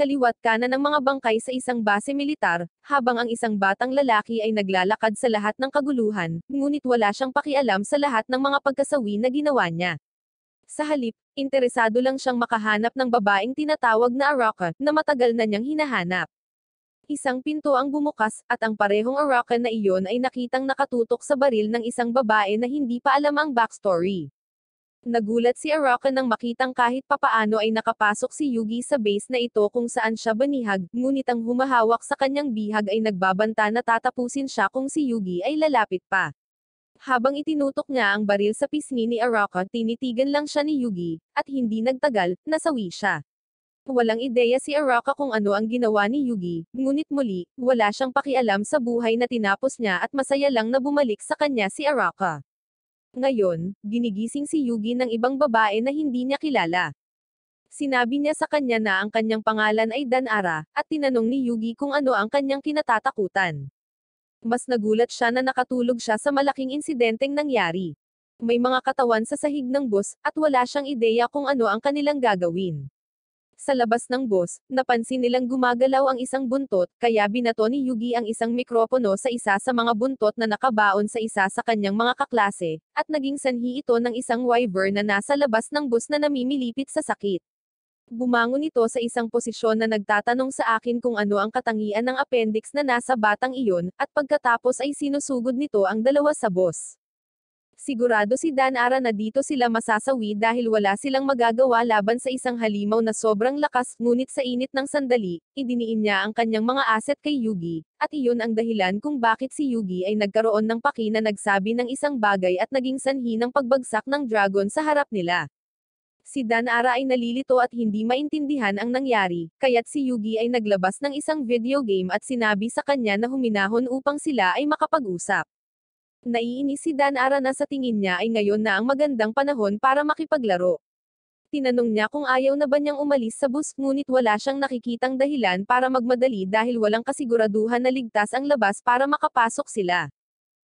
kaliwat kanan ng mga bangkay sa isang base militar, habang ang isang batang lalaki ay naglalakad sa lahat ng kaguluhan, ngunit wala siyang pakialam sa lahat ng mga pagkasawi na ginawa niya. Sa halip, interesado lang siyang makahanap ng babaeng tinatawag na Araka, na matagal na niyang hinahanap. Isang pinto ang bumukas, at ang parehong Araka na iyon ay nakitang nakatutok sa baril ng isang babae na hindi pa alam ang backstory. Nagulat si Araka nang makitang kahit papaano ay nakapasok si Yugi sa base na ito kung saan siya banihag, ngunit ang humahawak sa kanyang bihag ay nagbabanta na tatapusin siya kung si Yugi ay lalapit pa. Habang itinutok niya ang baril sa pisngi ni Araka, tinitigan lang siya ni Yugi, at hindi nagtagal, nasawi siya. Walang ideya si Araka kung ano ang ginawa ni Yugi, ngunit muli, wala siyang pakialam sa buhay na tinapos niya at masaya lang na bumalik sa kanya si Araka. Ngayon, ginigising si Yugi ng ibang babae na hindi niya kilala. Sinabi niya sa kanya na ang kanyang pangalan ay Danara, at tinanong ni Yugi kung ano ang kanyang kinatatakutan. Mas nagulat siya na nakatulog siya sa malaking insidenteng nangyari. May mga katawan sa sahig ng boss, at wala siyang ideya kung ano ang kanilang gagawin. Sa labas ng bus, napansin nilang gumagalaw ang isang buntot, kaya binato ni Yugi ang isang mikropono sa isa sa mga buntot na nakabaon sa isa sa kanyang mga kaklase, at naging sanhi ito ng isang wyvern na nasa labas ng bus na namimilipit sa sakit. Bumangon ito sa isang posisyon na nagtatanong sa akin kung ano ang katangian ng appendix na nasa batang iyon, at pagkatapos ay sinusugod nito ang dalawa sa boss. Sigurado si Dan Ara na dito sila masasawi dahil wala silang magagawa laban sa isang halimaw na sobrang lakas, ngunit sa init ng sandali, idiniin niya ang kanyang mga aset kay Yugi, at iyon ang dahilan kung bakit si Yugi ay nagkaroon ng paki na nagsabi ng isang bagay at naging sanhi ng pagbagsak ng dragon sa harap nila. Si Dan Ara ay nalilito at hindi maintindihan ang nangyari, kaya't si Yugi ay naglabas ng isang video game at sinabi sa kanya na huminahon upang sila ay makapag-usap. Naiinis si Dan Ara na sa tingin niya ay ngayon na ang magandang panahon para makipaglaro. Tinanong niya kung ayaw na ba niyang umalis sa bus, ngunit wala siyang nakikitang dahilan para magmadali dahil walang kasiguraduhan na ligtas ang labas para makapasok sila.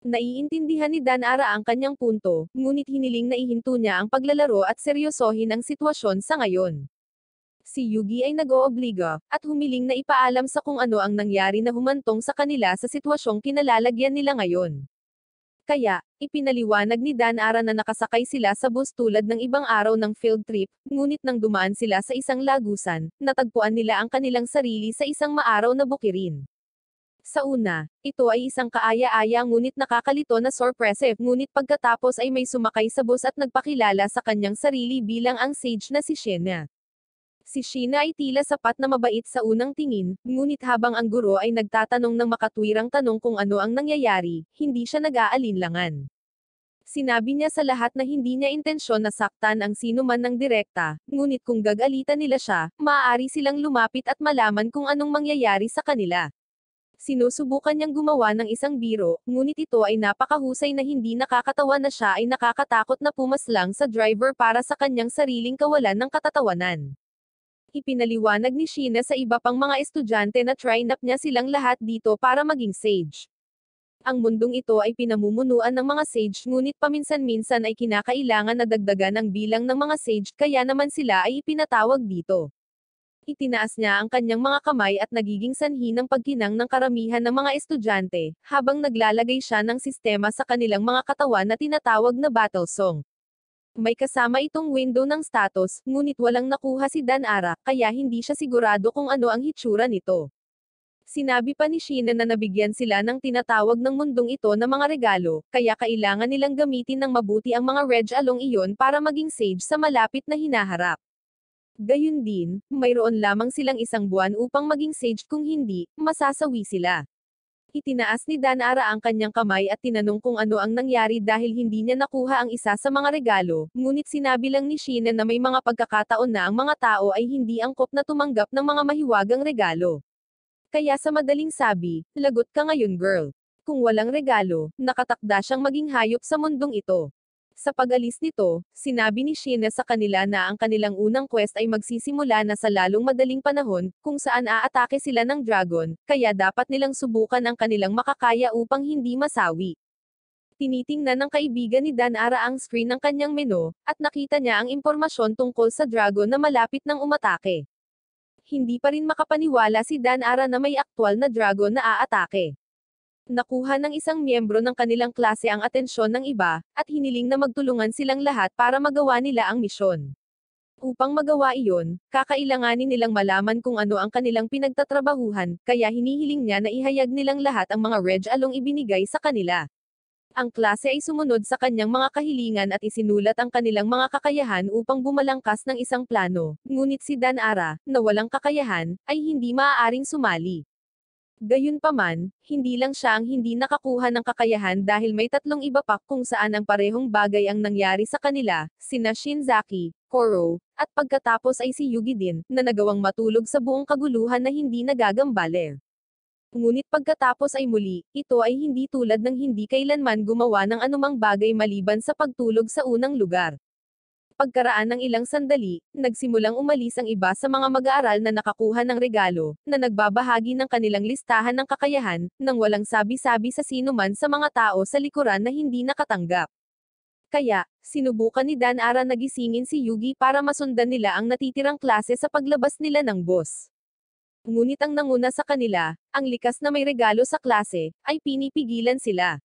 Naiintindihan ni Dan Ara ang kanyang punto, ngunit hiniling na ihinto niya ang paglalaro at seryosohin ang sitwasyon sa ngayon. Si Yugi ay nag-oobliga, at humiling na ipaalam sa kung ano ang nangyari na humantong sa kanila sa sitwasyong kinalalagyan nila ngayon. Kaya, ipinaliwanag ni Dan Ara na nakasakay sila sa bus tulad ng ibang araw ng field trip, ngunit nang dumaan sila sa isang lagusan, natagpuan nila ang kanilang sarili sa isang maaraw na bukirin. Sa una, ito ay isang kaaya-aya ngunit nakakalito na sorpressive ngunit pagkatapos ay may sumakay sa bus at nagpakilala sa kanyang sarili bilang ang sage na si Shena. Si Sheena ay tila sapat na mabait sa unang tingin, ngunit habang ang guro ay nagtatanong ng makatwirang tanong kung ano ang nangyayari, hindi siya nag-aalinlangan. Sinabi niya sa lahat na hindi niya intensyon na saktan ang sino man ng direkta, ngunit kung gagalitan nila siya, maaari silang lumapit at malaman kung anong mangyayari sa kanila. Sinusubukan niyang gumawa ng isang biro, ngunit ito ay napakahusay na hindi nakakatawa na siya ay nakakatakot na pumaslang sa driver para sa kanyang sariling kawalan ng katatawanan. Ipinaliwanag ni Sheena sa iba pang mga estudyante na trinap niya silang lahat dito para maging sage. Ang mundong ito ay pinamumunuan ng mga sage ngunit paminsan-minsan ay kinakailangan na dagdagan ang bilang ng mga sage kaya naman sila ay ipinatawag dito. Itinaas niya ang kanyang mga kamay at nagiging sanhi ng pagkinang ng karamihan ng mga estudyante, habang naglalagay siya ng sistema sa kanilang mga katawan na tinatawag na battle song. May kasama itong window ng status, ngunit walang nakuha si Dan Ara, kaya hindi siya sigurado kung ano ang hitsura nito. Sinabi pa ni Sheena na nabigyan sila ng tinatawag ng mundong ito na mga regalo, kaya kailangan nilang gamitin ng mabuti ang mga reg along iyon para maging sage sa malapit na hinaharap. Gayun din, mayroon lamang silang isang buwan upang maging sage kung hindi, masasawi sila. Itinaas ni Danara ang kanyang kamay at tinanong kung ano ang nangyari dahil hindi niya nakuha ang isa sa mga regalo, ngunit sinabi lang ni Sheena na may mga pagkakataon na ang mga tao ay hindi angkop na tumanggap ng mga mahiwagang regalo. Kaya sa madaling sabi, lagot ka ngayon girl. Kung walang regalo, nakatakda siyang maging hayop sa mundong ito. Sa pag-alis nito, sinabi ni Sheena sa kanila na ang kanilang unang quest ay magsisimula na sa lalong madaling panahon, kung saan aatake sila ng dragon, kaya dapat nilang subukan ang kanilang makakaya upang hindi masawi. Tinitingnan ng kaibigan ni Dan Ara ang screen ng kanyang menu, at nakita niya ang impormasyon tungkol sa dragon na malapit ng umatake. Hindi pa rin makapaniwala si Dan Ara na may aktwal na dragon na aatake nakuha ng isang miyembro ng kanilang klase ang atensyon ng iba, at hiniling na magtulungan silang lahat para magawa nila ang misyon. Upang magawa iyon, kakailanganin nilang malaman kung ano ang kanilang pinagtatrabahuhan, kaya hinihiling niya na ihayag nilang lahat ang mga reg along ibinigay sa kanila. Ang klase ay sumunod sa kanyang mga kahilingan at isinulat ang kanilang mga kakayahan upang bumalangkas ng isang plano, ngunit si Dan Ara, na walang kakayahan, ay hindi maaaring sumali. Gayunpaman, hindi lang siya ang hindi nakakuha ng kakayahan dahil may tatlong iba pa kung saan ang parehong bagay ang nangyari sa kanila, sina Shinzaki, Koro, at pagkatapos ay si Yugi din, na nagawang matulog sa buong kaguluhan na hindi nagagambale. Ngunit pagkatapos ay muli, ito ay hindi tulad ng hindi kailanman gumawa ng anumang bagay maliban sa pagtulog sa unang lugar pagkaraan ng ilang sandali, nagsimulang umalis ang iba sa mga mag-aaral na nakakuha ng regalo, na nagbabahagi ng kanilang listahan ng kakayahan, nang walang sabi-sabi sa sino man sa mga tao sa likuran na hindi nakatanggap. Kaya, sinubukan ni Dan Ara na gisingin si Yugi para masundan nila ang natitirang klase sa paglabas nila ng boss. Ngunit ang nanguna sa kanila, ang likas na may regalo sa klase, ay pinipigilan sila.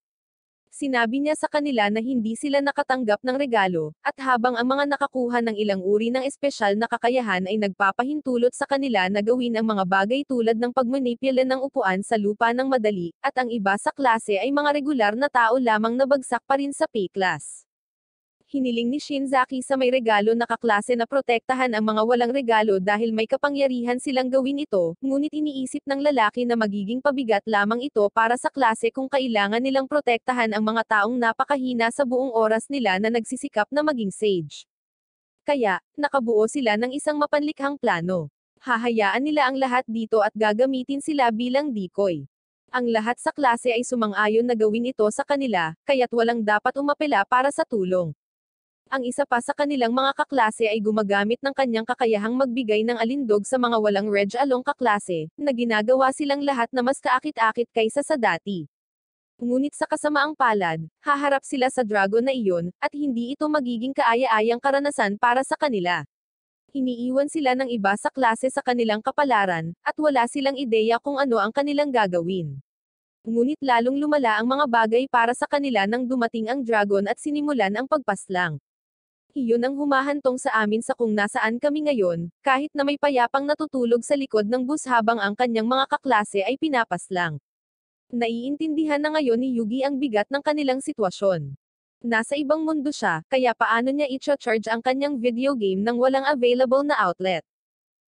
Sinabi niya sa kanila na hindi sila nakatanggap ng regalo, at habang ang mga nakakuha ng ilang uri ng espesyal na kakayahan ay nagpapahintulot sa kanila na gawin ang mga bagay tulad ng pagmanipula ng upuan sa lupa ng madali, at ang iba sa klase ay mga regular na tao lamang na bagsak pa rin sa P-class hiniling ni Shinzaki sa may regalo na kaklase na protektahan ang mga walang regalo dahil may kapangyarihan silang gawin ito, ngunit iniisip ng lalaki na magiging pabigat lamang ito para sa klase kung kailangan nilang protektahan ang mga taong napakahina sa buong oras nila na nagsisikap na maging sage. Kaya, nakabuo sila ng isang mapanlikhang plano. Hahayaan nila ang lahat dito at gagamitin sila bilang decoy. Ang lahat sa klase ay sumang-ayon na gawin ito sa kanila, kaya't walang dapat umapela para sa tulong. Ang isa pa sa kanilang mga kaklase ay gumagamit ng kanyang kakayahang magbigay ng alindog sa mga walang reg along kaklase, na ginagawa silang lahat na mas kaakit-akit kaysa sa dati. Ngunit sa kasamaang palad, haharap sila sa dragon na iyon, at hindi ito magiging kaaya-ayang karanasan para sa kanila. Iniiwan sila ng iba sa klase sa kanilang kapalaran, at wala silang ideya kung ano ang kanilang gagawin. Ngunit lalong lumala ang mga bagay para sa kanila nang dumating ang dragon at sinimulan ang pagpaslang iyon ang humahantong sa amin sa kung nasaan kami ngayon, kahit na may payapang natutulog sa likod ng bus habang ang kanyang mga kaklase ay pinapas lang. Naiintindihan na ngayon ni Yugi ang bigat ng kanilang sitwasyon. Nasa ibang mundo siya, kaya paano niya i-charge ang kanyang video game nang walang available na outlet.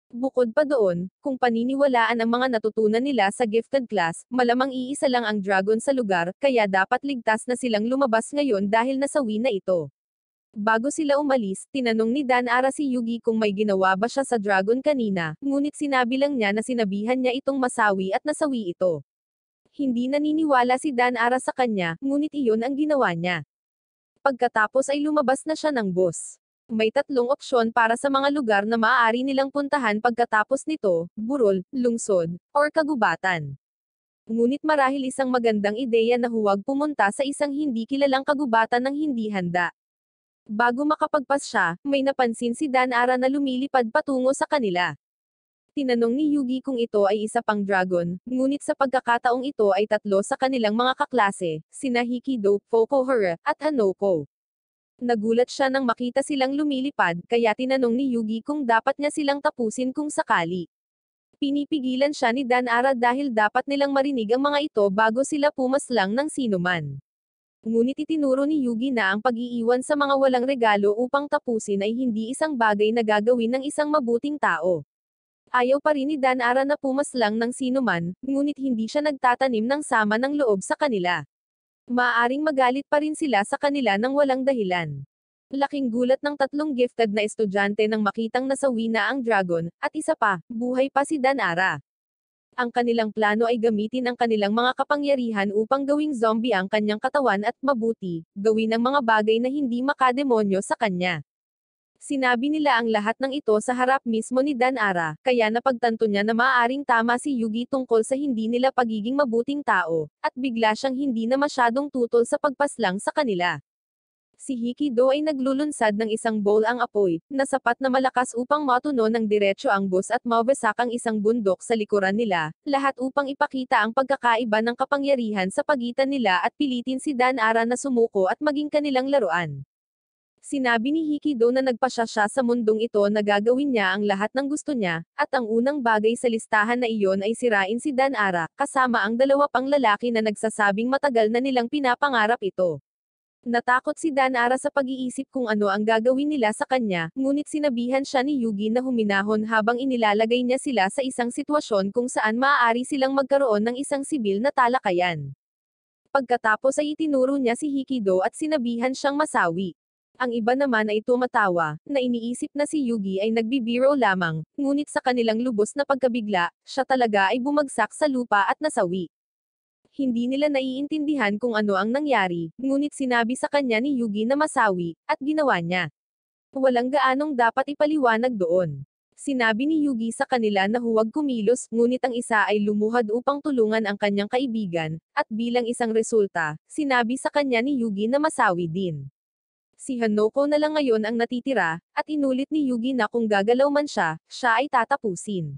Bukod pa doon, kung paniniwalaan ang mga natutunan nila sa gifted class, malamang iisa lang ang dragon sa lugar, kaya dapat ligtas na silang lumabas ngayon dahil nasawi na ito. Bago sila umalis, tinanong ni Dan Ara si Yugi kung may ginawa ba siya sa dragon kanina, ngunit sinabi lang niya na sinabihan niya itong masawi at nasawi ito. Hindi naniniwala si Dan Ara sa kanya, ngunit iyon ang ginawa niya. Pagkatapos ay lumabas na siya ng boss. May tatlong opsyon para sa mga lugar na maaari nilang puntahan pagkatapos nito, burol, lungsod, or kagubatan. Ngunit marahil isang magandang ideya na huwag pumunta sa isang hindi kilalang kagubatan ng hindi handa. Bago makapagpas siya, may napansin si Dan Ara na lumilipad patungo sa kanila. Tinanong ni Yugi kung ito ay isa pang dragon, ngunit sa pagkakataong ito ay tatlo sa kanilang mga kaklase, sina Hikido, Fokohara, at Hanoko. Nagulat siya nang makita silang lumilipad, kaya tinanong ni Yugi kung dapat niya silang tapusin kung sakali. Pinipigilan siya ni Dan Ara dahil dapat nilang marinig ang mga ito bago sila pumaslang ng sinuman. Ngunit itinuro ni Yugi na ang pag-iiwan sa mga walang regalo upang tapusin ay hindi isang bagay na gagawin ng isang mabuting tao. Ayaw pa rin ni Dan Ara na pumaslang ng sinuman, ngunit hindi siya nagtatanim ng sama ng loob sa kanila. Maaring magalit pa rin sila sa kanila ng walang dahilan. Laking gulat ng tatlong gifted na estudyante nang makitang nasawi na ang dragon, at isa pa, buhay pa si Dan Ara ang kanilang plano ay gamitin ang kanilang mga kapangyarihan upang gawing zombie ang kanyang katawan at mabuti, gawin ang mga bagay na hindi makademonyo sa kanya. Sinabi nila ang lahat ng ito sa harap mismo ni Dan Ara, kaya napagtanto niya na maaaring tama si Yugi tungkol sa hindi nila pagiging mabuting tao, at bigla siyang hindi na masyadong tutol sa pagpaslang sa kanila. Si Hikido ay naglulunsad ng isang bowl ang apoy, na sapat na malakas upang matuno ng diretsyo ang boss at mawasak ang isang bundok sa likuran nila, lahat upang ipakita ang pagkakaiba ng kapangyarihan sa pagitan nila at pilitin si Dan Ara na sumuko at maging kanilang laruan. Sinabi ni Hikido na nagpasya siya sa mundong ito na gagawin niya ang lahat ng gusto niya, at ang unang bagay sa listahan na iyon ay sirain si Dan Ara, kasama ang dalawa pang lalaki na nagsasabing matagal na nilang pinapangarap ito. Natakot si Danara sa pag-iisip kung ano ang gagawin nila sa kanya, ngunit sinabihan siya ni Yugi na huminahon habang inilalagay niya sila sa isang sitwasyon kung saan maaari silang magkaroon ng isang sibil na talakayan. Pagkatapos ay itinuro niya si Hikido at sinabihan siyang masawi. Ang iba naman ay tumatawa, na iniisip na si Yugi ay nagbibiro lamang, ngunit sa kanilang lubos na pagkabigla, siya talaga ay bumagsak sa lupa at nasawi hindi nila naiintindihan kung ano ang nangyari, ngunit sinabi sa kanya ni Yugi na masawi, at ginawa niya. Walang gaanong dapat ipaliwanag doon. Sinabi ni Yugi sa kanila na huwag kumilos, ngunit ang isa ay lumuhad upang tulungan ang kanyang kaibigan, at bilang isang resulta, sinabi sa kanya ni Yugi na masawi din. Si Hanoko na lang ngayon ang natitira, at inulit ni Yugi na kung gagalaw man siya, siya ay tatapusin.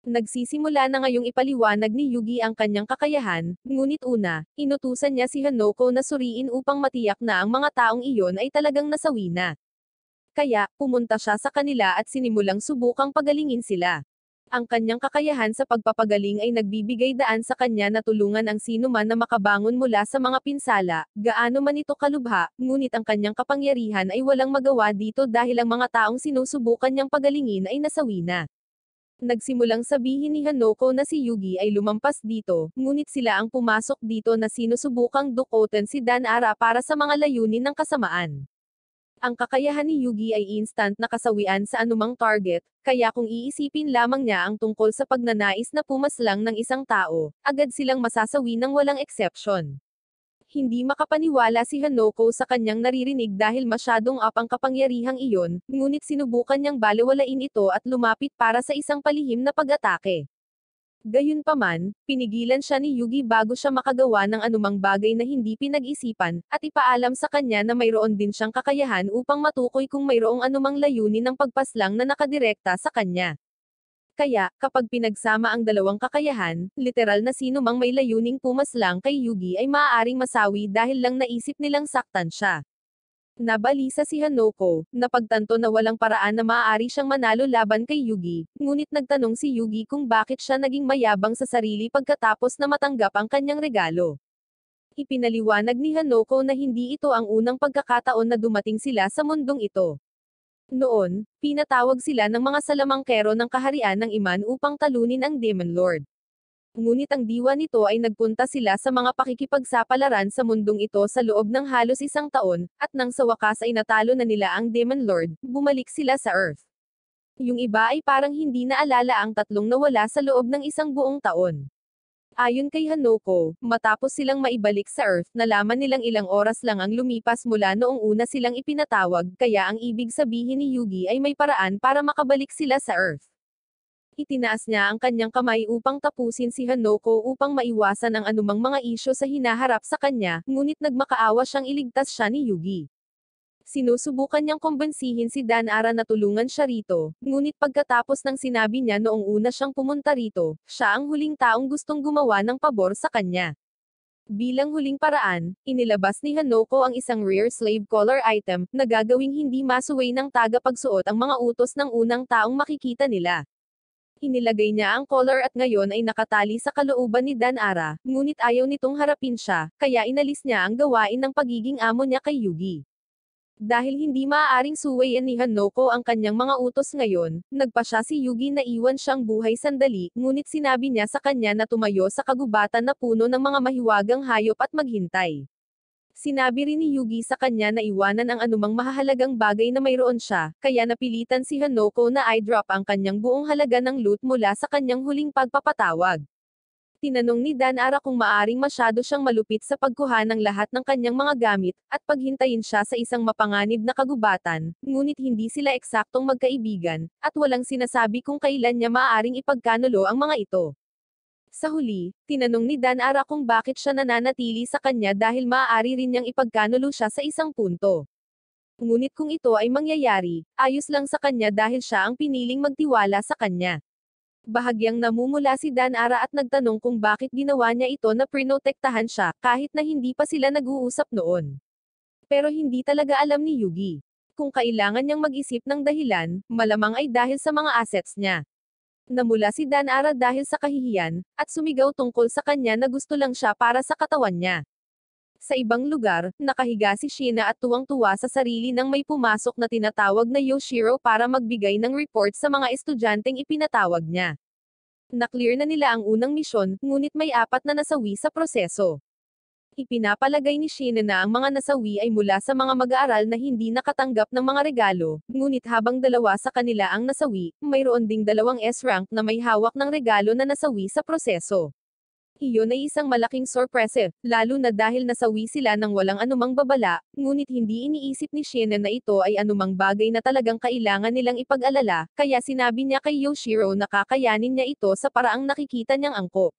Nagsisimula na ngayong ipaliwanag ni Yugi ang kanyang kakayahan, ngunit una, inutusan niya si Hanoko na suriin upang matiyak na ang mga taong iyon ay talagang nasawi na. Kaya, pumunta siya sa kanila at sinimulang subukang pagalingin sila. Ang kanyang kakayahan sa pagpapagaling ay nagbibigay daan sa kanya na tulungan ang sino man na makabangon mula sa mga pinsala, gaano man ito kalubha, ngunit ang kanyang kapangyarihan ay walang magawa dito dahil ang mga taong sinusubukan niyang pagalingin ay nasawi na. Nagsimulang sabihin ni Hanoko na si Yugi ay lumampas dito, ngunit sila ang pumasok dito na sinusubukang dukoten si Danara para sa mga layunin ng kasamaan. Ang kakayahan ni Yugi ay instant na kasawian sa anumang target, kaya kung iisipin lamang niya ang tungkol sa pagnanais na pumaslang ng isang tao, agad silang masasawi ng walang exception hindi makapaniwala si Hanoko sa kanyang naririnig dahil masyadong up ang kapangyarihang iyon, ngunit sinubukan niyang balewalain ito at lumapit para sa isang palihim na pag-atake. Gayunpaman, pinigilan siya ni Yugi bago siya makagawa ng anumang bagay na hindi pinag-isipan, at ipaalam sa kanya na mayroon din siyang kakayahan upang matukoy kung mayroong anumang layunin ng pagpaslang na nakadirekta sa kanya. Kaya, kapag pinagsama ang dalawang kakayahan, literal na sino mang may layuning pumaslang kay Yugi ay maaaring masawi dahil lang naisip nilang saktan siya. Nabalisa si Hanoko, napagtanto na walang paraan na maaari siyang manalo laban kay Yugi, ngunit nagtanong si Yugi kung bakit siya naging mayabang sa sarili pagkatapos na matanggap ang kanyang regalo. Ipinaliwanag ni Hanoko na hindi ito ang unang pagkakataon na dumating sila sa mundong ito. Noon, pinatawag sila ng mga salamangkero ng kaharian ng iman upang talunin ang Demon Lord. Ngunit ang diwa nito ay nagpunta sila sa mga pakikipagsapalaran sa mundong ito sa loob ng halos isang taon, at nang sa wakas ay natalo na nila ang Demon Lord, bumalik sila sa Earth. Yung iba ay parang hindi naalala ang tatlong nawala sa loob ng isang buong taon. Ayon kay Hanoko, matapos silang maibalik sa Earth, nalaman nilang ilang oras lang ang lumipas mula noong una silang ipinatawag, kaya ang ibig sabihin ni Yugi ay may paraan para makabalik sila sa Earth. Itinaas niya ang kanyang kamay upang tapusin si Hanoko upang maiwasan ang anumang mga isyo sa hinaharap sa kanya, ngunit nagmakaawa siyang iligtas siya ni Yugi. Sinusubukan niyang kumbansihin si Dan Ara na tulungan siya rito, ngunit pagkatapos ng sinabi niya noong una siyang pumunta rito, siya ang huling taong gustong gumawa ng pabor sa kanya. Bilang huling paraan, inilabas ni Hanoko ang isang rare slave collar item na gagawing hindi masuway ng tagapagsuot ang mga utos ng unang taong makikita nila. Inilagay niya ang collar at ngayon ay nakatali sa kalooban ni Dan Ara, ngunit ayaw nitong harapin siya, kaya inalis niya ang gawain ng pagiging amo niya kay Yugi. Dahil hindi maaaring suwayan ni Hanoko ang kanyang mga utos ngayon, nagpa siya si Yugi na iwan siyang buhay sandali, ngunit sinabi niya sa kanya na tumayo sa kagubatan na puno ng mga mahiwagang hayop at maghintay. Sinabi rin ni Yugi sa kanya na iwanan ang anumang mahahalagang bagay na mayroon siya, kaya napilitan si Hanoko na i-drop ang kanyang buong halaga ng loot mula sa kanyang huling pagpapatawag. Tinanong ni Dan Ara kung maaring masyado siyang malupit sa pagkuha ng lahat ng kanyang mga gamit, at paghintayin siya sa isang mapanganib na kagubatan, ngunit hindi sila eksaktong magkaibigan, at walang sinasabi kung kailan niya maaring ipagkanulo ang mga ito. Sa huli, tinanong ni Dan Ara kung bakit siya nananatili sa kanya dahil maaari rin niyang ipagkanulo siya sa isang punto. Ngunit kung ito ay mangyayari, ayos lang sa kanya dahil siya ang piniling magtiwala sa kanya. Bahagyang namumula si Dan Ara at nagtanong kung bakit ginawa niya ito na prinotektahan siya, kahit na hindi pa sila nag-uusap noon. Pero hindi talaga alam ni Yugi. Kung kailangan niyang mag-isip ng dahilan, malamang ay dahil sa mga assets niya. Namula si Dan Ara dahil sa kahihiyan, at sumigaw tungkol sa kanya na gusto lang siya para sa katawan niya. Sa ibang lugar, nakahiga si Shina at tuwang-tuwa sa sarili nang may pumasok na tinatawag na Yoshiro para magbigay ng report sa mga estudyanteng ipinatawag niya. Naklear na nila ang unang misyon, ngunit may apat na nasawi sa proseso. Ipinapalagay ni Shina na ang mga nasawi ay mula sa mga mag-aaral na hindi nakatanggap ng mga regalo, ngunit habang dalawa sa kanila ang nasawi, mayroon ding dalawang S-rank na may hawak ng regalo na nasawi sa proseso. Iyon ay isang malaking sorpresa, lalo na dahil nasawi sila ng walang anumang babala, ngunit hindi iniisip ni Shina na ito ay anumang bagay na talagang kailangan nilang ipag-alala, kaya sinabi niya kay Yoshiro na kakayanin niya ito sa paraang nakikita niyang angkop.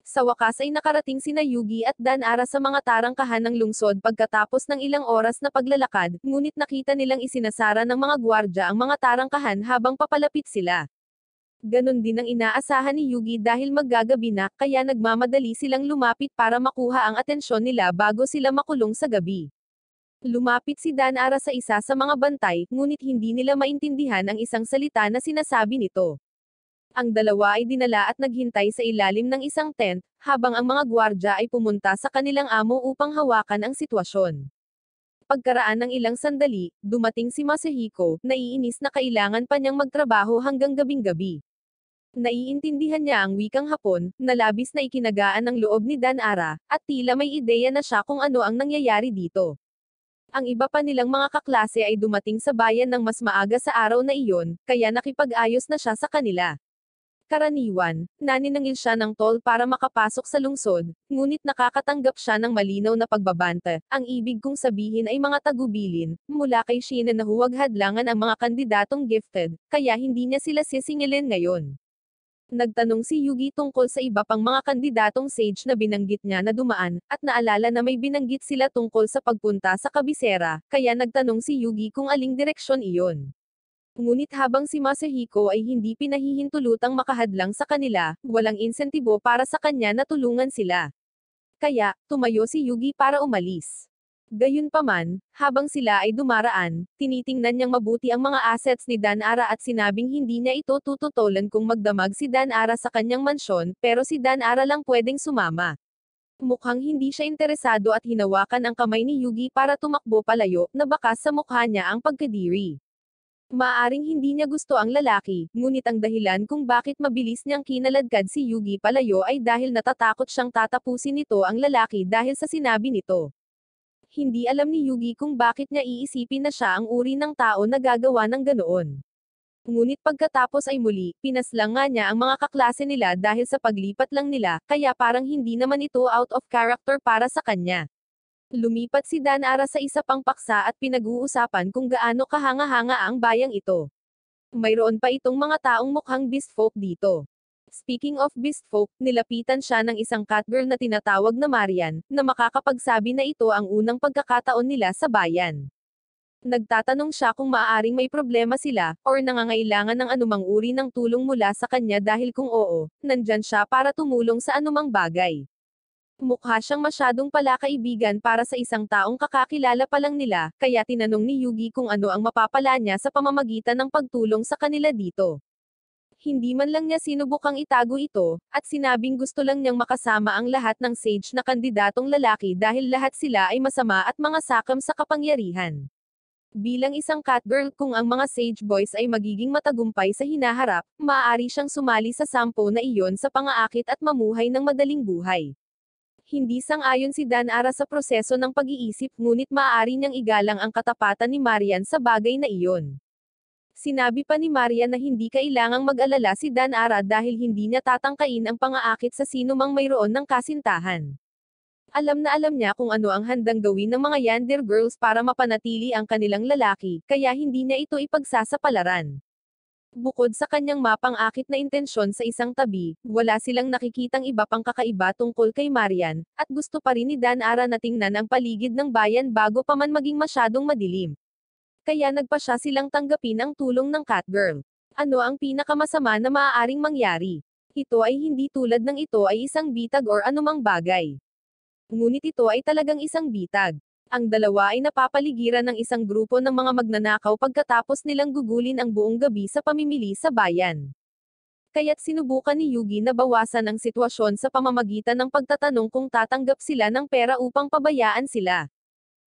Sa wakas ay nakarating sina Yugi at Danara sa mga tarangkahan ng lungsod pagkatapos ng ilang oras na paglalakad, ngunit nakita nilang isinasara ng mga gwardya ang mga tarangkahan habang papalapit sila ganun din ang inaasahan ni Yugi dahil maggagabi na, kaya nagmamadali silang lumapit para makuha ang atensyon nila bago sila makulong sa gabi. Lumapit si Danara sa isa sa mga bantay, ngunit hindi nila maintindihan ang isang salita na sinasabi nito. Ang dalawa ay dinala at naghintay sa ilalim ng isang tent, habang ang mga gwardya ay pumunta sa kanilang amo upang hawakan ang sitwasyon. Pagkaraan ng ilang sandali, dumating si Masahiko, naiinis na kailangan pa niyang magtrabaho hanggang gabing-gabi. Naiintindihan niya ang wikang Hapon, na labis na ikinagaan ang loob ni Dan Ara, at tila may ideya na siya kung ano ang nangyayari dito. Ang iba pa nilang mga kaklase ay dumating sa bayan ng mas maaga sa araw na iyon, kaya nakipag-ayos na siya sa kanila. Karaniwan, naninangil siya ng tol para makapasok sa lungsod, ngunit nakakatanggap siya ng malinaw na pagbabanta, ang ibig kong sabihin ay mga tagubilin, mula kay Shina na huwag hadlangan ang mga kandidatong gifted, kaya hindi niya sila sisingilin ngayon. Nagtanong si Yugi tungkol sa iba pang mga kandidatong sage na binanggit niya na dumaan, at naalala na may binanggit sila tungkol sa pagpunta sa kabisera, kaya nagtanong si Yugi kung aling direksyon iyon. Ngunit habang si Masahiko ay hindi pinahihintulutang makahadlang sa kanila, walang insentibo para sa kanya na tulungan sila. Kaya, tumayo si Yugi para umalis. Gayunpaman, habang sila ay dumaraan, tinitingnan niyang mabuti ang mga assets ni Dan Ara at sinabing hindi niya ito tututolan kung magdamag si Dan Ara sa kanyang mansyon, pero si Dan Ara lang pwedeng sumama. Mukhang hindi siya interesado at hinawakan ang kamay ni Yugi para tumakbo palayo, na baka sa mukha niya ang pagkadiri. Maaring hindi niya gusto ang lalaki, ngunit ang dahilan kung bakit mabilis niyang kinaladkad si Yugi palayo ay dahil natatakot siyang tatapusin nito ang lalaki dahil sa sinabi nito hindi alam ni Yugi kung bakit niya iisipin na siya ang uri ng tao na gagawa ng ganoon. Ngunit pagkatapos ay muli, pinaslang nga niya ang mga kaklase nila dahil sa paglipat lang nila, kaya parang hindi naman ito out of character para sa kanya. Lumipat si Danara sa isa pang paksa at pinag-uusapan kung gaano kahanga-hanga ang bayang ito. Mayroon pa itong mga taong mukhang bespoke dito. Speaking of beast folk, nilapitan siya ng isang catgirl na tinatawag na Marian, na makakapagsabi na ito ang unang pagkakataon nila sa bayan. Nagtatanong siya kung maaaring may problema sila, or nangangailangan ng anumang uri ng tulong mula sa kanya dahil kung oo, nandyan siya para tumulong sa anumang bagay. Mukha siyang masyadong pala kaibigan para sa isang taong kakakilala pa lang nila, kaya tinanong ni Yugi kung ano ang mapapala niya sa pamamagitan ng pagtulong sa kanila dito hindi man lang niya sinubukang itago ito, at sinabing gusto lang niyang makasama ang lahat ng sage na kandidatong lalaki dahil lahat sila ay masama at mga sakam sa kapangyarihan. Bilang isang catgirl kung ang mga sage boys ay magiging matagumpay sa hinaharap, maaari siyang sumali sa sampo na iyon sa pangaakit at mamuhay ng madaling buhay hindi sang-ayon si Dan Ara sa proseso ng pag-iisip ngunit maaari niyang igalang ang katapatan ni Marian sa bagay na iyon. Sinabi pa ni Maria na hindi kailangang mag-alala si Dan Ara dahil hindi niya tatangkain ang pangaakit sa sino mang mayroon ng kasintahan. Alam na alam niya kung ano ang handang gawin ng mga Yander girls para mapanatili ang kanilang lalaki, kaya hindi niya ito ipagsasapalaran. Bukod sa kanyang mapang-akit na intensyon sa isang tabi, wala silang nakikitang iba pang kakaiba tungkol kay Marian, at gusto pa rin ni Dan Ara na tingnan ang paligid ng bayan bago pa man maging masyadong madilim. Kaya nagpa siya silang tanggapin ang tulong ng Catgirl. Ano ang pinakamasama na maaaring mangyari? Ito ay hindi tulad ng ito ay isang bitag or anumang bagay. Ngunit ito ay talagang isang bitag. Ang dalawa ay napapaligiran ng isang grupo ng mga magnanakaw pagkatapos nilang gugulin ang buong gabi sa pamimili sa bayan. Kaya't sinubukan ni Yugi na bawasan ang sitwasyon sa pamamagitan ng pagtatanong kung tatanggap sila ng pera upang pabayaan sila.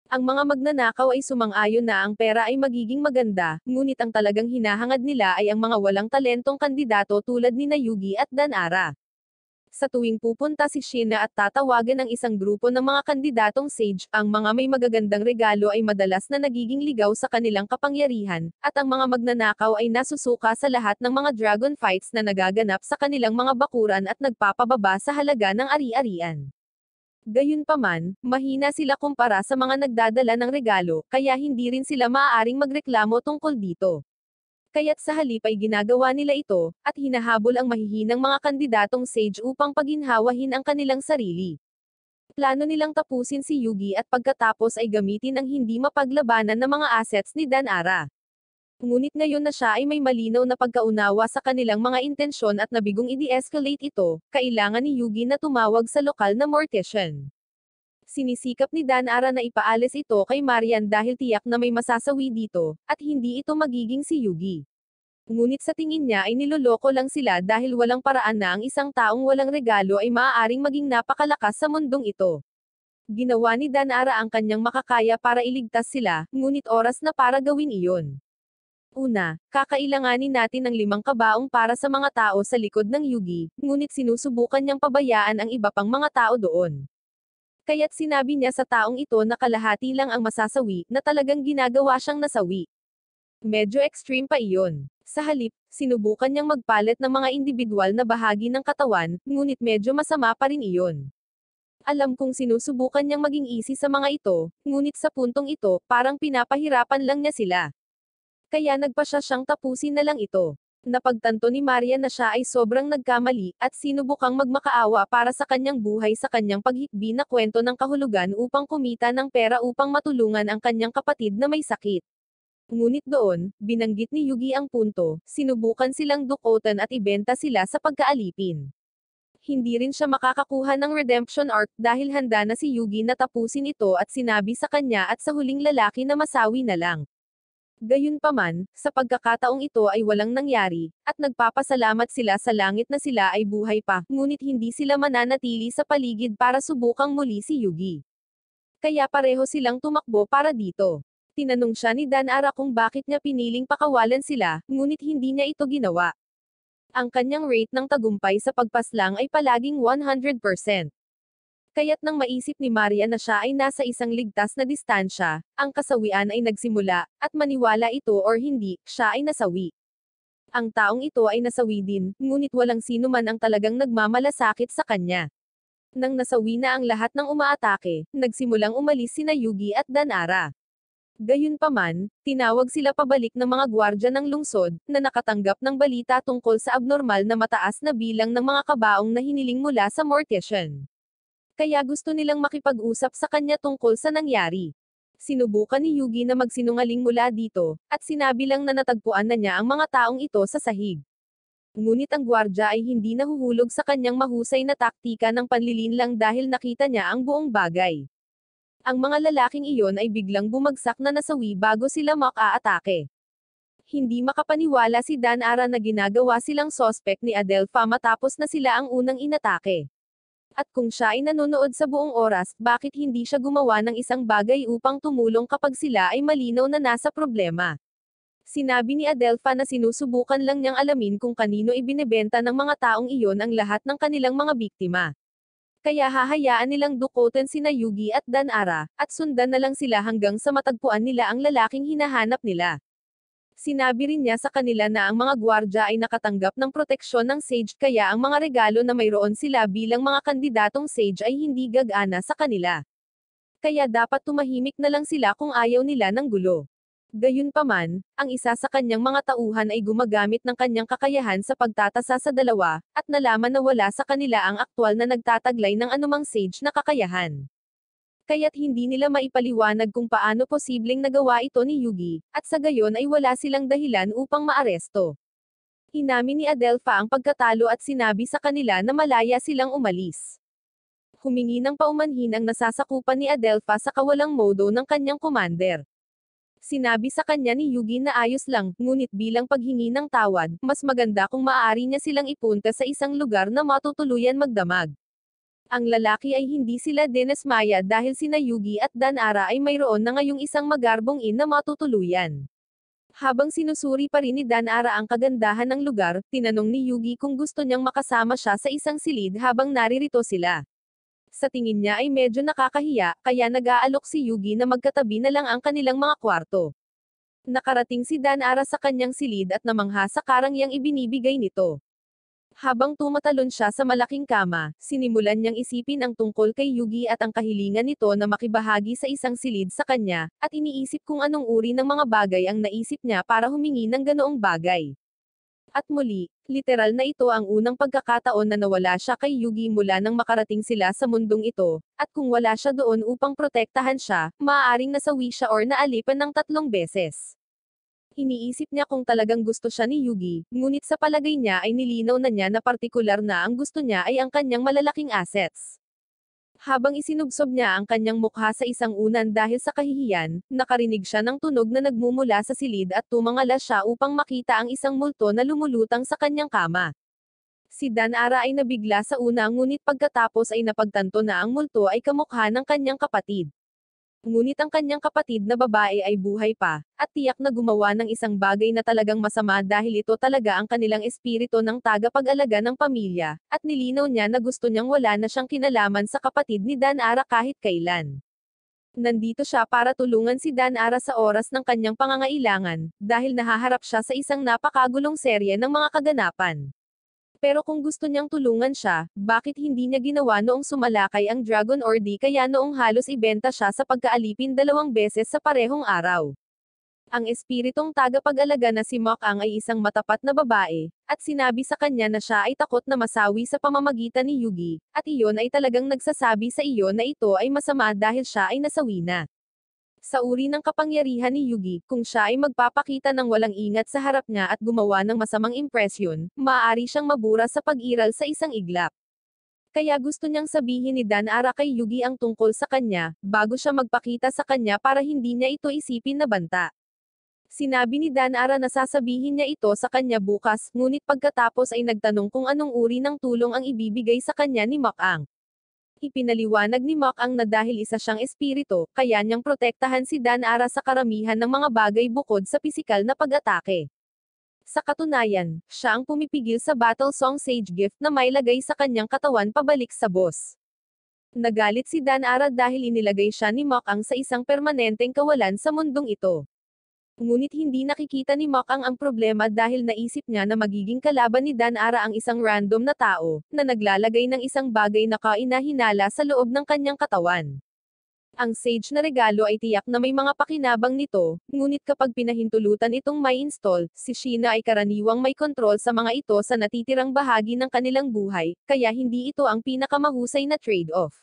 Ang mga magnanakaw ay sumang-ayon na ang pera ay magiging maganda, ngunit ang talagang hinahangad nila ay ang mga walang talentong kandidato tulad ni Nayugi at Danara. Sa tuwing pupunta si Sheena at tatawagan ang isang grupo ng mga kandidatong sage, ang mga may magagandang regalo ay madalas na nagiging ligaw sa kanilang kapangyarihan, at ang mga magnanakaw ay nasusuka sa lahat ng mga dragon fights na nagaganap sa kanilang mga bakuran at nagpapababa sa halaga ng ari-arian. Gayunpaman, mahina sila kumpara sa mga nagdadala ng regalo, kaya hindi rin sila maaaring magreklamo tungkol dito. Kaya't sa halip ay ginagawa nila ito, at hinahabol ang mahihinang mga kandidatong sage upang paginhawahin ang kanilang sarili. Plano nilang tapusin si Yugi at pagkatapos ay gamitin ang hindi mapaglabanan na mga assets ni Dan Ara. Ngunit ngayon na siya ay may malinaw na pagkaunawa sa kanilang mga intensyon at nabigong i-de-escalate ito, kailangan ni Yugi na tumawag sa lokal na mortician. Sinisikap ni Dan Ara na ipaalis ito kay Marian dahil tiyak na may masasawi dito, at hindi ito magiging si Yugi. Ngunit sa tingin niya ay niloloko lang sila dahil walang paraan na ang isang taong walang regalo ay maaaring maging napakalakas sa mundong ito. Ginawa ni Dan Ara ang kanyang makakaya para iligtas sila, ngunit oras na para gawin iyon. Una, kakailanganin natin ng limang kabaong para sa mga tao sa likod ng yugi, ngunit sinusubukan niyang pabayaan ang iba pang mga tao doon. Kaya't sinabi niya sa taong ito na kalahati lang ang masasawi, na talagang ginagawa siyang nasawi. Medyo extreme pa iyon. Sa halip, sinubukan niyang magpalit ng mga individual na bahagi ng katawan, ngunit medyo masama pa rin iyon. Alam kong sinusubukan niyang maging easy sa mga ito, ngunit sa puntong ito, parang pinapahirapan lang niya sila. Kaya nagpa siya siyang tapusin na lang ito. Napagtanto ni Maria na siya ay sobrang nagkamali, at sinubukang magmakaawa para sa kanyang buhay sa kanyang paghikbi na kwento ng kahulugan upang kumita ng pera upang matulungan ang kanyang kapatid na may sakit. Ngunit doon, binanggit ni Yugi ang punto, sinubukan silang dukotan at ibenta sila sa pagkaalipin. Hindi rin siya makakakuha ng redemption arc dahil handa na si Yugi na tapusin ito at sinabi sa kanya at sa huling lalaki na masawi na lang. Gayunpaman, sa pagkakataong ito ay walang nangyari, at nagpapasalamat sila sa langit na sila ay buhay pa, ngunit hindi sila mananatili sa paligid para subukang muli si Yugi. Kaya pareho silang tumakbo para dito. Tinanong siya ni Dan Ara kung bakit niya piniling pakawalan sila, ngunit hindi niya ito ginawa. Ang kanyang rate ng tagumpay sa pagpaslang ay palaging 100%. Kaya't nang maisip ni Maria na siya ay nasa isang ligtas na distansya, ang kasawian ay nagsimula, at maniwala ito or hindi, siya ay nasawi. Ang taong ito ay nasawi din, ngunit walang sino man ang talagang nagmamalasakit sa kanya. Nang nasawi na ang lahat ng umaatake, nagsimulang umalis sina Yugi at Danara. Gayunpaman, tinawag sila pabalik ng mga gwardya ng lungsod, na nakatanggap ng balita tungkol sa abnormal na mataas na bilang ng mga kabaong na hiniling mula sa mortician. Kaya gusto nilang makipag-usap sa kanya tungkol sa nangyari. Sinubukan ni Yugi na magsinungaling mula dito, at sinabi lang na natagpuan na niya ang mga taong ito sa sahig. Ngunit ang gwardya ay hindi nahuhulog sa kanyang mahusay na taktika ng panlilinlang dahil nakita niya ang buong bagay. Ang mga lalaking iyon ay biglang bumagsak na nasawi bago sila maka-atake. hindi makapaniwala si Dan Ara na ginagawa silang sospek ni Adelfa matapos na sila ang unang inatake. At kung siya ay nanonood sa buong oras, bakit hindi siya gumawa ng isang bagay upang tumulong kapag sila ay malinaw na nasa problema? Sinabi ni Adelpha na sinusubukan lang niyang alamin kung kanino ibinebenta ng mga taong iyon ang lahat ng kanilang mga biktima. Kaya hahayaan nilang dukutin sina Yugi at Danara, at sundan na lang sila hanggang sa matagpuan nila ang lalaking hinahanap nila. Sinabi rin niya sa kanila na ang mga gwardya ay nakatanggap ng proteksyon ng SAGE kaya ang mga regalo na mayroon sila bilang mga kandidatong SAGE ay hindi gagana sa kanila. Kaya dapat tumahimik na lang sila kung ayaw nila ng gulo. Gayunpaman, ang isa sa kanyang mga tauhan ay gumagamit ng kanyang kakayahan sa pagtatasa sa dalawa, at nalaman na wala sa kanila ang aktwal na nagtataglay ng anumang sage na kakayahan kaya't hindi nila maipaliwanag kung paano posibleng nagawa ito ni Yugi, at sa gayon ay wala silang dahilan upang maaresto. Inamin ni Adelpha ang pagkatalo at sinabi sa kanila na malaya silang umalis. Humingi ng paumanhin ang nasasakupan ni Adelpha sa kawalang modo ng kanyang commander. Sinabi sa kanya ni Yugi na ayos lang, ngunit bilang paghingi ng tawad, mas maganda kung maaari niya silang ipunta sa isang lugar na matutuluyan magdamag. Ang lalaki ay hindi sila dinasmaya dahil sina Yugi at Danara ay mayroon na ngayong isang magarbong in na matutuluyan. Habang sinusuri pa rin ni Danara ang kagandahan ng lugar, tinanong ni Yugi kung gusto niyang makasama siya sa isang silid habang naririto sila. Sa tingin niya ay medyo nakakahiya, kaya nag-aalok si Yugi na magkatabi na lang ang kanilang mga kwarto. Nakarating si Danara sa kanyang silid at namangha sa karangyang ibinibigay nito. Habang tumatalon siya sa malaking kama, sinimulan niyang isipin ang tungkol kay Yugi at ang kahilingan nito na makibahagi sa isang silid sa kanya, at iniisip kung anong uri ng mga bagay ang naisip niya para humingi ng ganoong bagay. At muli, literal na ito ang unang pagkakataon na nawala siya kay Yugi mula nang makarating sila sa mundong ito, at kung wala siya doon upang protektahan siya, maaaring nasawi siya or naalipan ng tatlong beses. Iniisip niya kung talagang gusto siya ni Yugi, ngunit sa palagay niya ay nilinaw na niya na partikular na ang gusto niya ay ang kanyang malalaking assets. Habang isinugsob niya ang kanyang mukha sa isang unan dahil sa kahihiyan, nakarinig siya ng tunog na nagmumula sa silid at tumangala siya upang makita ang isang multo na lumulutang sa kanyang kama. Si Dan Ara ay nabigla sa una ngunit pagkatapos ay napagtanto na ang multo ay kamukha ng kanyang kapatid ngunit ang kanyang kapatid na babae ay buhay pa, at tiyak na gumawa ng isang bagay na talagang masama dahil ito talaga ang kanilang espirito ng tagapag-alaga ng pamilya, at nilinaw niya na gusto niyang wala na siyang kinalaman sa kapatid ni Dan Ara kahit kailan. Nandito siya para tulungan si Dan Ara sa oras ng kanyang pangangailangan, dahil nahaharap siya sa isang napakagulong serye ng mga kaganapan. Pero kung gusto niyang tulungan siya, bakit hindi niya ginawa noong sumalakay ang Dragon or di kaya noong halos ibenta siya sa pagkaalipin dalawang beses sa parehong araw? Ang espiritong tagapag-alaga na si Mok Ang ay isang matapat na babae, at sinabi sa kanya na siya ay takot na masawi sa pamamagitan ni Yugi, at iyon ay talagang nagsasabi sa iyo na ito ay masama dahil siya ay nasawi na. Sa uri ng kapangyarihan ni Yugi, kung siya ay magpapakita ng walang ingat sa harap niya at gumawa ng masamang impresyon, maaari siyang mabura sa pag-iral sa isang iglap. Kaya gusto niyang sabihin ni Dan Ara kay Yugi ang tungkol sa kanya, bago siya magpakita sa kanya para hindi niya ito isipin na banta. Sinabi ni Dan Ara na sasabihin niya ito sa kanya bukas, ngunit pagkatapos ay nagtanong kung anong uri ng tulong ang ibibigay sa kanya ni Makang. Ipinaliwanag ni Mock ang nadahil isa siyang espirito, kaya niyang protektahan si Dan Ara sa karamihan ng mga bagay bukod sa pisikal na pag-atake. Sa katunayan, siya ang pumipigil sa battle song Sage Gift na may lagay sa kanyang katawan pabalik sa boss. Nagalit si Dan Ara dahil inilagay siya ni Mock ang sa isang permanenteng kawalan sa mundong ito. Ngunit hindi nakikita ni Mock ang ang problema dahil naisip niya na magiging kalaban ni Dan Ara ang isang random na tao, na naglalagay ng isang bagay na kainahinala sa loob ng kanyang katawan. Ang sage na regalo ay tiyak na may mga pakinabang nito, ngunit kapag pinahintulutan itong may install, si Sheena ay karaniwang may kontrol sa mga ito sa natitirang bahagi ng kanilang buhay, kaya hindi ito ang pinakamahusay na trade-off.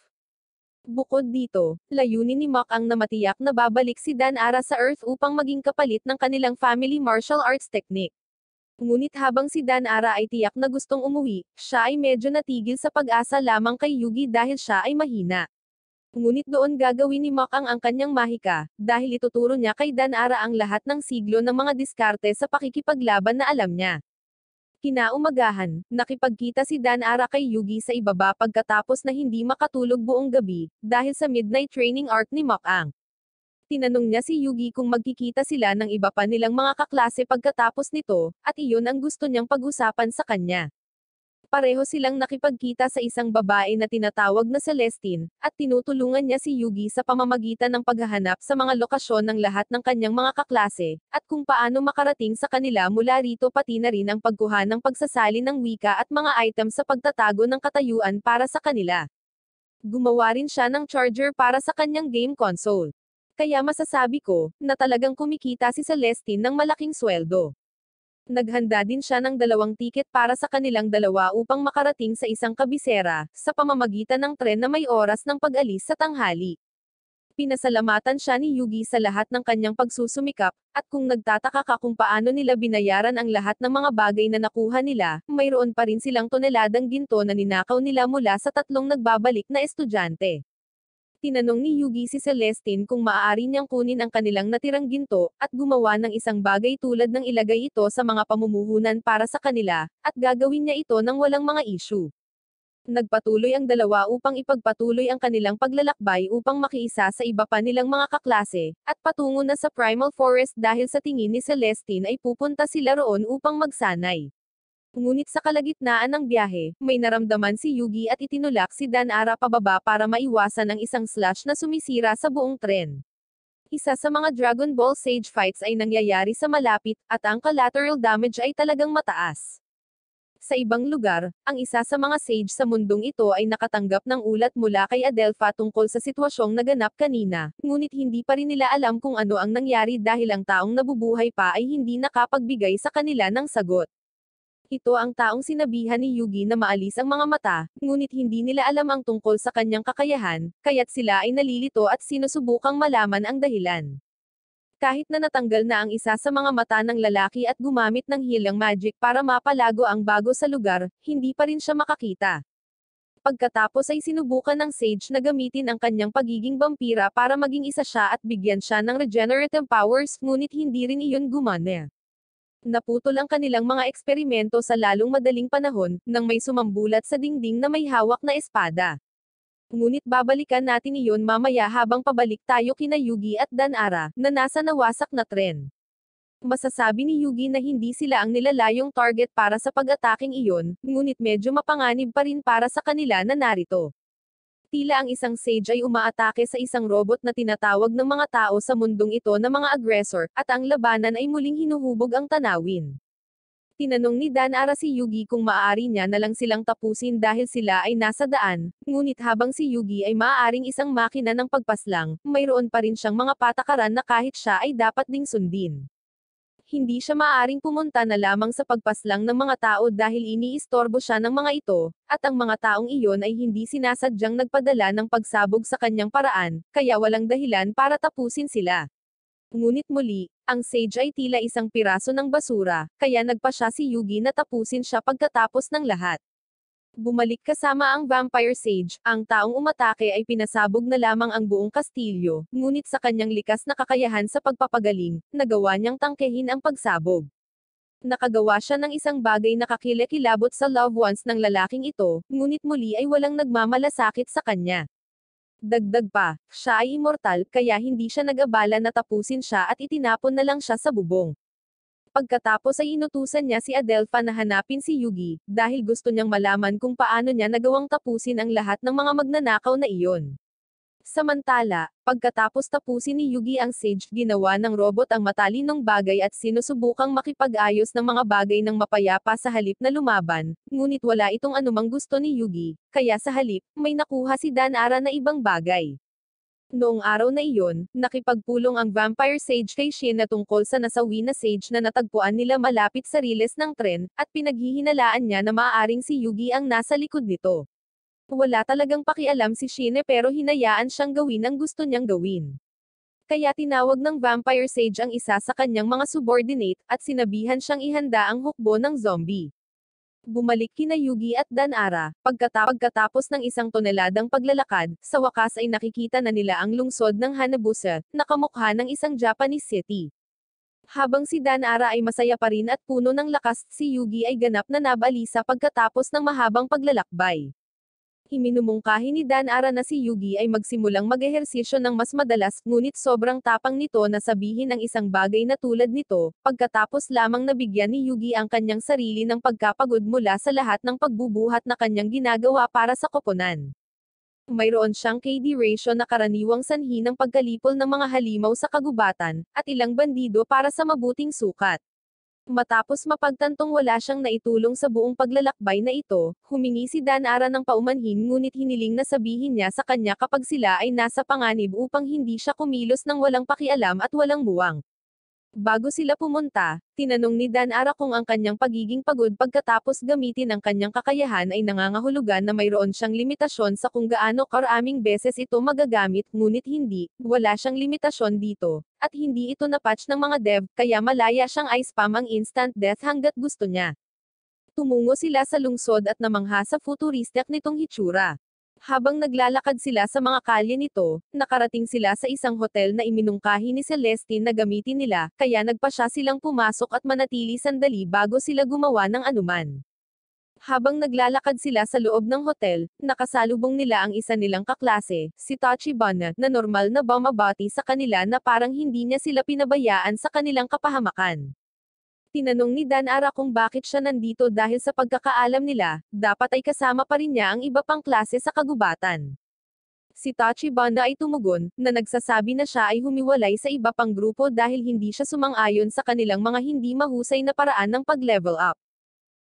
Bukod dito, layunin ni Mach ang namatiyak na babalik si Dan Ara sa Earth upang maging kapalit ng kanilang family martial arts technique. Ngunit habang si Dan Ara ay tiyak na gustong umuwi, siya ay medyo natigil sa pag-asa lamang kay Yugi dahil siya ay mahina. Ngunit doon gagawin ni Mach ang ang kanyang mahika, dahil ituturo niya kay Dan Ara ang lahat ng siglo ng mga diskarte sa pakikipaglaban na alam niya. Kinaumagahan, nakipagkita si Dan Ara kay Yugi sa ibaba pagkatapos na hindi makatulog buong gabi, dahil sa midnight training arc ni Mok Ang. Tinanong niya si Yugi kung magkikita sila ng iba pa nilang mga kaklase pagkatapos nito, at iyon ang gusto niyang pag-usapan sa kanya. Pareho silang nakipagkita sa isang babae na tinatawag na Celestine, at tinutulungan niya si Yugi sa pamamagitan ng paghahanap sa mga lokasyon ng lahat ng kanyang mga kaklase, at kung paano makarating sa kanila mula rito pati na rin ang pagkuha ng pagsasali ng wika at mga item sa pagtatago ng katayuan para sa kanila. Gumawa rin siya ng charger para sa kanyang game console. Kaya masasabi ko, na talagang kumikita si Celestine ng malaking sweldo. Naghanda din siya ng dalawang tiket para sa kanilang dalawa upang makarating sa isang kabisera, sa pamamagitan ng tren na may oras ng pag-alis sa tanghali. Pinasalamatan siya ni Yugi sa lahat ng kanyang pagsusumikap, at kung nagtataka ka kung paano nila binayaran ang lahat ng mga bagay na nakuha nila, mayroon pa rin silang toneladang ginto na ninakaw nila mula sa tatlong nagbabalik na estudyante. Tinanong ni Yugi si Celestine kung maaari niyang kunin ang kanilang natirang ginto, at gumawa ng isang bagay tulad ng ilagay ito sa mga pamumuhunan para sa kanila, at gagawin niya ito ng walang mga isyu. Nagpatuloy ang dalawa upang ipagpatuloy ang kanilang paglalakbay upang makiisa sa iba pa nilang mga kaklase, at patungo na sa Primal Forest dahil sa tingin ni Celestine ay pupunta sila roon upang magsanay. Ngunit sa kalagitnaan ng biyahe, may naramdaman si Yugi at itinulak si Danara pababa para maiwasan ang isang slash na sumisira sa buong tren. Isa sa mga Dragon Ball Sage fights ay nangyayari sa malapit, at ang collateral damage ay talagang mataas. Sa ibang lugar, ang isa sa mga sage sa mundong ito ay nakatanggap ng ulat mula kay Adelpha tungkol sa sitwasyong naganap kanina, ngunit hindi pa rin nila alam kung ano ang nangyari dahil ang taong nabubuhay pa ay hindi nakapagbigay sa kanila ng sagot. Ito ang taong sinabihan ni Yugi na maalis ang mga mata, ngunit hindi nila alam ang tungkol sa kanyang kakayahan, kaya't sila ay nalilito at sinusubukang malaman ang dahilan. Kahit na natanggal na ang isa sa mga mata ng lalaki at gumamit ng hilang magic para mapalago ang bago sa lugar, hindi pa rin siya makakita. Pagkatapos ay sinubukan ng sage na gamitin ang kanyang pagiging vampira para maging isa siya at bigyan siya ng regenerative powers, ngunit hindi rin iyon gumana. Naputol ang kanilang mga eksperimento sa lalong madaling panahon, nang may sumambulat sa dingding na may hawak na espada. Ngunit babalikan natin iyon mamaya habang pabalik tayo kina Yugi at Danara, na nasa nawasak na tren. Masasabi ni Yugi na hindi sila ang nilalayong target para sa pag-ataking iyon, ngunit medyo mapanganib pa rin para sa kanila na narito. Tila ang isang sage ay umaatake sa isang robot na tinatawag ng mga tao sa mundong ito na mga aggressor, at ang labanan ay muling hinuhubog ang tanawin. Tinanong ni Dan Ara si Yugi kung maaari niya na lang silang tapusin dahil sila ay nasa daan, ngunit habang si Yugi ay maaaring isang makina ng pagpaslang, mayroon pa rin siyang mga patakaran na kahit siya ay dapat ding sundin hindi siya maaring pumunta na lamang sa pagpaslang ng mga tao dahil iniistorbo siya ng mga ito, at ang mga taong iyon ay hindi sinasadyang nagpadala ng pagsabog sa kanyang paraan, kaya walang dahilan para tapusin sila. Ngunit muli, ang sage ay tila isang piraso ng basura, kaya nagpa siya si Yugi na tapusin siya pagkatapos ng lahat. Bumalik kasama ang Vampire Sage, ang taong umatake ay pinasabog na lamang ang buong kastilyo, ngunit sa kanyang likas na kakayahan sa pagpapagaling, nagawa niyang tangkehin ang pagsabog. Nakagawa siya ng isang bagay na kakilakilabot sa love ones ng lalaking ito, ngunit muli ay walang nagmamalasakit sa kanya. Dagdag pa, siya ay immortal, kaya hindi siya nag-abala na tapusin siya at itinapon na lang siya sa bubong. Pagkatapos ay inutusan niya si Adelpha na hanapin si Yugi, dahil gusto niyang malaman kung paano niya nagawang tapusin ang lahat ng mga magnanakaw na iyon. Samantala, pagkatapos tapusin ni Yugi ang Sage, ginawa ng robot ang matalinong bagay at sinusubukang makipag-ayos ng mga bagay ng mapayapa sa halip na lumaban, ngunit wala itong anumang gusto ni Yugi, kaya sa halip, may nakuha si Danara na ibang bagay. Noong araw na iyon, nakipagpulong ang vampire sage kay Shin na tungkol sa nasawi na sage na natagpuan nila malapit sa riles ng tren, at pinaghihinalaan niya na maaaring si Yugi ang nasa likod nito. Wala talagang pakialam si Shin pero hinayaan siyang gawin ang gusto niyang gawin. Kaya tinawag ng vampire sage ang isa sa kanyang mga subordinate, at sinabihan siyang ihanda ang hukbo ng zombie. Bumalik kina Yugi at Danara, pagkata pagkatapos ng isang toneladang paglalakad, sa wakas ay nakikita na nila ang lungsod ng Hanabusa, nakamukha ng isang Japanese city. Habang si Danara ay masaya pa rin at puno ng lakas, si Yugi ay ganap na nabalisa pagkatapos ng mahabang paglalakbay. Iminumungkahi ni Dan Ara na si Yugi ay magsimulang mag-ehersisyo ng mas madalas, ngunit sobrang tapang nito na sabihin ang isang bagay na tulad nito, pagkatapos lamang nabigyan ni Yugi ang kanyang sarili ng pagkapagod mula sa lahat ng pagbubuhat na kanyang ginagawa para sa koponan. Mayroon siyang KD ratio na karaniwang sanhi ng pagkalipol ng mga halimaw sa kagubatan, at ilang bandido para sa mabuting sukat. Matapos mapagtantong wala siyang naitulong sa buong paglalakbay na ito, humingi si Danara ng paumanhin ngunit hiniling na sabihin niya sa kanya kapag sila ay nasa panganib upang hindi siya kumilos ng walang pakialam at walang buwang. Bago sila pumunta, tinanong ni Dan Ara kung ang kanyang pagiging pagod pagkatapos gamitin ang kanyang kakayahan ay nangangahulugan na mayroon siyang limitasyon sa kung gaano karaming beses ito magagamit, ngunit hindi, wala siyang limitasyon dito, at hindi ito napatch ng mga dev, kaya malaya siyang i-spam ang instant death hanggat gusto niya. Tumungo sila sa lungsod at namangha sa futuristic nitong hitsura. Habang naglalakad sila sa mga kalye nito, nakarating sila sa isang hotel na iminungkahi ni Celestine na gamitin nila, kaya nagpa siya silang pumasok at manatili sandali bago sila gumawa ng anuman. Habang naglalakad sila sa loob ng hotel, nakasalubong nila ang isa nilang kaklase, si Tachibana, na normal na bumabati sa kanila na parang hindi niya sila pinabayaan sa kanilang kapahamakan. Tinanong ni Dan Ara kung bakit siya nandito dahil sa pagkakaalam nila, dapat ay kasama pa rin niya ang iba pang klase sa kagubatan. Si Tachibana ay tumugon, na nagsasabi na siya ay humiwalay sa iba pang grupo dahil hindi siya sumang-ayon sa kanilang mga hindi mahusay na paraan ng pag-level up.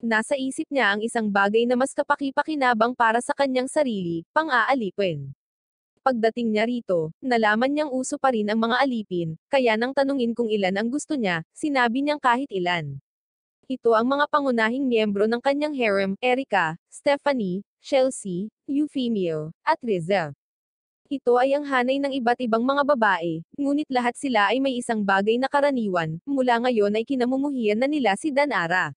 Nasa isip niya ang isang bagay na mas kapakipakinabang para sa kanyang sarili, pang-aalipin. Pagdating niya rito, nalaman niyang uso pa rin ang mga alipin, kaya nang tanungin kung ilan ang gusto niya, sinabi niyang kahit ilan. Ito ang mga pangunahing miyembro ng kanyang harem, Erika, Stephanie, Chelsea, Euphemio, at Rizal. Ito ay ang hanay ng iba't ibang mga babae, ngunit lahat sila ay may isang bagay na karaniwan, mula ngayon ay kinamumuhian na nila si Danara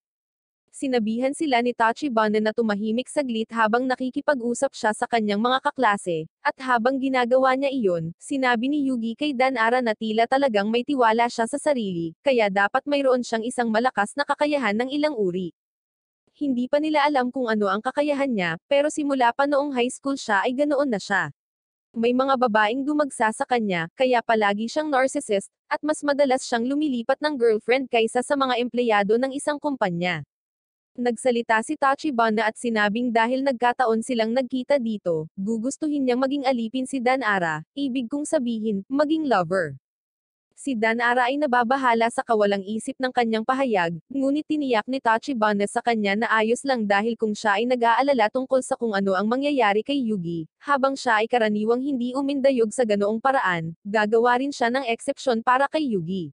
sinabihan sila ni Tachibana na tumahimik saglit habang nakikipag-usap siya sa kanyang mga kaklase, at habang ginagawa niya iyon, sinabi ni Yugi kay Danara na tila talagang may tiwala siya sa sarili, kaya dapat mayroon siyang isang malakas na kakayahan ng ilang uri. Hindi pa nila alam kung ano ang kakayahan niya, pero simula pa noong high school siya ay ganoon na siya may mga babaeng dumagsa sa kanya, kaya palagi siyang narcissist, at mas madalas siyang lumilipat ng girlfriend kaysa sa mga empleyado ng isang kumpanya. Nagsalita si Tachibana at sinabing dahil nagkataon silang nagkita dito, gugustuhin niyang maging alipin si Danara, ibig kong sabihin, maging lover. Si Danara ay nababahala sa kawalang isip ng kanyang pahayag, ngunit tiniyak ni Tachibana sa kanya na ayos lang dahil kung siya ay nag-aalala tungkol sa kung ano ang mangyayari kay Yugi, habang siya ay karaniwang hindi umindayog sa ganoong paraan, gagawa rin siya ng eksepsyon para kay Yugi.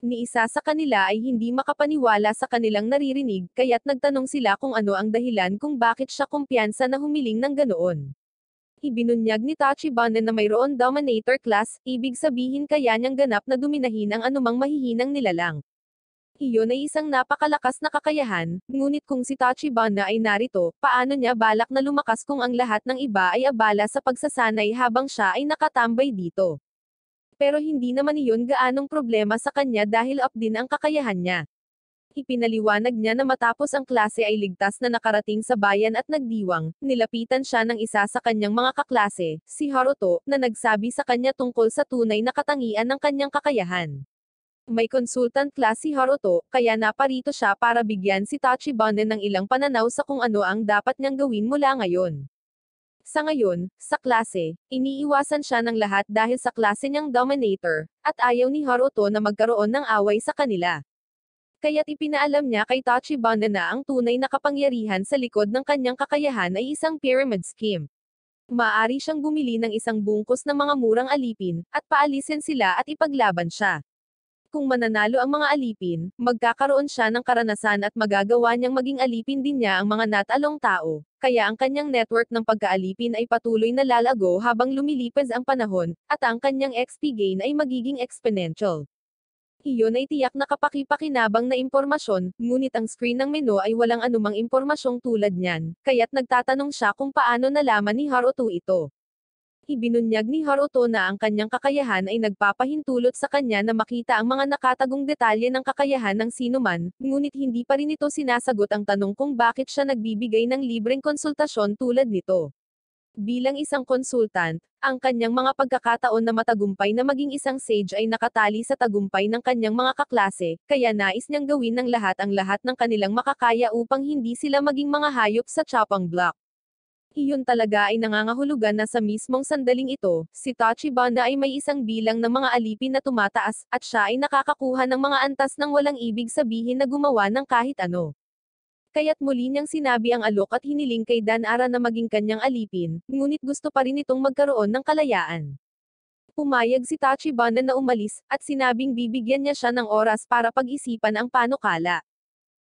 Ni isa sa kanila ay hindi makapaniwala sa kanilang naririnig, kaya't nagtanong sila kung ano ang dahilan kung bakit siya kumpiyansa na humiling ng ganoon. Ibinunyag ni Tachibana na mayroon dominator class, ibig sabihin kaya niyang ganap na duminahin ang anumang mahihinang nilalang. Iyon ay isang napakalakas na kakayahan, ngunit kung si Tachibana ay narito, paano niya balak na lumakas kung ang lahat ng iba ay abala sa pagsasanay habang siya ay nakatambay dito? Pero hindi naman iyon gaanong problema sa kanya dahil up din ang kakayahan niya. Ipinaliwanag niya na matapos ang klase ay ligtas na nakarating sa bayan at nagdiwang, nilapitan siya ng isa sa kanyang mga kaklase, si Haruto, na nagsabi sa kanya tungkol sa tunay na katangian ng kanyang kakayahan may consultant class si Haruto, kaya naparito siya para bigyan si Tachibana ng ilang pananaw sa kung ano ang dapat niyang gawin mula ngayon. Sa ngayon, sa klase, iniiwasan siya ng lahat dahil sa klase niyang dominator, at ayaw ni Haruto na magkaroon ng away sa kanila. Kaya't ipinaalam niya kay Tachibana na ang tunay na kapangyarihan sa likod ng kanyang kakayahan ay isang pyramid scheme. Maaari siyang bumili ng isang bungkus ng mga murang alipin, at paalisin sila at ipaglaban siya. Kung mananalo ang mga alipin, magkakaroon siya ng karanasan at magagawa niyang maging alipin din niya ang mga natalong tao. Kaya ang kanyang network ng pagkaalipin ay patuloy na lalago habang lumilipas ang panahon, at ang kanyang XP gain ay magiging exponential. Iyon ay tiyak na kapakipakinabang na impormasyon, ngunit ang screen ng menu ay walang anumang impormasyong tulad niyan, kaya't nagtatanong siya kung paano nalaman ni Haruto ito ibinunyag ni Haruto na ang kanyang kakayahan ay nagpapahintulot sa kanya na makita ang mga nakatagong detalye ng kakayahan ng sinuman, ngunit hindi pa rin ito sinasagot ang tanong kung bakit siya nagbibigay ng libreng konsultasyon tulad nito. Bilang isang consultant, ang kanyang mga pagkakataon na matagumpay na maging isang sage ay nakatali sa tagumpay ng kanyang mga kaklase, kaya nais niyang gawin ng lahat ang lahat ng kanilang makakaya upang hindi sila maging mga hayop sa chapang block. Iyon talaga ay nangangahulugan na sa mismong sandaling ito, si Tachibana ay may isang bilang ng mga alipin na tumataas, at siya ay nakakakuha ng mga antas ng walang ibig sabihin na gumawa ng kahit ano. Kaya't muli niyang sinabi ang alok at hiniling kay Dan Ara na maging kanyang alipin, ngunit gusto pa rin itong magkaroon ng kalayaan. Pumayag si Tachibana na umalis, at sinabing bibigyan niya siya ng oras para pag-isipan ang panukala.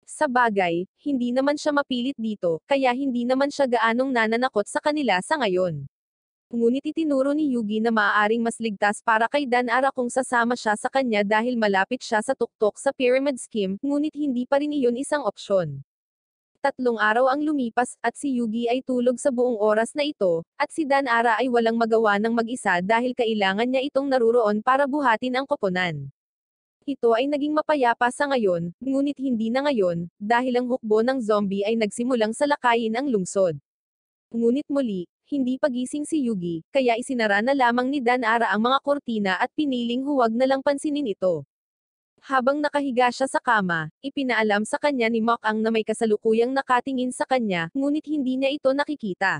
Sa bagay, hindi naman siya mapilit dito, kaya hindi naman siya gaanong nananakot sa kanila sa ngayon. Ngunit itinuro ni Yugi na maaaring mas ligtas para kay Dan Ara kung sasama siya sa kanya dahil malapit siya sa tuktok sa pyramid scheme, ngunit hindi pa rin iyon isang opsyon. Tatlong araw ang lumipas, at si Yugi ay tulog sa buong oras na ito, at si Dan Ara ay walang magawa ng mag-isa dahil kailangan niya itong naruroon para buhatin ang koponan. Ito ay naging mapayapa sa ngayon, ngunit hindi na ngayon, dahil ang hukbo ng zombie ay nagsimulang salakayin ang lungsod. Ngunit muli, hindi pagising si Yugi, kaya isinara na lamang ni Dan Ara ang mga kortina at piniling huwag na lang pansinin ito. Habang nakahiga siya sa kama, ipinaalam sa kanya ni Mok ang na may kasalukuyang nakatingin sa kanya, ngunit hindi niya ito nakikita.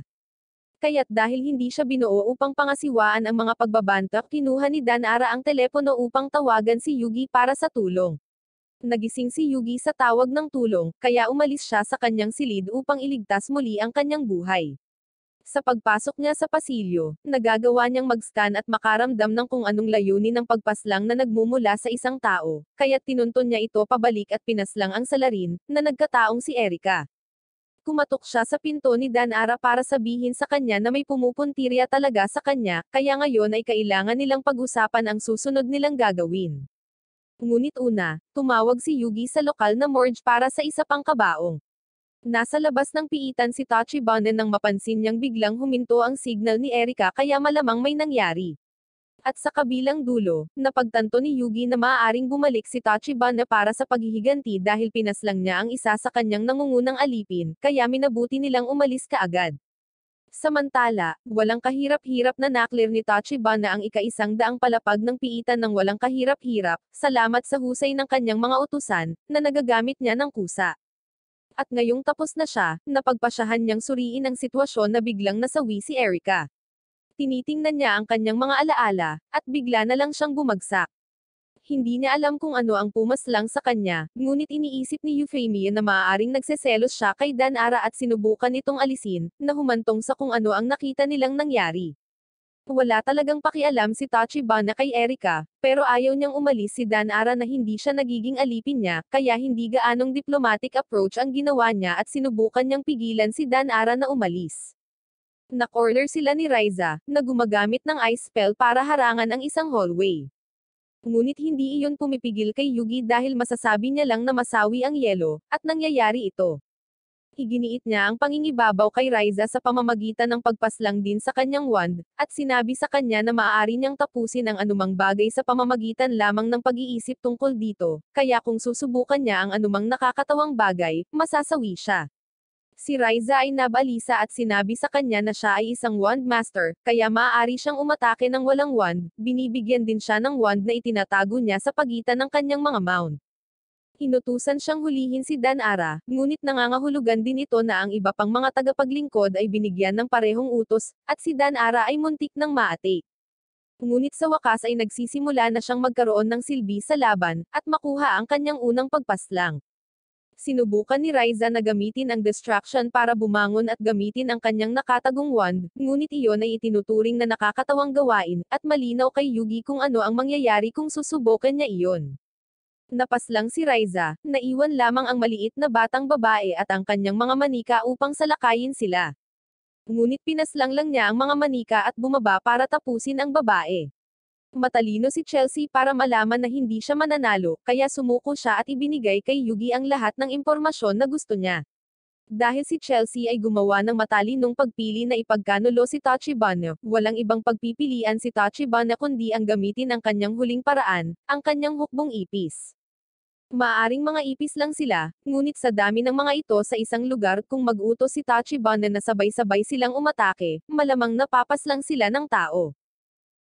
Kaya't dahil hindi siya binuo upang pangasiwaan ang mga pagbabantak, kinuha ni Danara ang telepono upang tawagan si Yugi para sa tulong. Nagising si Yugi sa tawag ng tulong, kaya umalis siya sa kanyang silid upang iligtas muli ang kanyang buhay. Sa pagpasok niya sa pasilyo, nagagawa niyang magscan at makaramdam ng kung anong layunin ng pagpaslang na nagmumula sa isang tao, kaya tinunton niya ito pabalik at pinaslang ang salarin, na nagkataong si Erika. Kumatok siya sa pinto ni Dan Ara para sabihin sa kanya na may pumupuntirya talaga sa kanya, kaya ngayon ay kailangan nilang pag-usapan ang susunod nilang gagawin. Ngunit una, tumawag si Yugi sa lokal na morgue para sa isa pang kabaong. Nasa labas ng piitan si Tachibana nang mapansin niyang biglang huminto ang signal ni Erika kaya malamang may nangyari. At sa kabilang dulo, napagtanto ni Yugi na maaaring bumalik si Tachibana para sa paghihiganti dahil pinaslang niya ang isa sa kanyang nangungunang alipin, kaya minabuti nilang umalis kaagad. Samantala, walang kahirap-hirap na naklir ni Tachibana ang ikaisang daang palapag ng piitan ng walang kahirap-hirap, salamat sa husay ng kanyang mga utusan, na nagagamit niya ng kusa. At ngayong tapos na siya, napagpasyahan niyang suriin ang sitwasyon na biglang nasawi si Erika. Tinitingnan niya ang kanyang mga alaala, at bigla na lang siyang bumagsak. Hindi niya alam kung ano ang pumaslang sa kanya, ngunit iniisip ni Euphemia na maaaring nagseselos siya kay Danara at sinubukan itong alisin, na humantong sa kung ano ang nakita nilang nangyari. Wala talagang pakialam si Tachibana kay Erika, pero ayaw niyang umalis si Danara na hindi siya nagiging alipin niya, kaya hindi gaanong diplomatic approach ang ginawa niya at sinubukan niyang pigilan si Danara na umalis. Nakorner sila ni Ryza, na gumagamit ng ice spell para harangan ang isang hallway. Ngunit hindi iyon pumipigil kay Yugi dahil masasabi niya lang na masawi ang yelo, at nangyayari ito. Iginiit niya ang pangingibabaw kay Ryza sa pamamagitan ng pagpaslang din sa kanyang wand, at sinabi sa kanya na maaari niyang tapusin ang anumang bagay sa pamamagitan lamang ng pag-iisip tungkol dito, kaya kung susubukan niya ang anumang nakakatawang bagay, masasawi siya. Si Ryza ay nabalisa at sinabi sa kanya na siya ay isang wand master, kaya maaari siyang umatake ng walang wand, binibigyan din siya ng wand na itinatago niya sa pagitan ng kanyang mga mount. Inutusan siyang hulihin si Dan Ara, ngunit nangangahulugan din ito na ang iba pang mga tagapaglingkod ay binigyan ng parehong utos, at si Dan Ara ay muntik ng maate. Ngunit sa wakas ay nagsisimula na siyang magkaroon ng silbi sa laban, at makuha ang kanyang unang pagpaslang. Sinubukan ni Ryza na gamitin ang distraction para bumangon at gamitin ang kanyang nakatagong wand, ngunit iyon ay itinuturing na nakakatawang gawain, at malinaw kay Yugi kung ano ang mangyayari kung susubukan niya iyon. Napaslang si Ryza, naiwan lamang ang maliit na batang babae at ang kanyang mga manika upang salakayin sila. Ngunit pinaslang lang niya ang mga manika at bumaba para tapusin ang babae. Matalino si Chelsea para malaman na hindi siya mananalo, kaya sumuko siya at ibinigay kay Yugi ang lahat ng impormasyon na gusto niya. Dahil si Chelsea ay gumawa ng matalinong pagpili na ipagkanulo si Tachibana, walang ibang pagpipilian si Tachibana kundi ang gamitin ang kanyang huling paraan, ang kanyang hukbong ipis. Maaring mga ipis lang sila, ngunit sa dami ng mga ito sa isang lugar kung mag-uto si Tachibana na sabay-sabay silang umatake, malamang napapas lang sila ng tao.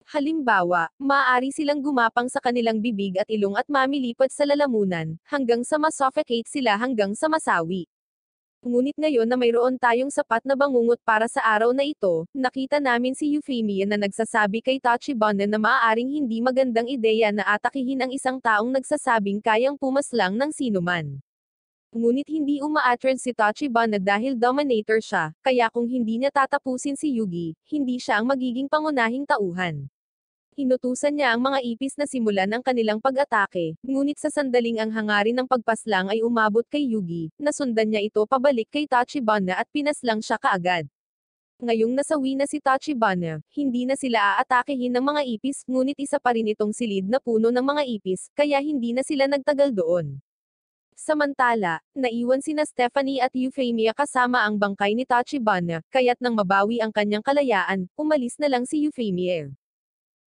Halimbawa, maaari silang gumapang sa kanilang bibig at ilong at mamilipat sa lalamunan, hanggang sa masuffocate sila hanggang sa masawi. Ngunit ngayon na mayroon tayong sapat na bangungot para sa araw na ito, nakita namin si Euphemia na nagsasabi kay Tachi Bonnen na maaaring hindi magandang ideya na atakihin ang isang taong nagsasabing kayang pumaslang ng sinuman. Ngunit hindi umaatred si Tachibana dahil dominator siya, kaya kung hindi niya tatapusin si Yugi, hindi siya ang magiging pangunahing tauhan. Hinutusan niya ang mga ipis na simulan ang kanilang pag-atake, ngunit sa sandaling ang hangarin ng pagpaslang ay umabot kay Yugi, nasundan niya ito pabalik kay Tachibana at pinaslang siya kaagad. Ngayong nasawi na si Tachibana, hindi na sila aatakehin ng mga ipis, ngunit isa pa rin itong silid na puno ng mga ipis, kaya hindi na sila nagtagal doon. Samantala, naiwan sina Stephanie at Euphemia kasama ang bangkay ni Tachibana, kaya't nang mabawi ang kanyang kalayaan, umalis na lang si Euphemia.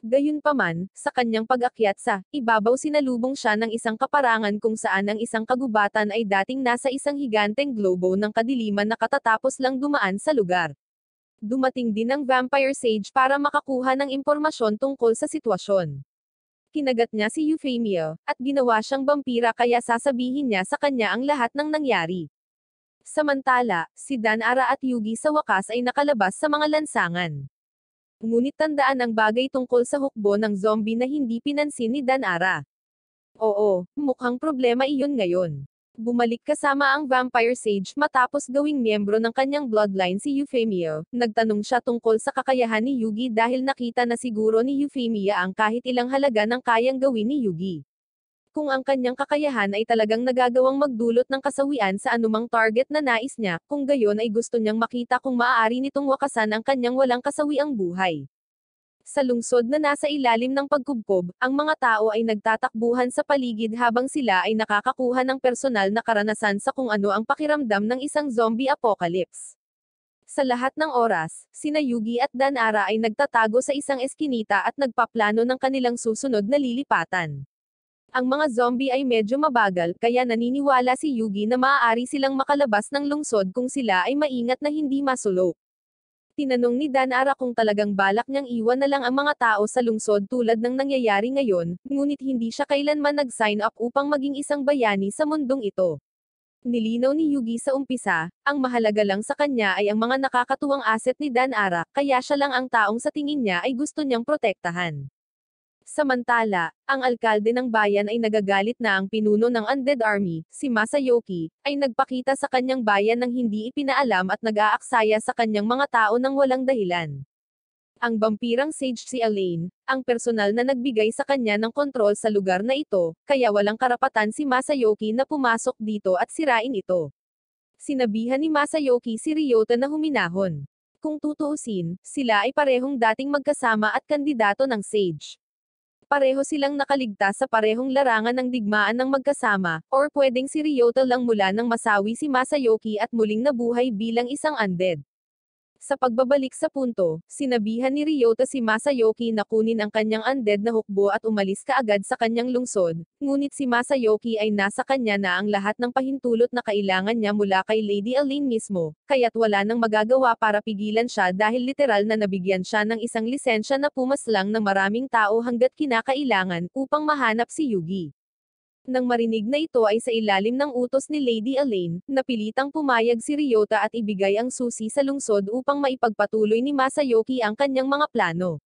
Gayunpaman, sa kanyang pag-akyat sa ibabaw sinalubong siya ng isang kaparangan kung saan ang isang kagubatan ay dating nasa isang higanteng globo ng kadiliman na katatapos lang dumaan sa lugar. Dumating din ang Vampire Sage para makakuha ng impormasyon tungkol sa sitwasyon. Kinagat niya si Euphemia, at ginawa siyang vampira kaya sasabihin niya sa kanya ang lahat ng nangyari. Samantala, si Dan Ara at Yugi sa wakas ay nakalabas sa mga lansangan. Ngunit tandaan ang bagay tungkol sa hukbo ng zombie na hindi pinansin ni Dan Ara. Oo, mukhang problema iyon ngayon. Bumalik kasama ang Vampire Sage matapos gawing miyembro ng kanyang bloodline si Euphemia. Nagtanong siya tungkol sa kakayahan ni Yugi dahil nakita na siguro ni Euphemia ang kahit ilang halaga ng kayang gawin ni Yugi. Kung ang kanyang kakayahan ay talagang nagagawang magdulot ng kasawian sa anumang target na nais niya, kung gayon ay gusto niyang makita kung maaari nitong wakasan ang kanyang walang kasawiang buhay. Sa lungsod na nasa ilalim ng pagkubkob, ang mga tao ay nagtatakbuhan sa paligid habang sila ay nakakakuha ng personal na karanasan sa kung ano ang pakiramdam ng isang zombie apocalypse. Sa lahat ng oras, sina Yugi at Danara ay nagtatago sa isang eskinita at nagpaplano ng kanilang susunod na lilipatan. Ang mga zombie ay medyo mabagal, kaya naniniwala si Yugi na maaari silang makalabas ng lungsod kung sila ay maingat na hindi masulo. Tinanong ni Danara kung talagang balak niyang iwan na lang ang mga tao sa lungsod tulad ng nangyayari ngayon, ngunit hindi siya kailanman nag-sign up upang maging isang bayani sa mundong ito. Nilinaw ni Yugi sa umpisa, ang mahalaga lang sa kanya ay ang mga nakakatuwang asset ni Danara, kaya siya lang ang taong sa tingin niya ay gusto niyang protektahan. Samantala, ang alkalde ng bayan ay nagagalit na ang pinuno ng Undead Army, si Masayoki, ay nagpakita sa kanyang bayan ng hindi ipinaalam at nag-aaksaya sa kanyang mga tao ng walang dahilan. Ang vampirang sage si Elaine, ang personal na nagbigay sa kanya ng kontrol sa lugar na ito, kaya walang karapatan si Masayoki na pumasok dito at sirain ito. Sinabihan ni Masayoki si Ryota na huminahon. Kung tutuusin, sila ay parehong dating magkasama at kandidato ng sage pareho silang nakaligtas sa parehong larangan ng digmaan ng magkasama, or pwedeng si Ryota lang mula ng masawi si Masayoki at muling nabuhay bilang isang undead. Sa pagbabalik sa punto, sinabihan ni Ryota si Masayoki na kunin ang kanyang undead na hukbo at umalis kaagad sa kanyang lungsod, ngunit si Masayoki ay nasa kanya na ang lahat ng pahintulot na kailangan niya mula kay Lady Aline mismo, kaya't wala nang magagawa para pigilan siya dahil literal na nabigyan siya ng isang lisensya na pumaslang ng maraming tao hanggat kinakailangan upang mahanap si Yugi. Nang marinig na ito ay sa ilalim ng utos ni Lady Elaine, napilitang pumayag si Ryota at ibigay ang susi sa lungsod upang maipagpatuloy ni Masayoki ang kanyang mga plano.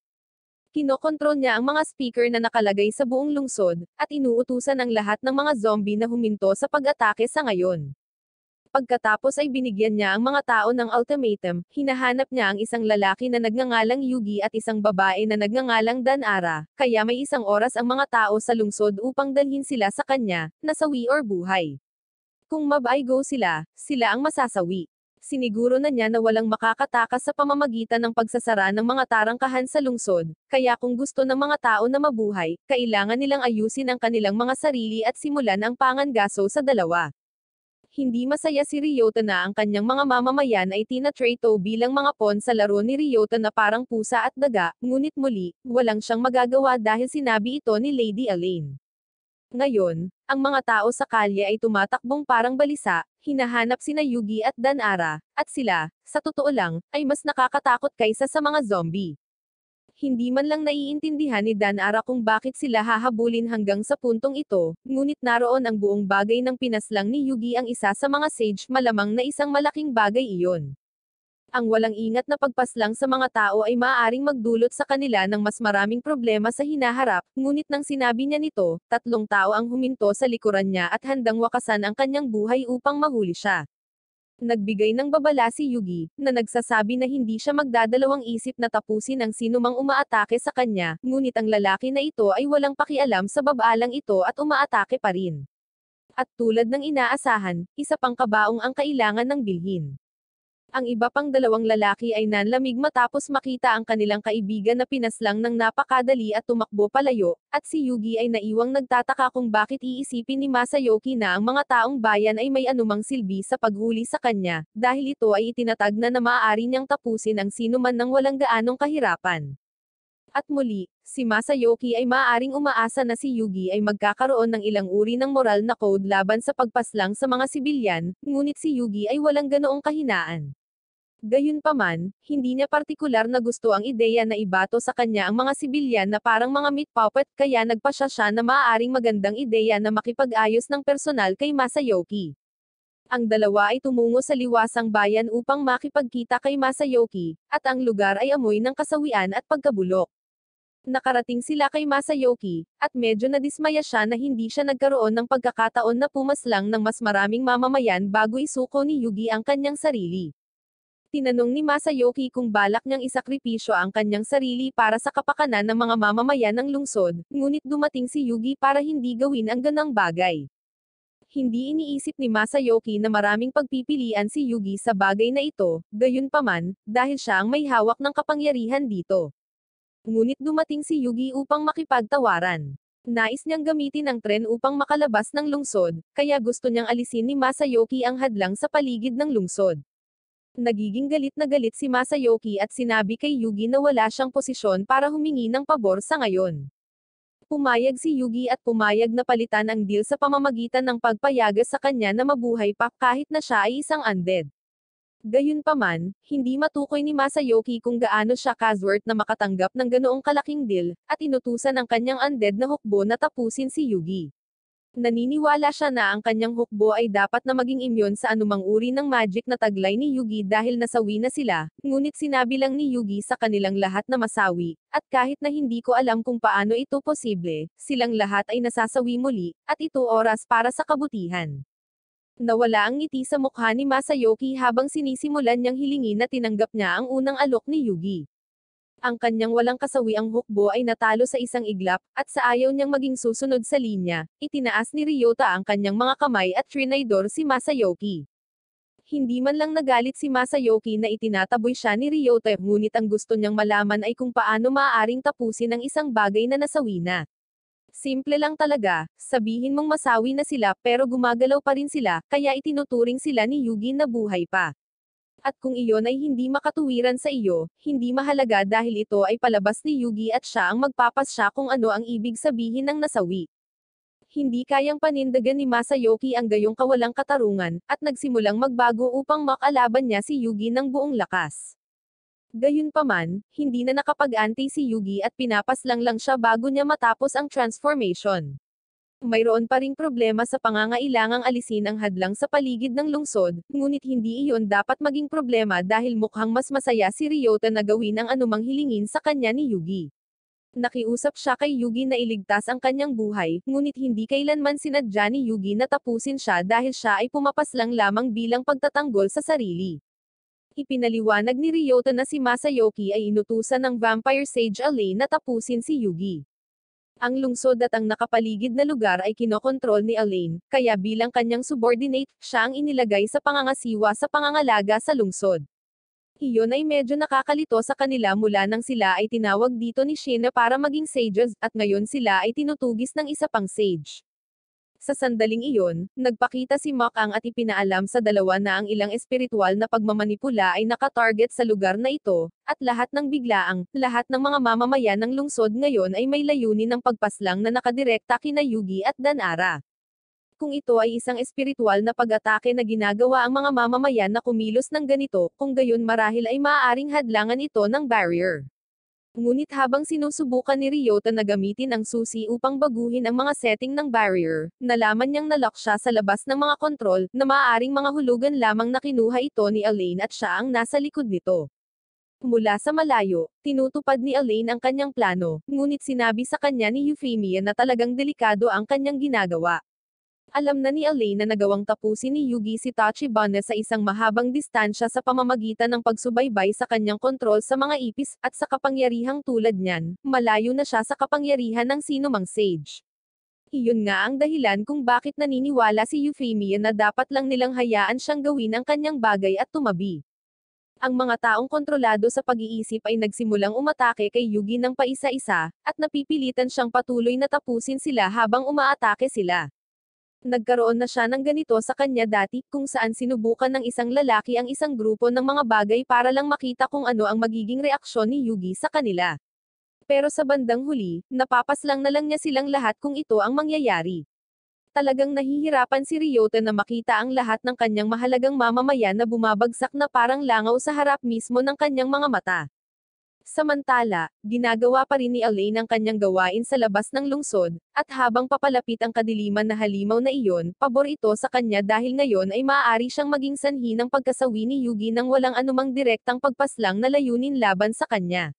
Kinokontrol niya ang mga speaker na nakalagay sa buong lungsod, at inuutusan ang lahat ng mga zombie na huminto sa pag-atake sa ngayon. Pagkatapos ay binigyan niya ang mga tao ng ultimatum, hinahanap niya ang isang lalaki na nagngangalang Yugi at isang babae na nagngangalang Danara, kaya may isang oras ang mga tao sa lungsod upang dalhin sila sa kanya, nasawi or buhay. Kung mabaigo sila, sila ang masasawi. Siniguro na niya na walang makakatakas sa pamamagitan ng pagsasara ng mga tarangkahan sa lungsod, kaya kung gusto ng mga tao na mabuhay, kailangan nilang ayusin ang kanilang mga sarili at simulan ang pangangaso sa dalawa hindi masaya si Ryota na ang kanyang mga mamamayan ay tinatrato bilang mga pawn sa laro ni Ryota na parang pusa at daga, ngunit muli, walang siyang magagawa dahil sinabi ito ni Lady Elaine. Ngayon, ang mga tao sa kalye ay tumatakbong parang balisa, hinahanap sina Yugi at Danara, at sila, sa totoo lang, ay mas nakakatakot kaysa sa mga zombie hindi man lang naiintindihan ni Dan Ara kung bakit sila hahabulin hanggang sa puntong ito, ngunit naroon ang buong bagay ng pinaslang ni Yugi ang isa sa mga sage malamang na isang malaking bagay iyon. Ang walang ingat na pagpaslang sa mga tao ay maaaring magdulot sa kanila ng mas maraming problema sa hinaharap, ngunit nang sinabi niya nito, tatlong tao ang huminto sa likuran niya at handang wakasan ang kanyang buhay upang mahuli siya. Nagbigay ng babala si Yugi, na nagsasabi na hindi siya magdadalawang isip na tapusin ang sinumang umaatake sa kanya, ngunit ang lalaki na ito ay walang pakialam sa babalang ito at umaatake pa rin. At tulad ng inaasahan, isa pang kabaong ang kailangan ng bilhin. Ang iba pang dalawang lalaki ay nanlamig matapos makita ang kanilang kaibigan na pinaslang ng napakadali at tumakbo palayo, at si Yugi ay naiwang nagtataka kung bakit iisipin ni Masayoki na ang mga taong bayan ay may anumang silbi sa paghuli sa kanya, dahil ito ay itinatag na na maaari niyang tapusin ang sino man ng walang gaanong kahirapan. At muli, si Masayoki ay maaaring umaasa na si Yugi ay magkakaroon ng ilang uri ng moral na code laban sa pagpaslang sa mga sibilyan, ngunit si Yugi ay walang ganoong kahinaan. Gayunpaman, hindi niya partikular na gusto ang ideya na ibato sa kanya ang mga sibilyan na parang mga meat puppet kaya nagpasya siya na maaaring magandang ideya na makipag-ayos ng personal kay Masayoki. Ang dalawa ay tumungo sa liwasang bayan upang makipagkita kay Masayoki, at ang lugar ay amoy ng kasawian at pagkabulok. Nakarating sila kay Masayoki, at medyo nadismaya siya na hindi siya nagkaroon ng pagkakataon na pumaslang ng mas maraming mamamayan bago isuko ni Yugi ang kanyang sarili tinanong ni Masayoki kung balak niyang isakripisyo ang kanyang sarili para sa kapakanan ng mga mamamayan ng lungsod, ngunit dumating si Yugi para hindi gawin ang ganang bagay. Hindi iniisip ni Masayoki na maraming pagpipilian si Yugi sa bagay na ito, gayunpaman, dahil siya ang may hawak ng kapangyarihan dito. Ngunit dumating si Yugi upang makipagtawaran. Nais niyang gamitin ang tren upang makalabas ng lungsod, kaya gusto niyang alisin ni Masayoki ang hadlang sa paligid ng lungsod. Nagiging galit na galit si Masayoki at sinabi kay Yugi na wala siyang posisyon para humingi ng pabor sa ngayon. Pumayag si Yugi at pumayag na palitan ang deal sa pamamagitan ng pagpayaga sa kanya na mabuhay pa kahit na siya ay isang undead. Gayunpaman, hindi matukoy ni Masayoki kung gaano siya Cosworth na makatanggap ng ganoong kalaking deal, at inutusan ang kanyang undead na hukbo na tapusin si Yugi. Naniniwala siya na ang kanyang hukbo ay dapat na maging immune sa anumang uri ng magic na taglay ni Yugi dahil nasawi na sila, ngunit sinabi lang ni Yugi sa kanilang lahat na masawi, at kahit na hindi ko alam kung paano ito posible, silang lahat ay nasasawi muli, at ito oras para sa kabutihan. Nawala ang ngiti sa mukha ni Masayoki habang sinisimulan niyang hilingin na tinanggap niya ang unang alok ni Yugi ang kanyang walang kasawi ang hukbo ay natalo sa isang iglap, at sa ayaw niyang maging susunod sa linya, itinaas ni Ryota ang kanyang mga kamay at trinaydor si Masayoki. Hindi man lang nagalit si Masayoki na itinataboy siya ni Ryota ngunit ang gusto niyang malaman ay kung paano maaaring tapusin ang isang bagay na nasawi na. Simple lang talaga, sabihin mong masawi na sila pero gumagalaw pa rin sila, kaya itinuturing sila ni Yugi na buhay pa. At kung iyon ay hindi makatuwiran sa iyo, hindi mahalaga dahil ito ay palabas ni Yugi at siya ang magpapasya kung ano ang ibig sabihin ng nasawi hindi kayang panindagan ni Masayoki ang gayong kawalang katarungan, at nagsimulang magbago upang makalaban niya si Yugi ng buong lakas. Gayunpaman, hindi na nakapag-anti si Yugi at pinapas lang lang siya bago niya matapos ang transformation mayroon pa ring problema sa pangangailangang alisin ang hadlang sa paligid ng lungsod, ngunit hindi iyon dapat maging problema dahil mukhang mas masaya si Ryota na gawin ang anumang hilingin sa kanya ni Yugi. Nakiusap siya kay Yugi na iligtas ang kanyang buhay, ngunit hindi kailanman sinadya ni Yugi na tapusin siya dahil siya ay pumapas lang lamang bilang pagtatanggol sa sarili ipinaliwanag ni Ryota na si Masayoki ay inutusan ng Vampire Sage Alain na tapusin si Yugi. Ang lungsod at ang nakapaligid na lugar ay kinokontrol ni Elaine, kaya bilang kanyang subordinate, siya ang inilagay sa pangangasiwa sa pangangalaga sa lungsod. Iyon ay medyo nakakalito sa kanila mula nang sila ay tinawag dito ni Shena para maging sages, at ngayon sila ay tinutugis ng isa pang sage. Sa sandaling iyon, nagpakita si Mac ang at ipinaalam sa dalawa na ang ilang espiritual na pagmamanipula ay nakatarget sa lugar na ito, at lahat ng biglaang, lahat ng mga mamamayan ng lungsod ngayon ay may layunin ng pagpaslang na nakadirekta kina Yugi at Danara kung ito ay isang espiritual na pag-atake na ginagawa ang mga mamamayan na kumilos ng ganito, kung gayon marahil ay maaaring hadlangan ito ng barrier. Ngunit habang sinusubukan ni Ryota na gamitin ang susi upang baguhin ang mga setting ng barrier, nalaman niyang nalock siya sa labas ng mga kontrol, na maaaring mga hulugan lamang na kinuha ito ni Elaine at siya ang nasa likod nito. Mula sa malayo, tinutupad ni Elaine ang kanyang plano, ngunit sinabi sa kanya ni Euphemia na talagang delikado ang kanyang ginagawa. Alam na ni Elaine na nagawang tapusin ni Yugi si Tachibana sa isang mahabang distansya sa pamamagitan ng pagsubaybay sa kanyang kontrol sa mga ipis, at sa kapangyarihang tulad niyan, malayo na siya sa kapangyarihan ng sinumang sage. Iyon nga ang dahilan kung bakit naniniwala si Euphemia na dapat lang nilang hayaan siyang gawin ang kanyang bagay at tumabi. Ang mga taong kontrolado sa pag-iisip ay nagsimulang umatake kay Yugi ng paisa-isa, at napipilitan siyang patuloy na tapusin sila habang umaatake sila. Nagkaroon na siya ng ganito sa kanya dati, kung saan sinubukan ng isang lalaki ang isang grupo ng mga bagay para lang makita kung ano ang magiging reaksyon ni Yugi sa kanila. Pero sa bandang huli, napapas lang na lang niya silang lahat kung ito ang mangyayari. Talagang nahihirapan si Ryota na makita ang lahat ng kanyang mahalagang mamamayan na bumabagsak na parang langaw sa harap mismo ng kanyang mga mata. Samantala, ginagawa pa rin ni Elaine ang kanyang gawain sa labas ng lungsod, at habang papalapit ang kadiliman na halimaw na iyon, pabor ito sa kanya dahil ngayon ay maaari siyang maging sanhi ng pagkasawi ni Yugi ng walang anumang direktang pagpaslang na layunin laban sa kanya.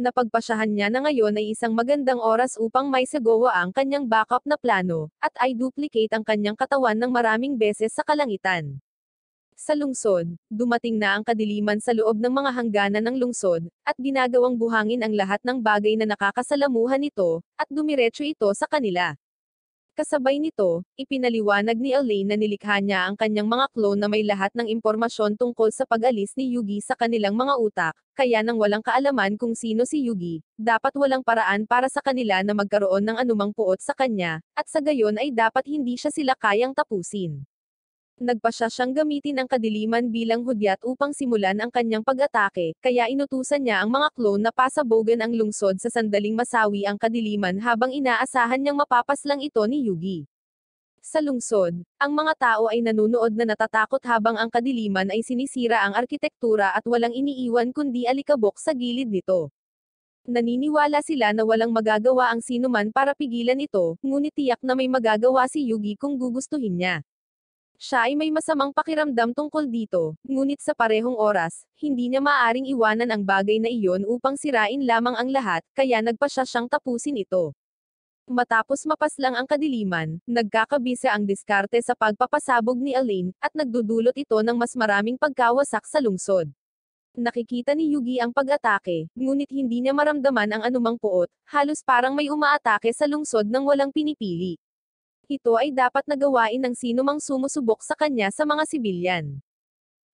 Napagpasyahan niya na ngayon ay isang magandang oras upang may sagawa ang kanyang backup na plano, at ay duplicate ang kanyang katawan ng maraming beses sa kalangitan. Sa lungsod, dumating na ang kadiliman sa loob ng mga hangganan ng lungsod, at ginagawang buhangin ang lahat ng bagay na nakakasalamuhan nito, at dumiretso ito sa kanila. Kasabay nito, ipinaliwanag ni Elaine na nilikha niya ang kanyang mga clone na may lahat ng impormasyon tungkol sa pag-alis ni Yugi sa kanilang mga utak, kaya nang walang kaalaman kung sino si Yugi, dapat walang paraan para sa kanila na magkaroon ng anumang puot sa kanya, at sa gayon ay dapat hindi siya sila kayang tapusin. Nagpasya siyang gamitin ang kadiliman bilang hudyat upang simulan ang kanyang pag-atake, kaya inutusan niya ang mga clone na pasabogan ang lungsod sa sandaling masawi ang kadiliman habang inaasahan niyang mapapas lang ito ni Yugi. Sa lungsod, ang mga tao ay nanunood na natatakot habang ang kadiliman ay sinisira ang arkitektura at walang iniiwan kundi alikabok sa gilid nito. Naniniwala sila na walang magagawa ang sinuman para pigilan ito, ngunit tiyak na may magagawa si Yugi kung gugustuhin niya. Siya ay may masamang pakiramdam tungkol dito, ngunit sa parehong oras, hindi niya maaring iwanan ang bagay na iyon upang sirain lamang ang lahat, kaya nagpa siya siyang tapusin ito. Matapos mapaslang ang kadiliman, nagkakabisa ang diskarte sa pagpapasabog ni Elaine, at nagdudulot ito ng mas maraming pagkawasak sa lungsod. Nakikita ni Yugi ang pag-atake, ngunit hindi niya maramdaman ang anumang puot, halos parang may umaatake sa lungsod ng walang pinipili. Ito ay dapat nagawain ng sinumang sumusubok sa kanya sa mga sibilyan.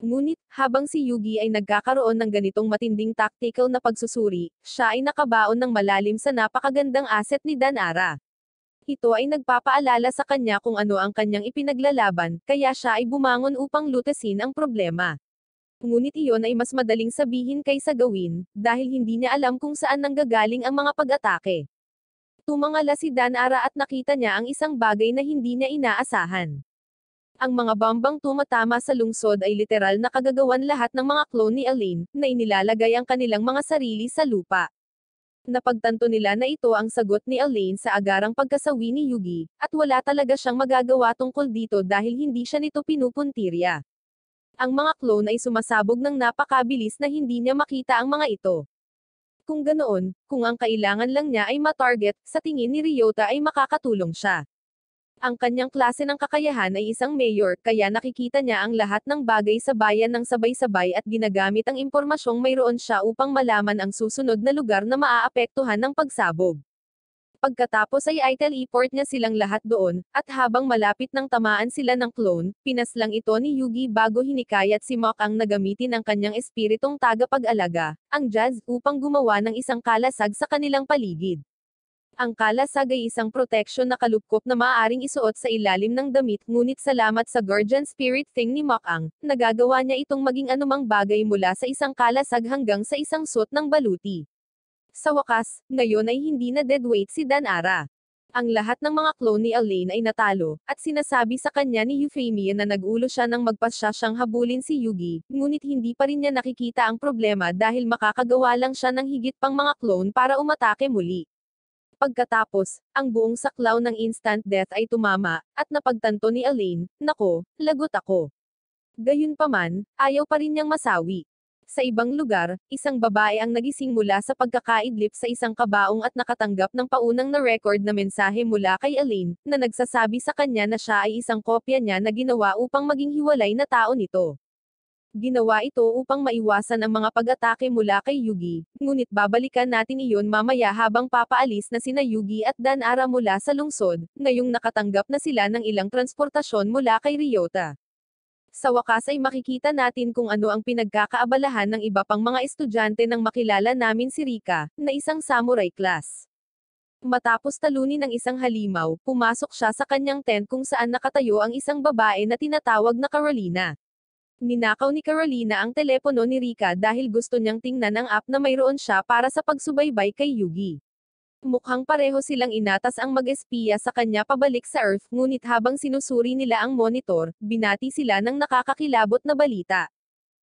Ngunit, habang si Yugi ay nagkakaroon ng ganitong matinding tactical na pagsusuri, siya ay nakabaon ng malalim sa napakagandang asset ni Danara. Ito ay nagpapaalala sa kanya kung ano ang kanyang ipinaglalaban, kaya siya ay bumangon upang lutasin ang problema. Ngunit iyon ay mas madaling sabihin kaysa gawin, dahil hindi niya alam kung saan nanggagaling ang mga pag-atake. Tumangala si Dan Ara at nakita niya ang isang bagay na hindi niya inaasahan. Ang mga bombang tumatama sa lungsod ay literal na kagagawan lahat ng mga clone ni Aline, na inilalagay ang kanilang mga sarili sa lupa. Napagtanto nila na ito ang sagot ni Elaine sa agarang pagkasawi ni Yugi, at wala talaga siyang magagawa tungkol dito dahil hindi siya nito pinupuntirya. Ang mga clone ay sumasabog ng napakabilis na hindi niya makita ang mga ito. Kung ganoon, kung ang kailangan lang niya ay matarget, sa tingin ni Ryota ay makakatulong siya. Ang kanyang klase ng kakayahan ay isang mayor, kaya nakikita niya ang lahat ng bagay sa bayan ng sabay-sabay at ginagamit ang impormasyong mayroon siya upang malaman ang susunod na lugar na maaapektuhan ng pagsabog. Pagkatapos ay i port niya silang lahat doon, at habang malapit nang tamaan sila ng clone, pinaslang ito ni Yugi bago hinikayat si Mok ang nagamitin ang kanyang espiritong tagapag-alaga, ang jazz, upang gumawa ng isang kalasag sa kanilang paligid. Ang kalasag ay isang protection na kalupkop na maaaring isuot sa ilalim ng damit ngunit salamat sa guardian spirit thing ni Mokang, nagagawa niya itong maging anumang bagay mula sa isang kalasag hanggang sa isang suot ng baluti. Sa wakas, ngayon ay hindi na deadweight si Dan Ara. Ang lahat ng mga clone ni Elaine ay natalo, at sinasabi sa kanya ni Euphemia na nagulo siya nang magpasya siyang habulin si Yugi, ngunit hindi pa rin niya nakikita ang problema dahil makakagawa lang siya ng higit pang mga clone para umatake muli. Pagkatapos, ang buong saklaw ng instant death ay tumama, at napagtanto ni Elaine, nako, lagot ako. Gayunpaman, ayaw pa rin niyang masawi. Sa ibang lugar, isang babae ang nagising mula sa pagkakaidlip sa isang kabaong at nakatanggap ng paunang na record na mensahe mula kay Elaine, na nagsasabi sa kanya na siya ay isang kopya niya na ginawa upang maging hiwalay na tao nito. Ginawa ito upang maiwasan ang mga pag-atake mula kay Yugi, ngunit babalikan natin iyon mamaya habang papaalis na sina Yugi at Danara mula sa lungsod, ngayong nakatanggap na sila ng ilang transportasyon mula kay Ryota. Sa wakas ay makikita natin kung ano ang pinagkakaabalahan ng iba pang mga estudyante nang makilala namin si Rika, na isang samurai class. Matapos talunin ang isang halimaw, pumasok siya sa kanyang tent kung saan nakatayo ang isang babae na tinatawag na Carolina. Ninakaw ni Carolina ang telepono ni Rika dahil gusto niyang tingnan ang app na mayroon siya para sa pagsubaybay kay Yugi. Mukhang pareho silang inatas ang mag-espiya sa kanya pabalik sa Earth, ngunit habang sinusuri nila ang monitor, binati sila ng nakakakilabot na balita.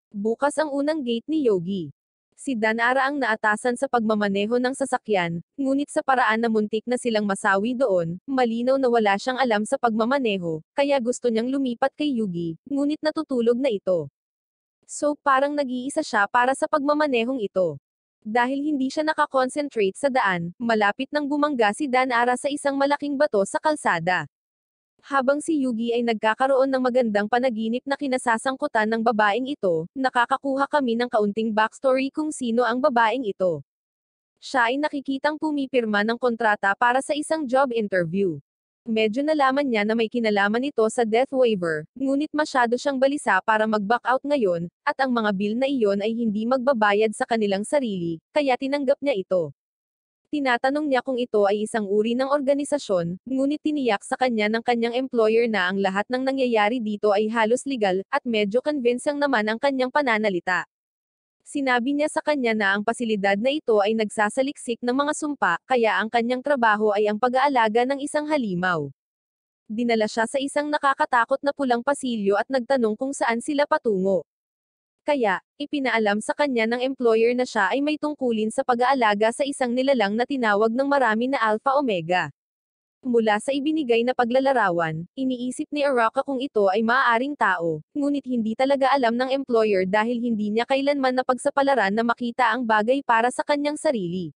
Bukas ang unang gate ni Yogi. Si Danara ang naatasan sa pagmamaneho ng sasakyan, ngunit sa paraan na muntik na silang masawi doon, malinaw na wala siyang alam sa pagmamaneho, kaya gusto niyang lumipat kay Yugi, ngunit natutulog na ito. So parang nag-iisa siya para sa pagmamanehong ito. Dahil hindi siya nakakonsentrate sa daan, malapit nang bumangga si Dan Ara sa isang malaking bato sa kalsada. Habang si Yugi ay nagkakaroon ng magandang panaginip na kinasasangkutan ng babaeng ito, nakakakuha kami ng kaunting backstory kung sino ang babaeng ito. Siya ay nakikitang pumipirma ng kontrata para sa isang job interview. Medyo nalaman niya na may kinalaman ito sa death waiver, ngunit masyado siyang balisa para mag-back out ngayon, at ang mga bill na iyon ay hindi magbabayad sa kanilang sarili, kaya tinanggap niya ito. Tinatanong niya kung ito ay isang uri ng organisasyon, ngunit tiniyak sa kanya ng kanyang employer na ang lahat ng nangyayari dito ay halos legal, at medyo convincing naman ang kanyang pananalita. Sinabi niya sa kanya na ang pasilidad na ito ay nagsasaliksik ng mga sumpa, kaya ang kanyang trabaho ay ang pag-aalaga ng isang halimaw. Dinala siya sa isang nakakatakot na pulang pasilyo at nagtanong kung saan sila patungo. Kaya, ipinaalam sa kanya ng employer na siya ay may tungkulin sa pag-aalaga sa isang nilalang na tinawag ng marami na Alpha Omega. Mula sa ibinigay na paglalarawan, iniisip ni Araka kung ito ay maaaring tao, ngunit hindi talaga alam ng employer dahil hindi niya kailanman napagsapalaran na makita ang bagay para sa kanyang sarili.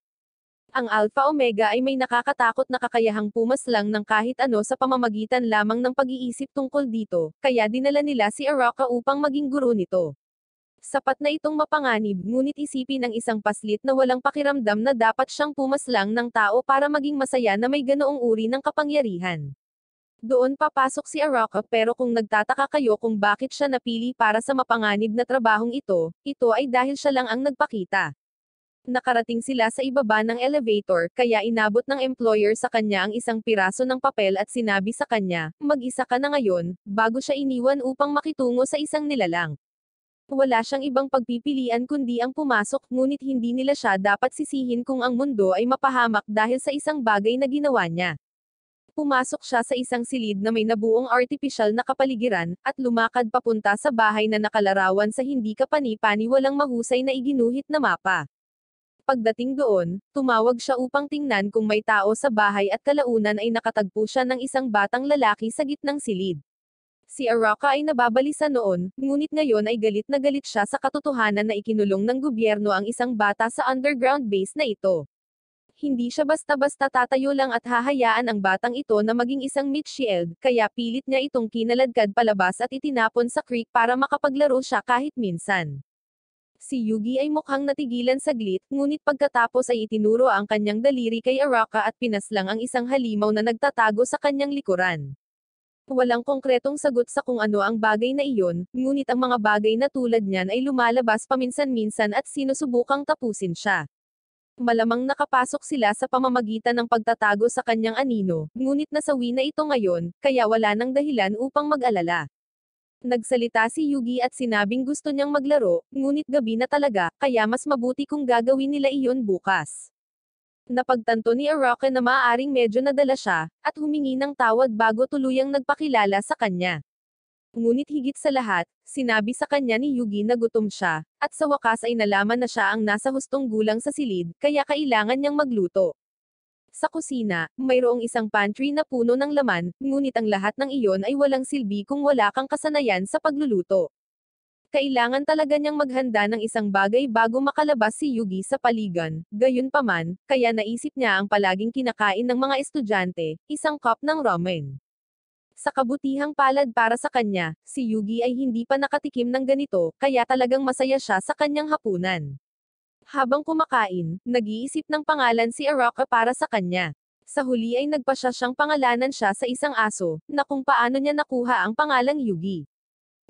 Ang Alpha Omega ay may nakakatakot na kakayahang pumaslang ng kahit ano sa pamamagitan lamang ng pag-iisip tungkol dito, kaya dinala nila si Araka upang maging guro nito. Sapat na itong mapanganib ngunit isipin ang isang paslit na walang pakiramdam na dapat siyang pumaslang ng tao para maging masaya na may ganoong uri ng kapangyarihan. Doon papasok si Araka pero kung nagtataka kayo kung bakit siya napili para sa mapanganib na trabahong ito, ito ay dahil siya lang ang nagpakita. Nakarating sila sa ibaba ng elevator kaya inabot ng employer sa kanya ang isang piraso ng papel at sinabi sa kanya, mag-isa ka na ngayon, bago siya iniwan upang makitungo sa isang nilalang. Wala siyang ibang pagpipilian kundi ang pumasok, ngunit hindi nila siya dapat sisihin kung ang mundo ay mapahamak dahil sa isang bagay na ginawa niya. Pumasok siya sa isang silid na may nabuong artipisyal na kapaligiran, at lumakad papunta sa bahay na nakalarawan sa hindi kapani-pani walang mahusay na iginuhit na mapa. Pagdating doon, tumawag siya upang tingnan kung may tao sa bahay at kalaunan ay nakatagpo siya ng isang batang lalaki sa gitnang silid. Si Araka ay nababalisa noon, ngunit ngayon ay galit na galit siya sa katotohanan na ikinulong ng gobyerno ang isang bata sa underground base na ito. Hindi siya basta-basta tatayo lang at hahayaan ang batang ito na maging isang midshield, kaya pilit niya itong kinaladkad palabas at itinapon sa creek para makapaglaro siya kahit minsan. Si Yugi ay mukhang natigilan saglit, ngunit pagkatapos ay itinuro ang kanyang daliri kay Araka at pinaslang ang isang halimaw na nagtatago sa kanyang likuran. Walang konkretong sagot sa kung ano ang bagay na iyon, ngunit ang mga bagay na tulad niyan ay lumalabas paminsan-minsan at sinusubukang tapusin siya. Malamang nakapasok sila sa pamamagitan ng pagtatago sa kanyang anino, ngunit nasawi na ito ngayon, kaya wala nang dahilan upang mag-alala. Nagsalita si Yugi at sinabing gusto niyang maglaro, ngunit gabi na talaga, kaya mas mabuti kung gagawin nila iyon bukas napagtanto ni Arroque na maaring medyo nadala siya, at humingi ng tawad bago tuluyang nagpakilala sa kanya. Ngunit higit sa lahat, sinabi sa kanya ni Yugi na gutom siya, at sa wakas ay nalaman na siya ang nasa hustong gulang sa silid, kaya kailangan niyang magluto. Sa kusina, mayroong isang pantry na puno ng laman, ngunit ang lahat ng iyon ay walang silbi kung wala kang kasanayan sa pagluluto. Kailangan talaga niyang maghanda ng isang bagay bago makalabas si Yugi sa paligan. Gayunpaman, kaya naisip niya ang palaging kinakain ng mga estudyante, isang cup ng ramen. Sa kabutihang palad para sa kanya, si Yugi ay hindi pa nakatikim ng ganito, kaya talagang masaya siya sa kanyang hapunan. Habang kumakain, nag-iisip ng pangalan si Araka para sa kanya. Sa huli ay nagpasya siyang pangalanan siya sa isang aso, na kung paano niya nakuha ang pangalang Yugi.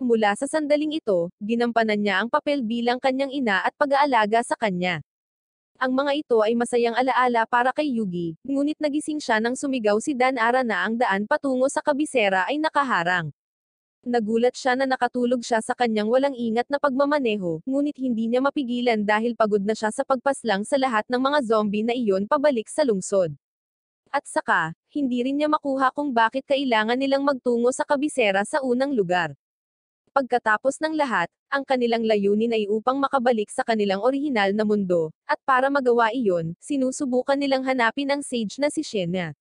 Mula sa sandaling ito, ginampanan niya ang papel bilang kanyang ina at pag-aalaga sa kanya. Ang mga ito ay masayang alaala para kay Yugi, ngunit nagising siya nang sumigaw si Dan Ara na ang daan patungo sa kabisera ay nakaharang. Nagulat siya na nakatulog siya sa kanyang walang ingat na pagmamaneho, ngunit hindi niya mapigilan dahil pagod na siya sa pagpaslang sa lahat ng mga zombie na iyon pabalik sa lungsod. At saka, hindi rin niya makuha kung bakit kailangan nilang magtungo sa kabisera sa unang lugar. Pagkatapos ng lahat, ang kanilang layunin ay upang makabalik sa kanilang orihinal na mundo, at para magawa iyon, sinusubukan nilang hanapin ang sage na si Shena.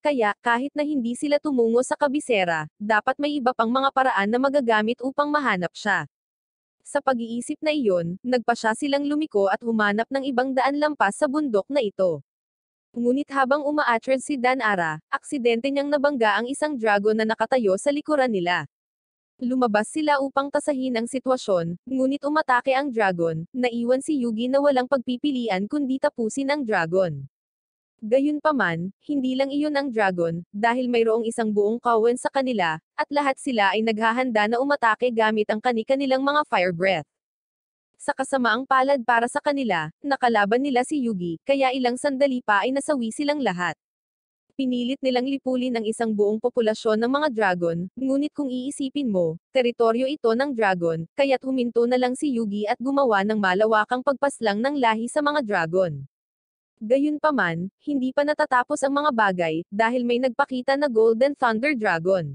Kaya, kahit na hindi sila tumungo sa kabisera, dapat may iba pang mga paraan na magagamit upang mahanap siya. Sa pag-iisip na iyon, nagpa siya silang lumiko at humanap ng ibang daan lampas sa bundok na ito. Ngunit habang umaatrad si Dan Ara, aksidente niyang nabangga ang isang dragon na nakatayo sa likuran nila. Lumabas sila upang tasahin ang sitwasyon, ngunit umatake ang dragon, naiwan si Yugi na walang pagpipilian kundi tapusin ang dragon. Gayunpaman, hindi lang iyon ang dragon, dahil mayroong isang buong kawan sa kanila, at lahat sila ay naghahanda na umatake gamit ang kani-kanilang mga fire breath. Sa kasamaang palad para sa kanila, nakalaban nila si Yugi, kaya ilang sandali pa ay nasawi silang lahat pinilit nilang lipulin ang isang buong populasyon ng mga dragon, ngunit kung iisipin mo, teritoryo ito ng dragon, kaya't huminto na lang si Yugi at gumawa ng malawakang pagpaslang ng lahi sa mga dragon. Gayunpaman, hindi pa natatapos ang mga bagay, dahil may nagpakita na Golden Thunder Dragon.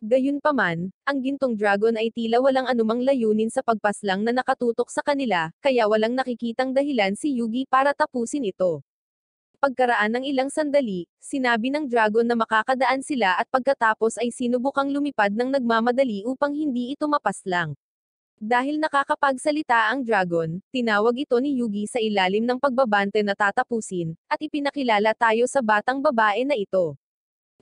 Gayunpaman, ang gintong dragon ay tila walang anumang layunin sa pagpaslang na nakatutok sa kanila, kaya walang nakikitang dahilan si Yugi para tapusin ito pagkaraan ng ilang sandali, sinabi ng dragon na makakadaan sila at pagkatapos ay sinubukang lumipad ng nagmamadali upang hindi ito mapaslang. Dahil nakakapagsalita ang dragon, tinawag ito ni Yugi sa ilalim ng pagbabante na tatapusin, at ipinakilala tayo sa batang babae na ito.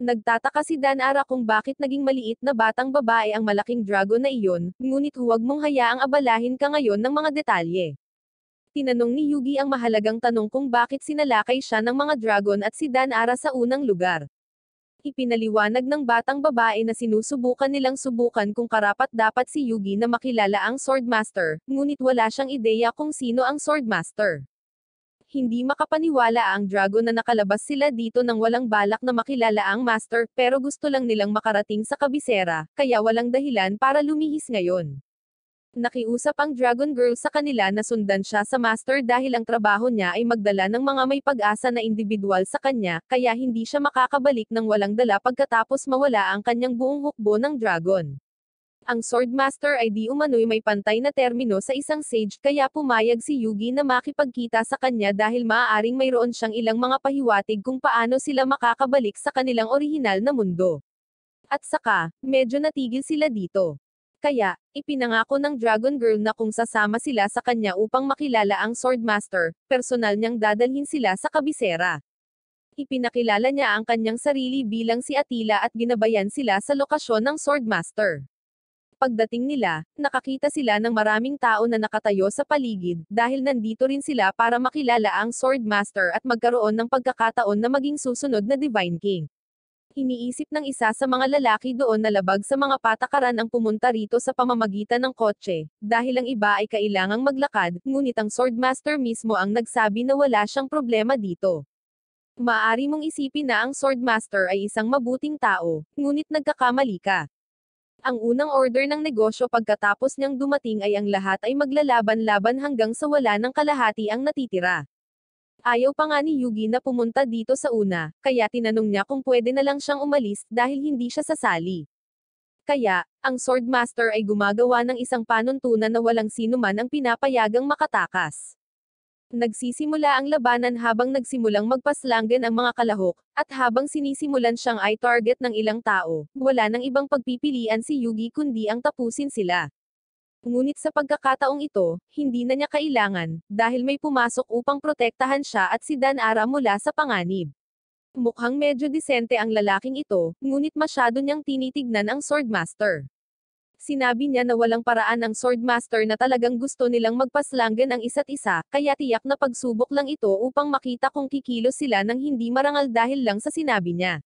Nagtataka si Danara kung bakit naging maliit na batang babae ang malaking dragon na iyon, ngunit huwag mong hayaang abalahin ka ngayon ng mga detalye. Tinanong ni Yugi ang mahalagang tanong kung bakit sinalakay siya ng mga dragon at si Dan Ara sa unang lugar. Ipinaliwanag ng batang babae na sinusubukan nilang subukan kung karapat dapat si Yugi na makilala ang Swordmaster, ngunit wala siyang ideya kung sino ang Swordmaster. Hindi makapaniwala ang dragon na nakalabas sila dito nang walang balak na makilala ang master, pero gusto lang nilang makarating sa kabisera, kaya walang dahilan para lumihis ngayon. Nakiusap ang Dragon Girl sa kanila na sundan siya sa Master dahil ang trabaho niya ay magdala ng mga may pag-asa na individual sa kanya, kaya hindi siya makakabalik ng walang dala pagkatapos mawala ang kanyang buong hukbo ng Dragon. Ang Swordmaster ay di umano'y may pantay na termino sa isang sage kaya pumayag si Yugi na makipagkita sa kanya dahil maaaring mayroon siyang ilang mga pahiwatig kung paano sila makakabalik sa kanilang orihinal na mundo. At saka, medyo natigil sila dito. Kaya, Ipinangako ng Dragon Girl na kung sasama sila sa kanya upang makilala ang Swordmaster, personal niyang dadalhin sila sa kabisera. Ipinakilala niya ang kanyang sarili bilang si Atila at ginabayan sila sa lokasyon ng Swordmaster. Pagdating nila, nakakita sila ng maraming tao na nakatayo sa paligid dahil nandito rin sila para makilala ang Swordmaster at magkaroon ng pagkakataon na maging susunod na Divine King. Iniisip ng isa sa mga lalaki doon na labag sa mga patakaran ang pumunta rito sa pamamagitan ng kotse, dahil ang iba ay kailangang maglakad, ngunit ang Swordmaster mismo ang nagsabi na wala siyang problema dito. Maari mong isipin na ang Swordmaster ay isang mabuting tao, ngunit nagkakamali ka. Ang unang order ng negosyo pagkatapos niyang dumating ay ang lahat ay maglalaban-laban hanggang sa wala ng kalahati ang natitira. Ayaw pa nga ni Yugi na pumunta dito sa una, kaya tinanong niya kung pwede na lang siyang umalis dahil hindi siya sasali. Kaya, ang Swordmaster ay gumagawa ng isang panuntunan na walang sino man ang pinapayagang makatakas. Nagsisimula ang labanan habang nagsimulang magpaslanggan ang mga kalahok, at habang sinisimulan siyang ay target ng ilang tao, wala nang ibang pagpipilian si Yugi kundi ang tapusin sila. Ngunit sa pagkakataong ito, hindi na niya kailangan, dahil may pumasok upang protektahan siya at si Dan Ara mula sa panganib. Mukhang medyo disente ang lalaking ito, ngunit masyado niyang tinitignan ang Swordmaster. Sinabi niya na walang paraan ang Swordmaster na talagang gusto nilang magpaslanggan ang isa't isa, kaya tiyak na pagsubok lang ito upang makita kung kikilos sila ng hindi marangal dahil lang sa sinabi niya.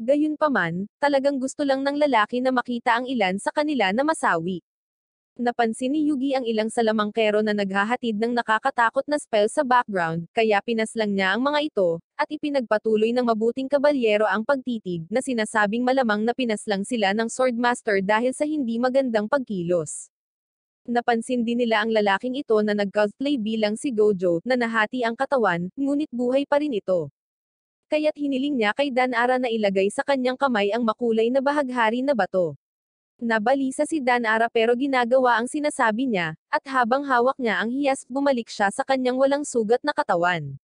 Gayunpaman, talagang gusto lang ng lalaki na makita ang ilan sa kanila na masawi. Napansin ni Yugi ang ilang salamangkero na naghahatid ng nakakatakot na spell sa background, kaya pinaslang niya ang mga ito, at ipinagpatuloy ng mabuting kabalyero ang pagtitig na sinasabing malamang na pinaslang sila ng Swordmaster dahil sa hindi magandang pagkilos. Napansin din nila ang lalaking ito na nag-cosplay bilang si Gojo, na nahati ang katawan, ngunit buhay pa rin ito. Kaya't hiniling niya kay Danara na ilagay sa kanyang kamay ang makulay na bahaghari na bato. Nabalisa si Dan Ara pero ginagawa ang sinasabi niya, at habang hawak niya ang hiyas, bumalik siya sa kanyang walang sugat na katawan.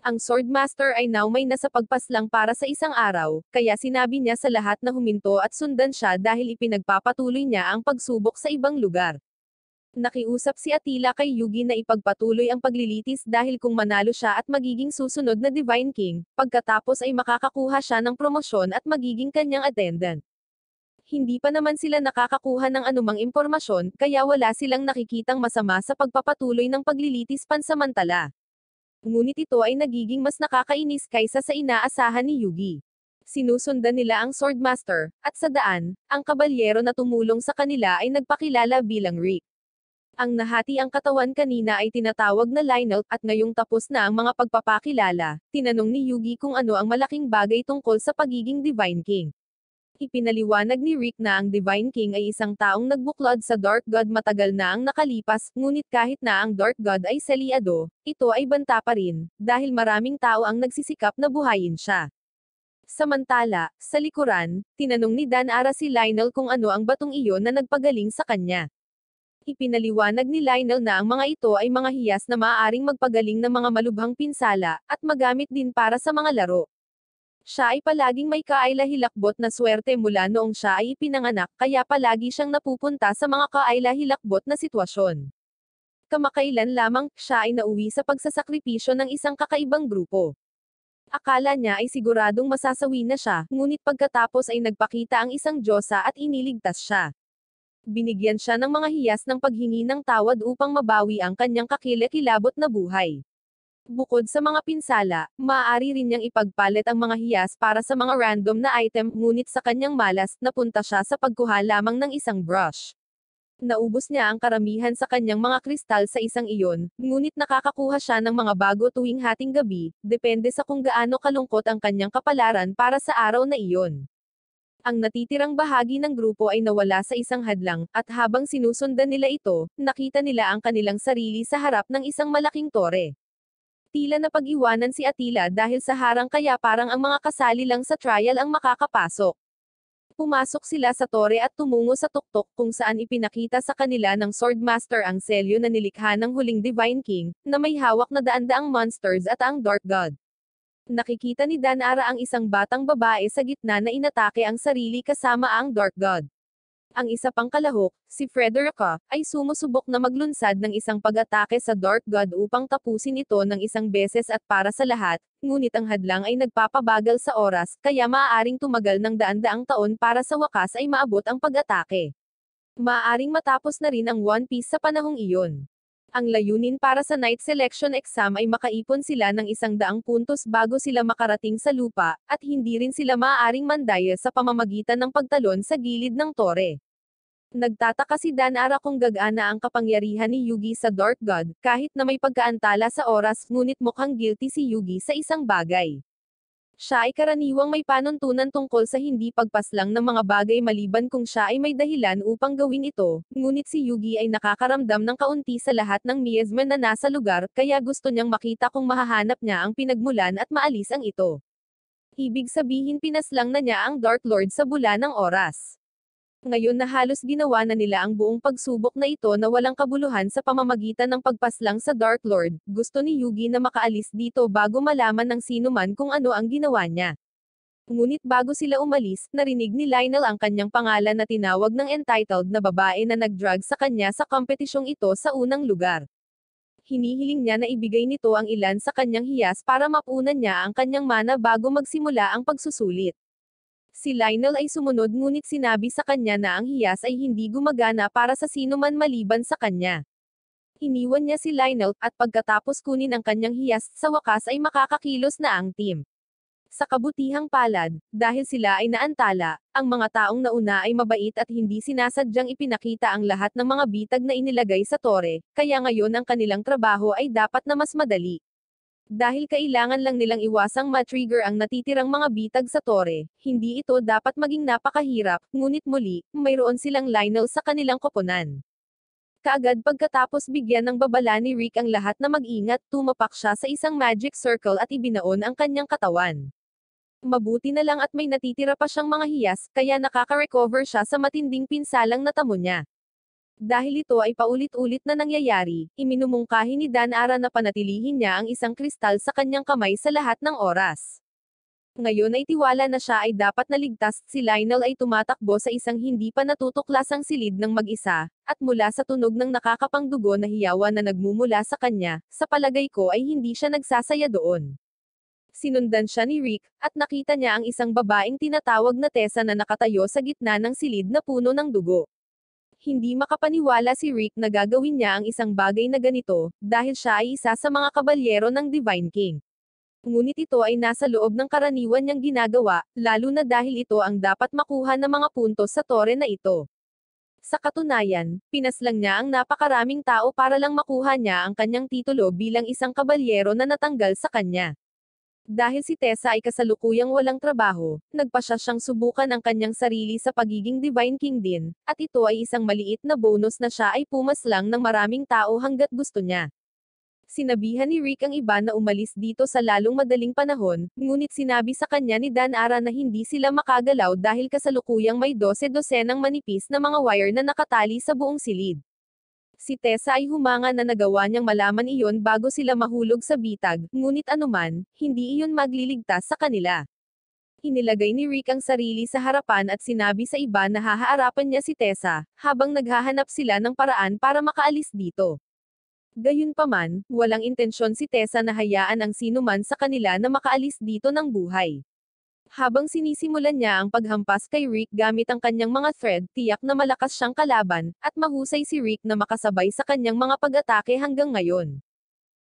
Ang Swordmaster ay now may nasa pagpaslang para sa isang araw, kaya sinabi niya sa lahat na huminto at sundan siya dahil ipinagpapatuloy niya ang pagsubok sa ibang lugar. Nakiusap si Atila kay Yugi na ipagpatuloy ang paglilitis dahil kung manalo siya at magiging susunod na Divine King, pagkatapos ay makakakuha siya ng promosyon at magiging kanyang attendant hindi pa naman sila nakakakuha ng anumang impormasyon, kaya wala silang nakikitang masama sa pagpapatuloy ng paglilitis pansamantala. Ngunit ito ay nagiging mas nakakainis kaysa sa inaasahan ni Yugi. Sinusundan nila ang Swordmaster, at sa daan, ang kabalyero na tumulong sa kanila ay nagpakilala bilang Rick. Ang nahati ang katawan kanina ay tinatawag na Lionel, at ngayong tapos na ang mga pagpapakilala, tinanong ni Yugi kung ano ang malaking bagay tungkol sa pagiging Divine King. Ipinaliwanag ni Rick na ang Divine King ay isang taong nagbuklod sa Dark God matagal na ang nakalipas, ngunit kahit na ang Dark God ay saliado, ito ay banta pa rin, dahil maraming tao ang nagsisikap na buhayin siya. Samantala, sa likuran, tinanong ni Dan Ara si Lionel kung ano ang batong iyon na nagpagaling sa kanya. Ipinaliwanag ni Lionel na ang mga ito ay mga hiyas na maaaring magpagaling ng mga malubhang pinsala, at magamit din para sa mga laro. Siya ay palaging may kaayla-hilakbot na swerte mula noong siya ay ipinanganak kaya palagi siyang napupunta sa mga kaayla-hilakbot na sitwasyon. Kamakailan lamang, siya ay nauwi sa pagsasakripisyo ng isang kakaibang grupo. Akala niya ay siguradong masasawi na siya, ngunit pagkatapos ay nagpakita ang isang diyosa at iniligtas siya. Binigyan siya ng mga hiyas ng paghingi ng tawad upang mabawi ang kanyang kakilakilabot na buhay. Bukod sa mga pinsala, maaari rin niyang ipagpalit ang mga hiyas para sa mga random na item, ngunit sa kanyang malas, napunta siya sa pagkuha lamang ng isang brush. Naubos niya ang karamihan sa kanyang mga kristal sa isang iyon, ngunit nakakakuha siya ng mga bago tuwing hating gabi, depende sa kung gaano kalungkot ang kanyang kapalaran para sa araw na iyon. Ang natitirang bahagi ng grupo ay nawala sa isang hadlang, at habang sinusundan nila ito, nakita nila ang kanilang sarili sa harap ng isang malaking tore. Tila na pag-iwanan si Atila dahil sa harang kaya parang ang mga kasali lang sa trial ang makakapasok. Pumasok sila sa tore at tumungo sa tuktok kung saan ipinakita sa kanila ng Swordmaster ang selyo na nilikha ng huling Divine King, na may hawak na daan-daang monsters at ang Dark God. Nakikita ni Danara ang isang batang babae sa gitna na inatake ang sarili kasama ang Dark God. Ang isa pang kalahok, si Frederica, ay sumusubok na maglunsad ng isang pag-atake sa Dark God upang tapusin ito ng isang beses at para sa lahat, ngunit ang hadlang ay nagpapabagal sa oras, kaya maaaring tumagal ng daan-daang taon para sa wakas ay maabot ang pag-atake. Maaring matapos na rin ang One Piece sa panahong iyon. Ang layunin para sa night selection exam ay makaipon sila ng isang daang puntos bago sila makarating sa lupa, at hindi rin sila maaaring mandaya sa pamamagitan ng pagtalon sa gilid ng tore. Nagtataka si Danara kung gagana ang kapangyarihan ni Yugi sa Dark God, kahit na may pagkaantala sa oras, ngunit mukhang guilty si Yugi sa isang bagay. Siya ay karaniwang may panuntunan tungkol sa hindi pagpaslang ng mga bagay maliban kung siya ay may dahilan upang gawin ito, ngunit si Yugi ay nakakaramdam ng kaunti sa lahat ng miasma na nasa lugar, kaya gusto niyang makita kung mahahanap niya ang pinagmulan at maalis ang ito. Ibig sabihin pinaslang na niya ang Dark Lord sa bula ng oras. Ngayon na halos ginawa na nila ang buong pagsubok na ito na walang kabuluhan sa pamamagitan ng pagpaslang sa Dark Lord, gusto ni Yugi na makaalis dito bago malaman ng sino man kung ano ang ginawa niya. Ngunit bago sila umalis, narinig ni Lionel ang kanyang pangalan na tinawag ng entitled na babae na nagdrag sa kanya sa kompetisyong ito sa unang lugar. Hinihiling niya na ibigay nito ang ilan sa kanyang hiyas para mapunan niya ang kanyang mana bago magsimula ang pagsusulit. Si Lionel ay sumunod ngunit sinabi sa kanya na ang hiyas ay hindi gumagana para sa sino man maliban sa kanya. Iniwan niya si Lionel, at pagkatapos kunin ang kanyang hiyas, sa wakas ay makakakilos na ang team. Sa kabutihang palad, dahil sila ay naantala, ang mga taong nauna ay mabait at hindi sinasadyang ipinakita ang lahat ng mga bitag na inilagay sa tore, kaya ngayon ang kanilang trabaho ay dapat na mas madali dahil kailangan lang nilang iwasang matrigger ang natitirang mga bitag sa tore. Hindi ito dapat maging napakahirap, ngunit muli, mayroon silang linaw sa kanilang koponan. Kaagad pagkatapos bigyan ng babala ni Rick ang lahat na mag-ingat, tumapak siya sa isang magic circle at ibinaon ang kanyang katawan. Mabuti na lang at may natitira pa siyang mga hiyas, kaya nakaka-recover siya sa matinding pinsalang natamo niya. Dahil ito ay paulit-ulit na nangyayari, iminumungkahi ni Dan Ara na panatilihin niya ang isang kristal sa kanyang kamay sa lahat ng oras. Ngayon ay tiwala na siya ay dapat naligtas, si Lionel ay tumatakbo sa isang hindi pa natutuklasang silid ng mag-isa, at mula sa tunog ng nakakapangdugo na hiyawa na nagmumula sa kanya, sa palagay ko ay hindi siya nagsasaya doon. Sinundan siya ni Rick, at nakita niya ang isang babaeng tinatawag na Tessa na nakatayo sa gitna ng silid na puno ng dugo hindi makapaniwala si Rick na gagawin niya ang isang bagay na ganito, dahil siya ay isa sa mga kabalyero ng Divine King. Ngunit ito ay nasa loob ng karaniwan niyang ginagawa, lalo na dahil ito ang dapat makuha ng mga puntos sa tore na ito. Sa katunayan, pinaslang niya ang napakaraming tao para lang makuha niya ang kanyang titulo bilang isang kabalyero na natanggal sa kanya. Dahil si Tessa ay kasalukuyang walang trabaho, nagpa siya siyang subukan ang kanyang sarili sa pagiging Divine King din, at ito ay isang maliit na bonus na siya ay pumaslang ng maraming tao hanggat gusto niya. Sinabihan ni Rick ang iba na umalis dito sa lalong madaling panahon, ngunit sinabi sa kanya ni Dan Ara na hindi sila makagalaw dahil kasalukuyang may dose ng manipis na mga wire na nakatali sa buong silid. Si Tessa ay humanga na nagawa niyang malaman iyon bago sila mahulog sa bitag, ngunit anuman, hindi iyon magliligtas sa kanila. Inilagay ni Rick ang sarili sa harapan at sinabi sa iba na hahaarapan niya si Tessa, habang naghahanap sila ng paraan para makaalis dito. Gayunpaman, walang intensyon si Tessa na hayaan ang sinuman sa kanila na makaalis dito ng buhay. Habang sinisimulan niya ang paghampas kay Rick gamit ang kanyang mga thread, tiyak na malakas siyang kalaban, at mahusay si Rick na makasabay sa kanyang mga pag-atake hanggang ngayon.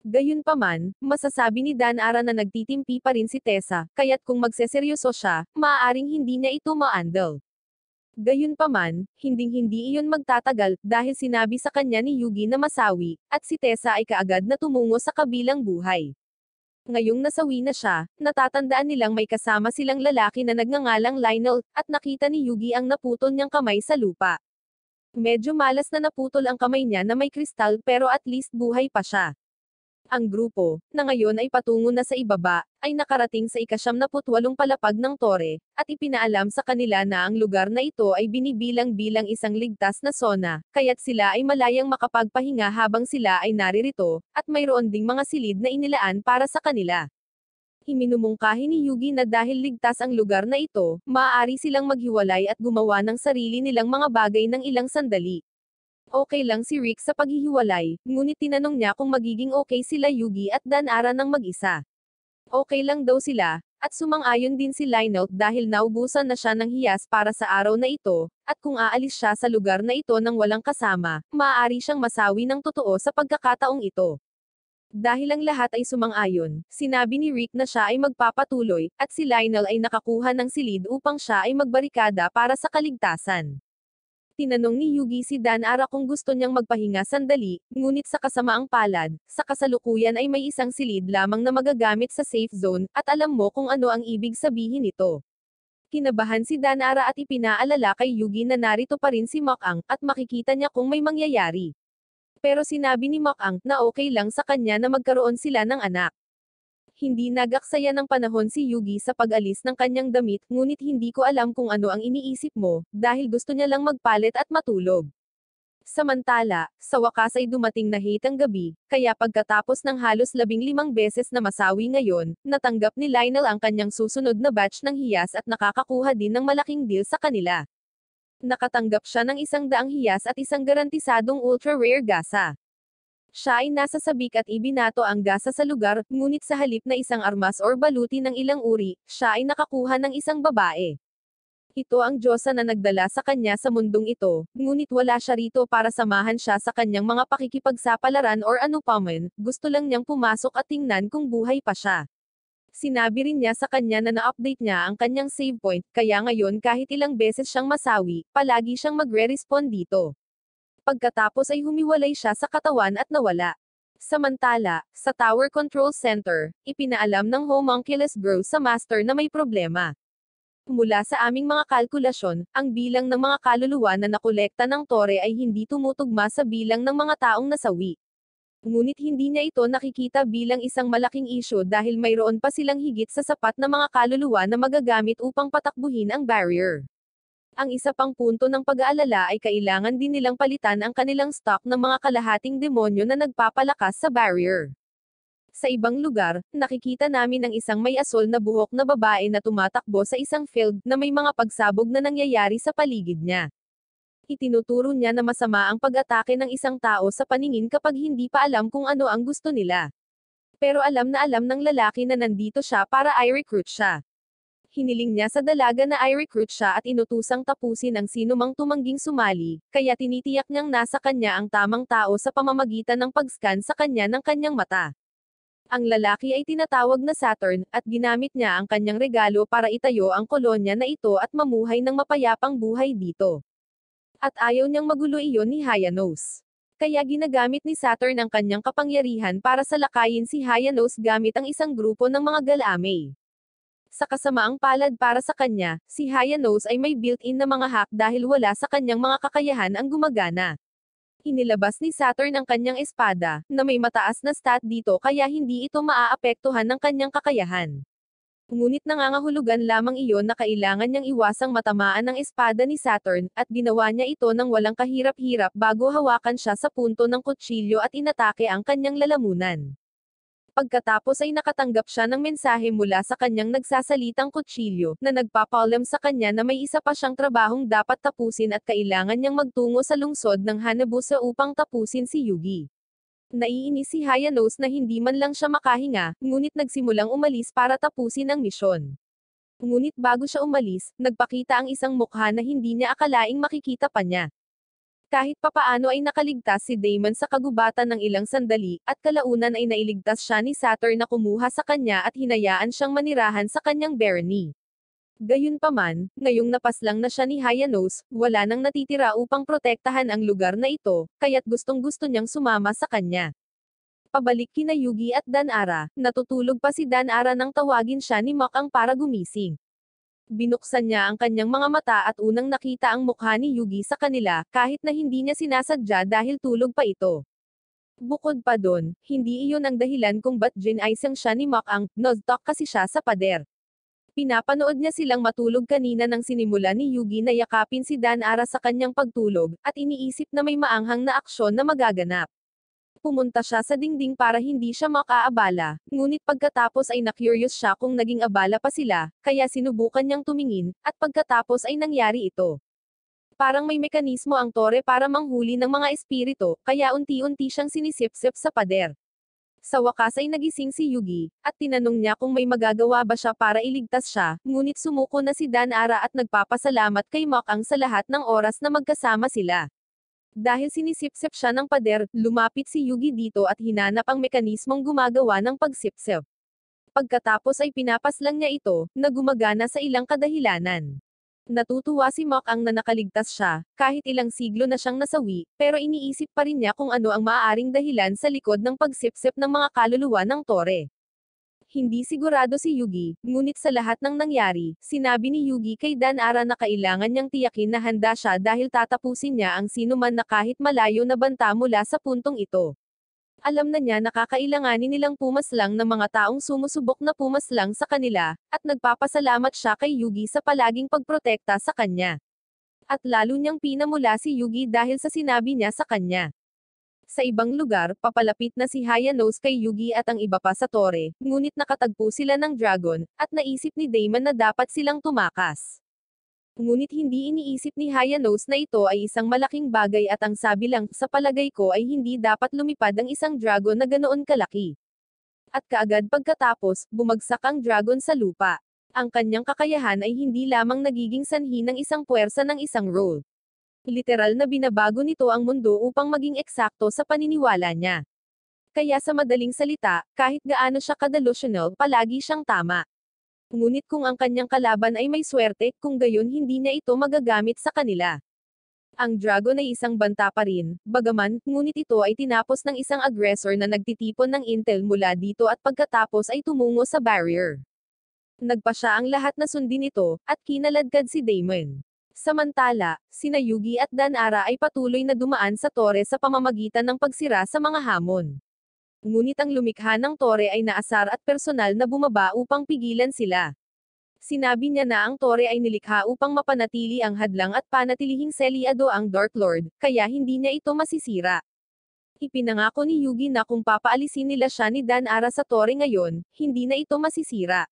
Gayunpaman, masasabi ni Dan Ara na nagtitimpi pa rin si Tessa, kaya't kung magseseryoso siya, maaaring hindi niya ito ma maandal. Gayunpaman, hinding-hindi iyon magtatagal, dahil sinabi sa kanya ni Yugi na masawi, at si Tessa ay kaagad na tumungo sa kabilang buhay. Ngayong nasawi na siya, natatandaan nilang may kasama silang lalaki na nagngangalang Lionel, at nakita ni Yugi ang naputol niyang kamay sa lupa. Medyo malas na naputol ang kamay niya na may kristal pero at least buhay pa siya. Ang grupo, na ngayon ay patungo na sa ibaba, ay nakarating sa ikasyam na putwalong palapag ng Tore, at ipinaalam sa kanila na ang lugar na ito ay binibilang bilang isang ligtas na sona, kaya't sila ay malayang makapagpahinga habang sila ay naririto, at mayroon ding mga silid na inilaan para sa kanila iminumungkahi ni Yugi na dahil ligtas ang lugar na ito, maaari silang maghiwalay at gumawa ng sarili nilang mga bagay ng ilang sandali. Okay lang si Rick sa paghihiwalay, ngunit tinanong niya kung magiging okay sila Yugi at Danara ng mag-isa. Okay lang daw sila, at sumang-ayon din si Lineout dahil naubusan na siya ng hiyas para sa araw na ito, at kung aalis siya sa lugar na ito nang walang kasama, maaari siyang masawi ng totoo sa pagkakataong ito. Dahil ang lahat ay sumang-ayon, sinabi ni Rick na siya ay magpapatuloy, at si Lionel ay nakakuha ng silid upang siya ay magbarikada para sa kaligtasan tinanong ni Yugi si Dan Ara kung gusto niyang magpahinga sandali, ngunit sa kasamaang palad, sa kasalukuyan ay may isang silid lamang na magagamit sa safe zone, at alam mo kung ano ang ibig sabihin nito. Kinabahan si Dan Ara at ipinaalala kay Yugi na narito pa rin si Makang, at makikita niya kung may mangyayari. Pero sinabi ni Makang, na okay lang sa kanya na magkaroon sila ng anak hindi nagaksaya ng panahon si Yugi sa pag-alis ng kanyang damit, ngunit hindi ko alam kung ano ang iniisip mo, dahil gusto niya lang magpalit at matulog. Samantala, sa wakas ay dumating na hate ang gabi, kaya pagkatapos ng halos labing limang beses na masawi ngayon, natanggap ni Lionel ang kanyang susunod na batch ng hiyas at nakakakuha din ng malaking deal sa kanila. Nakatanggap siya ng isang daang hiyas at isang garantisadong ultra-rare gasa. Siya ay nasa sabik at ibinato ang gasa sa lugar, ngunit sa halip na isang armas or baluti ng ilang uri, siya ay nakakuha ng isang babae. Ito ang Diyosa na nagdala sa kanya sa mundong ito, ngunit wala siya rito para samahan siya sa kanyang mga pakikipagsapalaran or ano paman, gusto lang niyang pumasok at tingnan kung buhay pa siya. Sinabi rin niya sa kanya na na-update niya ang kanyang save point, kaya ngayon kahit ilang beses siyang masawi, palagi siyang magre-respond dito pagkatapos ay humiwalay siya sa katawan at nawala. Samantala, sa Tower Control Center, ipinaalam ng homunculus grow sa master na may problema. Mula sa aming mga kalkulasyon, ang bilang ng mga kaluluwa na nakolekta ng tore ay hindi tumutugma sa bilang ng mga taong nasawi. Ngunit hindi niya ito nakikita bilang isang malaking isyo dahil mayroon pa silang higit sa sapat na mga kaluluwa na magagamit upang patakbuhin ang barrier. Ang isa pang punto ng pag-aalala ay kailangan din nilang palitan ang kanilang stock ng mga kalahating demonyo na nagpapalakas sa barrier. Sa ibang lugar, nakikita namin ang isang may asol na buhok na babae na tumatakbo sa isang field na may mga pagsabog na nangyayari sa paligid niya. Itinuturo niya na masama ang pag-atake ng isang tao sa paningin kapag hindi pa alam kung ano ang gusto nila. Pero alam na alam ng lalaki na nandito siya para i-recruit siya. Hiniling niya sa dalaga na i-recruit siya at inutusang tapusin ang sinumang tumangging sumali, kaya tinitiyak niyang nasa kanya ang tamang tao sa pamamagitan ng pag-scan sa kanya ng kanyang mata. Ang lalaki ay tinatawag na Saturn, at ginamit niya ang kanyang regalo para itayo ang kolonya na ito at mamuhay ng mapayapang buhay dito. At ayaw niyang magulo iyon ni Hayanos. Kaya ginagamit ni Saturn ang kanyang kapangyarihan para salakayin si Hayanos gamit ang isang grupo ng mga galame. Sa kasamaang palad para sa kanya, si Hayanos ay may built-in na mga hack dahil wala sa kanyang mga kakayahan ang gumagana. Inilabas ni Saturn ang kanyang espada, na may mataas na stat dito kaya hindi ito maaapektuhan ng kanyang kakayahan. Ngunit nangangahulugan lamang iyon na kailangan niyang iwasang matamaan ng espada ni Saturn, at ginawa niya ito ng walang kahirap-hirap bago hawakan siya sa punto ng kutsilyo at inatake ang kanyang lalamunan pagkatapos ay nakatanggap siya ng mensahe mula sa kanyang nagsasalitang kutsilyo, na nagpapalam sa kanya na may isa pa siyang trabahong dapat tapusin at kailangan niyang magtungo sa lungsod ng Hanabusa upang tapusin si Yugi. Naiinis si Hayanos na hindi man lang siya makahinga, ngunit nagsimulang umalis para tapusin ang misyon. Ngunit bago siya umalis, nagpakita ang isang mukha na hindi niya akalaing makikita pa niya. Kahit papaano ay nakaligtas si Damon sa kagubatan ng ilang sandali, at kalaunan ay nailigtas siya ni Saturn na kumuha sa kanya at hinayaan siyang manirahan sa kanyang Bernie. Gayunpaman, ngayong napaslang na siya ni Hayanos, wala nang natitira upang protektahan ang lugar na ito, kaya't gustong gusto niyang sumama sa kanya. Pabalik kina Yugi at Danara, natutulog pa si Danara nang tawagin siya ni ang para gumising. Binuksan niya ang kanyang mga mata at unang nakita ang mukha ni Yugi sa kanila, kahit na hindi niya sinasadya dahil tulog pa ito. Bukod pa doon, hindi iyon ang dahilan kung ba't Jin ay siyang siya ni Mok ang, nodtok kasi siya sa pader. Pinapanood niya silang matulog kanina nang sinimula ni Yugi na yakapin si Dan Ara sa kanyang pagtulog, at iniisip na may maanghang na aksyon na magaganap pumunta siya sa dingding para hindi siya makaabala, ngunit pagkatapos ay na-curious siya kung naging abala pa sila, kaya sinubukan niyang tumingin, at pagkatapos ay nangyari ito. Parang may mekanismo ang tore para manghuli ng mga espirito, kaya unti-unti siyang sinisipsip sa pader. Sa wakas ay nagising si Yugi, at tinanong niya kung may magagawa ba siya para iligtas siya, ngunit sumuko na si Danara at nagpapasalamat kay Mokang sa lahat ng oras na magkasama sila. Dahil sinisipsip siya ng pader, lumapit si Yugi dito at hinanap ang mekanismong gumagawa ng pagsipsip. Pagkatapos ay pinapas lang niya ito, na gumagana sa ilang kadahilanan. Natutuwa si Mok ang nanakaligtas siya, kahit ilang siglo na siyang nasawi, pero iniisip pa rin niya kung ano ang maaaring dahilan sa likod ng pagsipsip ng mga kaluluwa ng tore hindi sigurado si Yugi, ngunit sa lahat ng nangyari, sinabi ni Yugi kay Dan Ara na kailangan niyang tiyakin na handa siya dahil tatapusin niya ang sinuman na kahit malayo na banta mula sa puntong ito. Alam na niya na kakailanganin nilang pumaslang ng mga taong sumusubok na pumaslang sa kanila, at nagpapasalamat siya kay Yugi sa palaging pagprotekta sa kanya. At lalo niyang pinamula si Yugi dahil sa sinabi niya sa kanya. Sa ibang lugar, papalapit na si Hayanos kay Yugi at ang iba pa sa tore, ngunit nakatagpo sila ng dragon, at naisip ni Damon na dapat silang tumakas. Ngunit hindi iniisip ni Hayanos na ito ay isang malaking bagay at ang sabi lang, sa palagay ko ay hindi dapat lumipad ang isang dragon na ganoon kalaki. At kaagad pagkatapos, bumagsak ang dragon sa lupa. Ang kanyang kakayahan ay hindi lamang nagiging sanhi ng isang puwersa ng isang role literal na binabago nito ang mundo upang maging eksakto sa paniniwala niya. Kaya sa madaling salita, kahit gaano siya kadelusional, palagi siyang tama. Ngunit kung ang kanyang kalaban ay may swerte, kung gayon hindi na ito magagamit sa kanila. Ang dragon ay isang banta pa rin, bagaman, ngunit ito ay tinapos ng isang aggressor na nagtitipon ng intel mula dito at pagkatapos ay tumungo sa barrier. Nagpa siya ang lahat na sundin ito, at kinaladkad si Damon. Samantala, sina Yugi at Danara ay patuloy na dumaan sa tore sa pamamagitan ng pagsira sa mga hamon. Ngunit ang lumikha ng tore ay naasar at personal na bumaba upang pigilan sila. Sinabi niya na ang tore ay nilikha upang mapanatili ang hadlang at panatilihing selyado ang Dark Lord, kaya hindi niya ito masisira. Ipinangako ni Yugi na kung papaalisin nila siya ni Danara sa tore ngayon, hindi na ito masisira.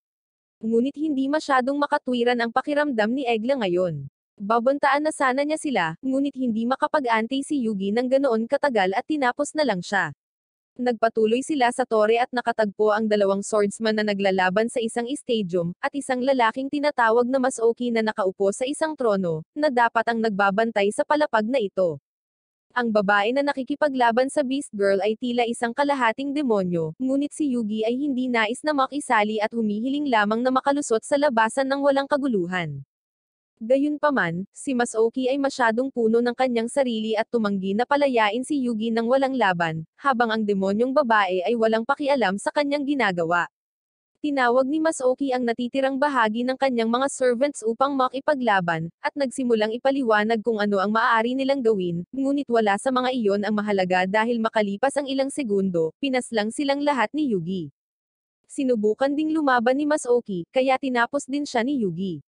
Ngunit hindi masyadong makatwiran ang pakiramdam ni Egla ngayon. Babantaan na sana niya sila, ngunit hindi makapag-antay si Yugi ng ganoon katagal at tinapos na lang siya. Nagpatuloy sila sa tore at nakatagpo ang dalawang swordsman na naglalaban sa isang stadium, at isang lalaking tinatawag na mas okay na nakaupo sa isang trono, na dapat ang nagbabantay sa palapag na ito. Ang babae na nakikipaglaban sa Beast Girl ay tila isang kalahating demonyo, ngunit si Yugi ay hindi nais na makisali at humihiling lamang na makalusot sa labasan ng walang kaguluhan. Gayunpaman, si Masoki ay masyadong puno ng kanyang sarili at tumanggi na palayain si Yugi ng walang laban, habang ang demonyong babae ay walang pakialam sa kanyang ginagawa. Tinawag ni Masoki ang natitirang bahagi ng kanyang mga servants upang makipaglaban, at nagsimulang ipaliwanag kung ano ang maaari nilang gawin, ngunit wala sa mga iyon ang mahalaga dahil makalipas ang ilang segundo, pinaslang silang lahat ni Yugi. Sinubukan ding lumaban ni Masoki, kaya tinapos din siya ni Yugi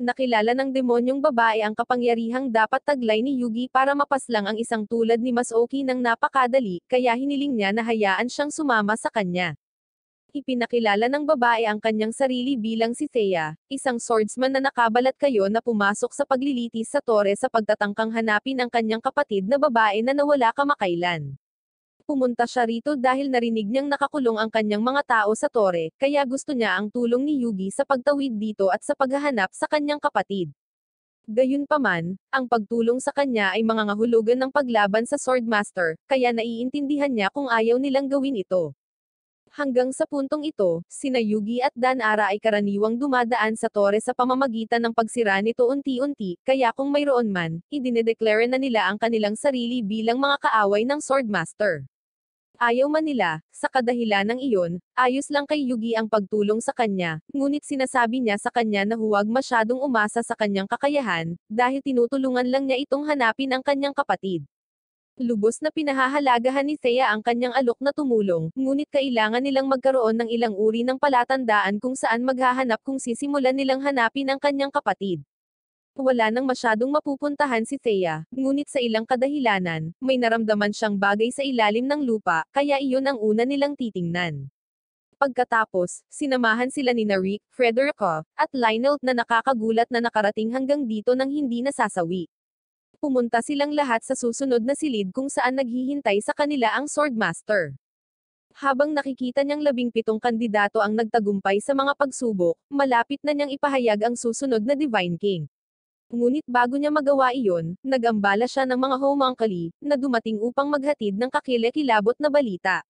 nakilala ng demonyong babae ang kapangyarihang dapat taglay ni Yugi para mapaslang ang isang tulad ni Masoki ng napakadali, kaya hiniling niya na hayaan siyang sumama sa kanya. Ipinakilala ng babae ang kanyang sarili bilang si Thea, isang swordsman na nakabalat kayo na pumasok sa paglilitis sa tore sa pagtatangkang hanapin ang kanyang kapatid na babae na nawala kamakailan pumunta siya rito dahil narinig niyang nakakulong ang kanyang mga tao sa tore, kaya gusto niya ang tulong ni Yugi sa pagtawid dito at sa paghahanap sa kanyang kapatid. Gayunpaman, ang pagtulong sa kanya ay mga ngahulugan ng paglaban sa Swordmaster, kaya naiintindihan niya kung ayaw nilang gawin ito. Hanggang sa puntong ito, sina Yugi at Danara ay karaniwang dumadaan sa tore sa pamamagitan ng pagsira nito unti-unti, kaya kung mayroon man, idinedeclare na nila ang kanilang sarili bilang mga kaaway ng Swordmaster. Ayaw man nila, sa kadahilan ng iyon, ayos lang kay Yugi ang pagtulong sa kanya, ngunit sinasabi niya sa kanya na huwag masyadong umasa sa kanyang kakayahan, dahil tinutulungan lang niya itong hanapin ang kanyang kapatid. Lubos na pinahahalagahan ni Thea ang kanyang alok na tumulong, ngunit kailangan nilang magkaroon ng ilang uri ng palatandaan kung saan maghahanap kung sisimulan nilang hanapin ang kanyang kapatid. Wala nang masyadong mapupuntahan si Thea, ngunit sa ilang kadahilanan, may naramdaman siyang bagay sa ilalim ng lupa, kaya iyon ang una nilang titingnan. Pagkatapos, sinamahan sila ni Narik, Frederico, at Lionel na nakakagulat na nakarating hanggang dito nang hindi nasasawi. Pumunta silang lahat sa susunod na silid kung saan naghihintay sa kanila ang Swordmaster. Habang nakikita niyang labing pitong kandidato ang nagtagumpay sa mga pagsubok, malapit na niyang ipahayag ang susunod na Divine King. Ngunit bago niya magawa iyon, nagambala siya ng mga homangkali, na dumating upang maghatid ng kakile na balita.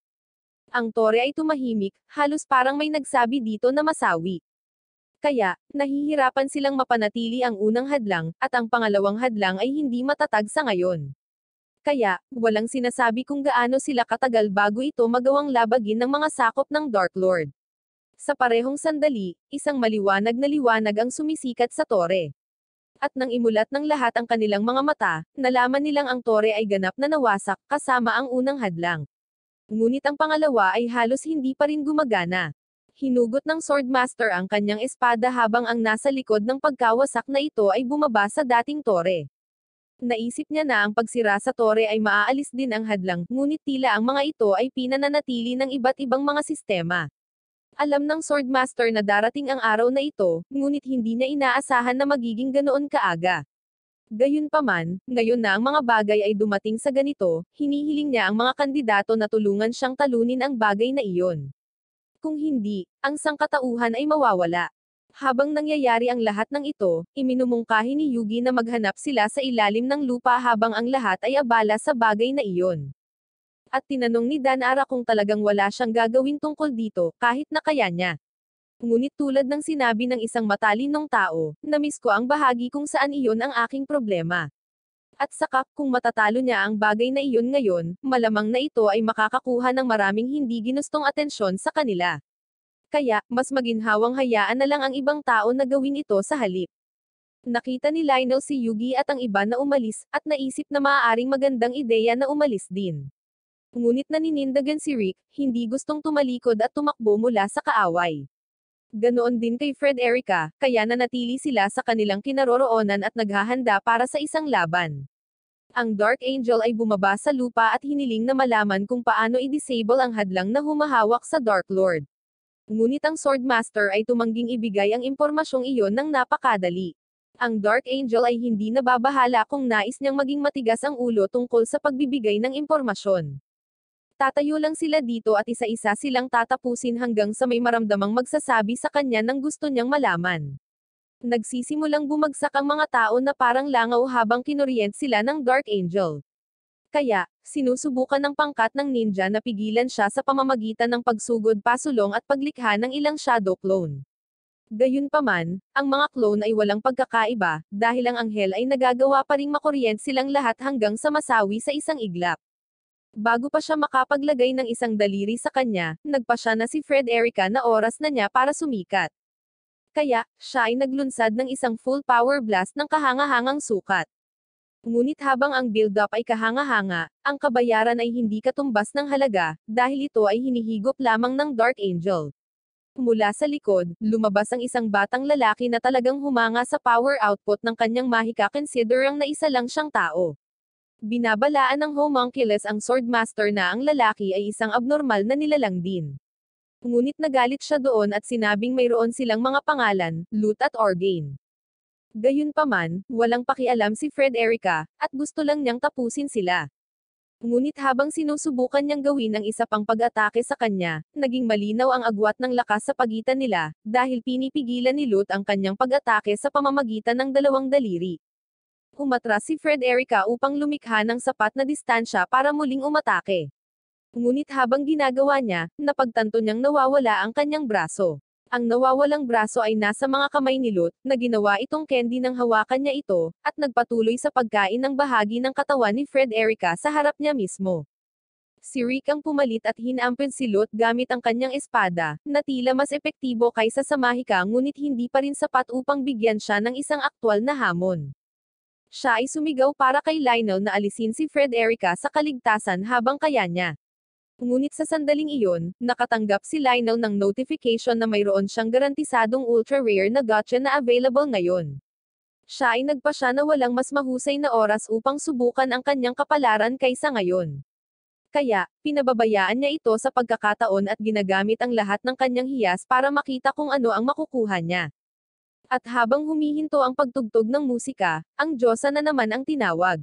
Ang tore ay tumahimik, halos parang may nagsabi dito na masawi. Kaya, nahihirapan silang mapanatili ang unang hadlang, at ang pangalawang hadlang ay hindi matatag sa ngayon. Kaya, walang sinasabi kung gaano sila katagal bago ito magawang labagin ng mga sakop ng Dark Lord. Sa parehong sandali, isang maliwanag na liwanag ang sumisikat sa tore at nang imulat ng lahat ang kanilang mga mata, nalaman nilang ang tore ay ganap na nawasak kasama ang unang hadlang. Ngunit ang pangalawa ay halos hindi pa rin gumagana. Hinugot ng Swordmaster ang kanyang espada habang ang nasa likod ng pagkawasak na ito ay bumaba sa dating tore. Naisip niya na ang pagsira sa tore ay maaalis din ang hadlang, ngunit tila ang mga ito ay pinananatili ng iba't ibang mga sistema. Alam ng Swordmaster na darating ang araw na ito, ngunit hindi na inaasahan na magiging ganoon kaaga. Gayunpaman, ngayon na ang mga bagay ay dumating sa ganito, hinihiling niya ang mga kandidato na tulungan siyang talunin ang bagay na iyon. Kung hindi, ang sangkatauhan ay mawawala. Habang nangyayari ang lahat ng ito, iminumungkahi ni Yugi na maghanap sila sa ilalim ng lupa habang ang lahat ay abala sa bagay na iyon. At tinanong ni Dan Ara kung talagang wala siyang gagawin tungkol dito, kahit na kaya niya. Ngunit tulad ng sinabi ng isang matalinong tao, namiss ko ang bahagi kung saan iyon ang aking problema. At sakak kung matatalo niya ang bagay na iyon ngayon, malamang na ito ay makakakuha ng maraming hindi ginustong atensyon sa kanila. Kaya, mas maginhawang hayaan na lang ang ibang tao na gawin ito sa halip. Nakita ni Lionel si Yugi at ang iba na umalis, at naisip na maaaring magandang ideya na umalis din. Ngunit naninindagan si Rick, hindi gustong tumalikod at tumakbo mula sa kaaway. Ganoon din kay Fred Erica, kaya nanatili sila sa kanilang kinaroroonan at naghahanda para sa isang laban. Ang Dark Angel ay bumaba sa lupa at hiniling na malaman kung paano i-disable ang hadlang na humahawak sa Dark Lord. Ngunit ang Swordmaster ay tumangging ibigay ang impormasyong iyon ng napakadali. Ang Dark Angel ay hindi nababahala kung nais niyang maging matigas ang ulo tungkol sa pagbibigay ng impormasyon. Tatayo lang sila dito at isa-isa silang tatapusin hanggang sa may maramdamang magsasabi sa kanya ng gusto niyang malaman. Nagsisimulang bumagsak ang mga tao na parang langaw habang kinorient sila ng Dark Angel. Kaya, sinusubukan ng pangkat ng ninja na pigilan siya sa pamamagitan ng pagsugod pasulong at paglikha ng ilang shadow clone. Gayunpaman, ang mga clone ay walang pagkakaiba, dahil ang anghel ay nagagawa pa ring makuryent silang lahat hanggang sa masawi sa isang iglap. Bago pa siya makapaglagay ng isang daliri sa kanya, nagpa siya na si Fred Erica na oras na niya para sumikat. Kaya, siya ay naglunsad ng isang full power blast ng kahangahangang sukat. Ngunit habang ang build-up ay kahangahanga, ang kabayaran ay hindi katumbas ng halaga, dahil ito ay hinihigop lamang ng Dark Angel. Mula sa likod, lumabas ang isang batang lalaki na talagang humanga sa power output ng kanyang mahika consider na isa lang siyang tao. Binabalaan ng homunculus ang swordmaster na ang lalaki ay isang abnormal na nilalang din. Ngunit nagalit siya doon at sinabing mayroon silang mga pangalan, loot at orgain. Gayunpaman, walang pakialam si Fred Erica, at gusto lang niyang tapusin sila. Ngunit habang sinusubukan niyang gawin ang isa pang pag-atake sa kanya, naging malinaw ang agwat ng lakas sa pagitan nila, dahil pinipigilan ni Lut ang kanyang pag-atake sa pamamagitan ng dalawang daliri umatras si Fred Erica upang lumikha ng sapat na distansya para muling umatake. Ngunit habang ginagawa niya, napagtanto niyang nawawala ang kanyang braso. Ang nawawalang braso ay nasa mga kamay ni Lot, na ginawa itong candy nang hawakan niya ito, at nagpatuloy sa pagkain ng bahagi ng katawan ni Fred Erica sa harap niya mismo. Si Rick ang pumalit at hinampid si Lot gamit ang kanyang espada, na tila mas epektibo kaysa sa mahika ngunit hindi pa rin sapat upang bigyan siya ng isang aktwal na hamon. Siya ay sumigaw para kay Lionel na alisin si Fred Erica sa kaligtasan habang kaya niya. Ngunit sa sandaling iyon, nakatanggap si Lionel ng notification na mayroon siyang garantisadong ultra-rare na gotcha na available ngayon. Siya ay nagpa siya na walang mas mahusay na oras upang subukan ang kanyang kapalaran kaysa ngayon. Kaya, pinababayaan niya ito sa pagkakataon at ginagamit ang lahat ng kanyang hiyas para makita kung ano ang makukuha niya. At habang humihinto ang pagtugtog ng musika, ang Diyosa na naman ang tinawag.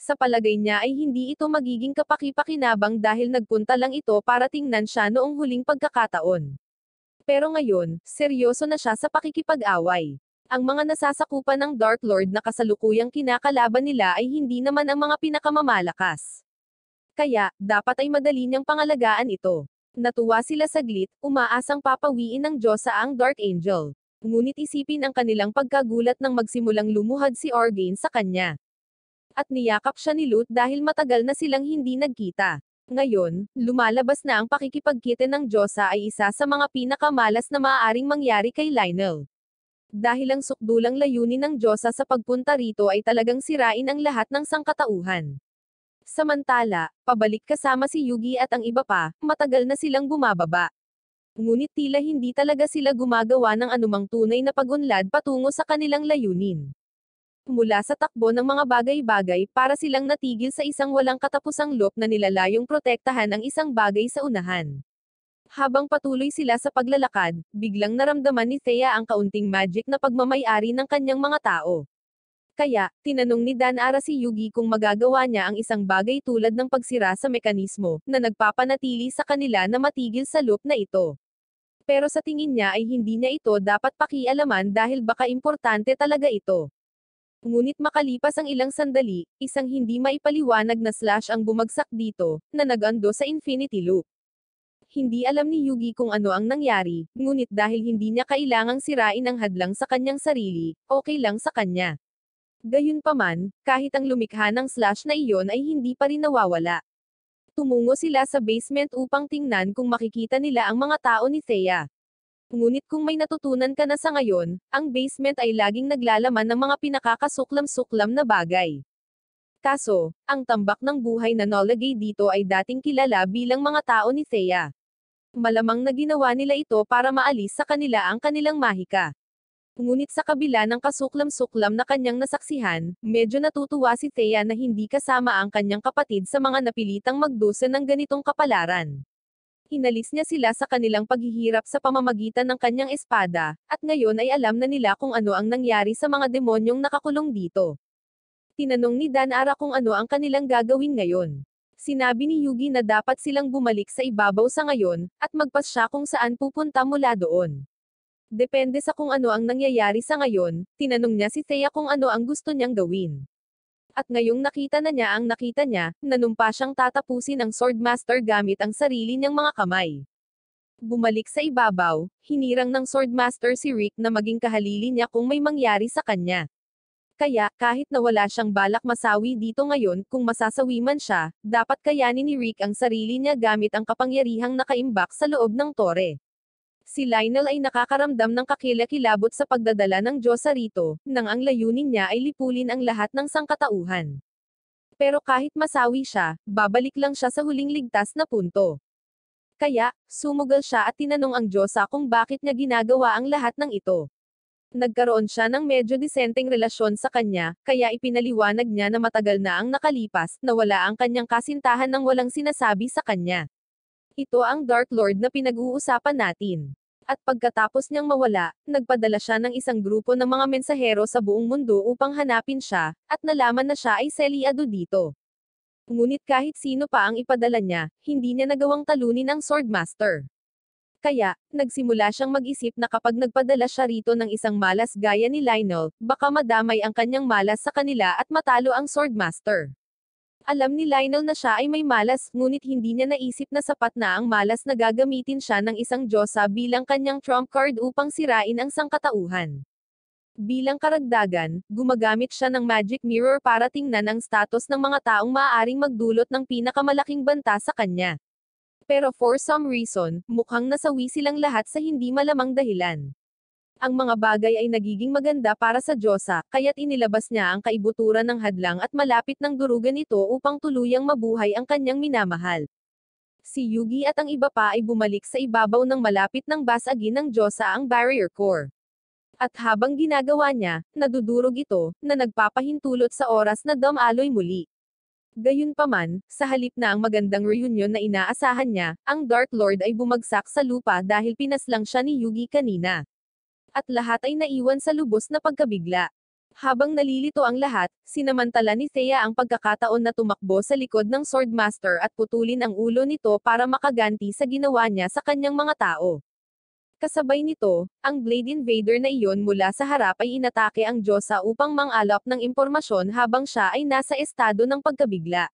Sa palagay niya ay hindi ito magiging kapakipakinabang dahil nagpunta lang ito para tingnan siya noong huling pagkakataon. Pero ngayon, seryoso na siya sa pakikipag-away. Ang mga nasasakupan ng Dark Lord na kasalukuyang kinakalaban nila ay hindi naman ang mga pinakamamalakas. Kaya, dapat ay madali niyang pangalagaan ito. Natuwa sila saglit, umaasang papawiin ng Diyosa ang Dark Angel. Ngunit isipin ang kanilang pagkagulat nang magsimulang lumuhad si Orgain sa kanya. At niyakap siya ni Lut dahil matagal na silang hindi nagkita. Ngayon, lumalabas na ang pakikipagkita ng Diyosa ay isa sa mga pinakamalas na maaaring mangyari kay Lionel. Dahil ang sukdulang layunin ng Diyosa sa pagpunta rito ay talagang sirain ang lahat ng sangkatauhan. Samantala, pabalik kasama si Yugi at ang iba pa, matagal na silang bumababa ngunit tila hindi talaga sila gumagawa ng anumang tunay na pagunlad patungo sa kanilang layunin. Mula sa takbo ng mga bagay-bagay para silang natigil sa isang walang katapusang loop na nilalayong protektahan ang isang bagay sa unahan. Habang patuloy sila sa paglalakad, biglang naramdaman ni Thea ang kaunting magic na pagmamayari ng kanyang mga tao. Kaya, tinanong ni Dan Ara si Yugi kung magagawa niya ang isang bagay tulad ng pagsira sa mekanismo, na nagpapanatili sa kanila na matigil sa loop na ito. Pero sa tingin niya ay hindi na ito dapat pakialaman dahil baka importante talaga ito. Ngunit makalipas ang ilang sandali, isang hindi maipaliwanag na slash ang bumagsak dito, na nagando sa infinity loop. Hindi alam ni Yugi kung ano ang nangyari, ngunit dahil hindi niya kailangang sirain ang hadlang sa kanyang sarili, okay lang sa kanya. Gayunpaman, kahit ang lumikha ng slash na iyon ay hindi pa rin nawawala tumungo sila sa basement upang tingnan kung makikita nila ang mga tao ni Thea. Ngunit kung may natutunan ka na sa ngayon, ang basement ay laging naglalaman ng mga pinakakasuklam-suklam na bagay. Kaso, ang tambak ng buhay na Nolagay dito ay dating kilala bilang mga tao ni Thea. Malamang na ginawa nila ito para maalis sa kanila ang kanilang mahika. Ngunit sa kabila ng kasuklam-suklam na kanyang nasaksihan, medyo natutuwa si Thea na hindi kasama ang kanyang kapatid sa mga napilitang magdusa ng ganitong kapalaran. Hinalis niya sila sa kanilang paghihirap sa pamamagitan ng kanyang espada, at ngayon ay alam na nila kung ano ang nangyari sa mga demonyong nakakulong dito. Tinanong ni Danara kung ano ang kanilang gagawin ngayon. Sinabi ni Yugi na dapat silang bumalik sa ibabaw sa ngayon, at magpas siya kung saan pupunta mula doon. Depende sa kung ano ang nangyayari sa ngayon, tinanong niya si Thea kung ano ang gusto niyang gawin. At ngayong nakita na niya ang nakita niya, nanumpa siyang tatapusin ang Swordmaster gamit ang sarili niyang mga kamay. Bumalik sa ibabaw, hinirang ng Swordmaster si Rick na maging kahalili niya kung may mangyari sa kanya. Kaya, kahit na wala siyang balak masawi dito ngayon, kung masasawi man siya, dapat kayanin ni Rick ang sarili niya gamit ang kapangyarihang nakaimbak sa loob ng tore si Lionel ay nakakaramdam ng kakilakilabot sa pagdadala ng Diyosa rito, nang ang layunin niya ay lipulin ang lahat ng sangkatauhan. Pero kahit masawi siya, babalik lang siya sa huling ligtas na punto. Kaya, sumugal siya at tinanong ang Diyosa kung bakit niya ginagawa ang lahat ng ito. Nagkaroon siya ng medyo disenteng relasyon sa kanya, kaya ipinaliwanag niya na matagal na ang nakalipas, na wala ang kanyang kasintahan ng walang sinasabi sa kanya. Ito ang Dark Lord na pinag-uusapan natin. At pagkatapos niyang mawala, nagpadala siya ng isang grupo ng mga mensahero sa buong mundo upang hanapin siya, at nalaman na siya ay Seliado dito. Ngunit kahit sino pa ang ipadala niya, hindi niya nagawang talunin ang Swordmaster. Kaya, nagsimula siyang mag-isip na kapag nagpadala siya rito ng isang malas gaya ni Lionel, baka madamay ang kanyang malas sa kanila at matalo ang Swordmaster. Alam ni Lionel na siya ay may malas, ngunit hindi niya naisip na sapat na ang malas na gagamitin siya ng isang Diyosa bilang kanyang trump card upang sirain ang sangkatauhan. Bilang karagdagan, gumagamit siya ng magic mirror para tingnan ang status ng mga taong maaaring magdulot ng pinakamalaking banta sa kanya. Pero for some reason, mukhang nasawi silang lahat sa hindi malamang dahilan ang mga bagay ay nagiging maganda para sa Diyosa, kaya't inilabas niya ang kaibuturan ng hadlang at malapit ng durugan ito upang tuluyang mabuhay ang kanyang minamahal. Si Yugi at ang iba pa ay bumalik sa ibabaw ng malapit ng basagin ng Diyosa ang barrier core. At habang ginagawa niya, nadudurog ito, na nagpapahintulot sa oras na damaloy muli. Gayunpaman, sa halip na ang magandang reunion na inaasahan niya, ang Dark Lord ay bumagsak sa lupa dahil pinaslang siya ni Yugi kanina at lahat ay naiwan sa lubos na pagkabigla. Habang nalilito ang lahat, sinamantala ni Thea ang pagkakataon na tumakbo sa likod ng Swordmaster at putulin ang ulo nito para makaganti sa ginawa niya sa kanyang mga tao. Kasabay nito, ang Blade Invader na iyon mula sa harap ay inatake ang Diyosa upang mangalap ng impormasyon habang siya ay nasa estado ng pagkabigla.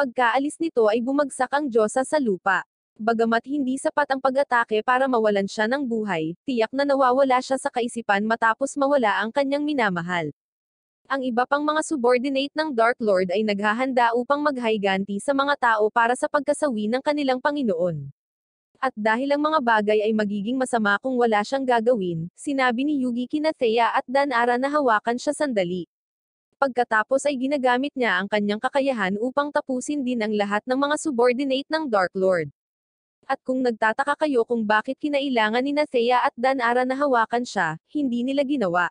Pagkaalis nito ay bumagsak ang Diyosa sa lupa. Bagamat hindi sapat ang pag-atake para mawalan siya ng buhay, tiyak na nawawala siya sa kaisipan matapos mawala ang kanyang minamahal. Ang iba pang mga subordinate ng Dark Lord ay naghahanda upang maghayganti sa mga tao para sa pagkasawi ng kanilang Panginoon. At dahil ang mga bagay ay magiging masama kung wala siyang gagawin, sinabi ni Yugi kina Thea at Danara na hawakan siya sandali pagkatapos ay ginagamit niya ang kanyang kakayahan upang tapusin din ang lahat ng mga subordinate ng Dark Lord. At kung nagtataka kayo kung bakit kinailangan ni Naseya at Danara na hawakan siya, hindi nila ginawa.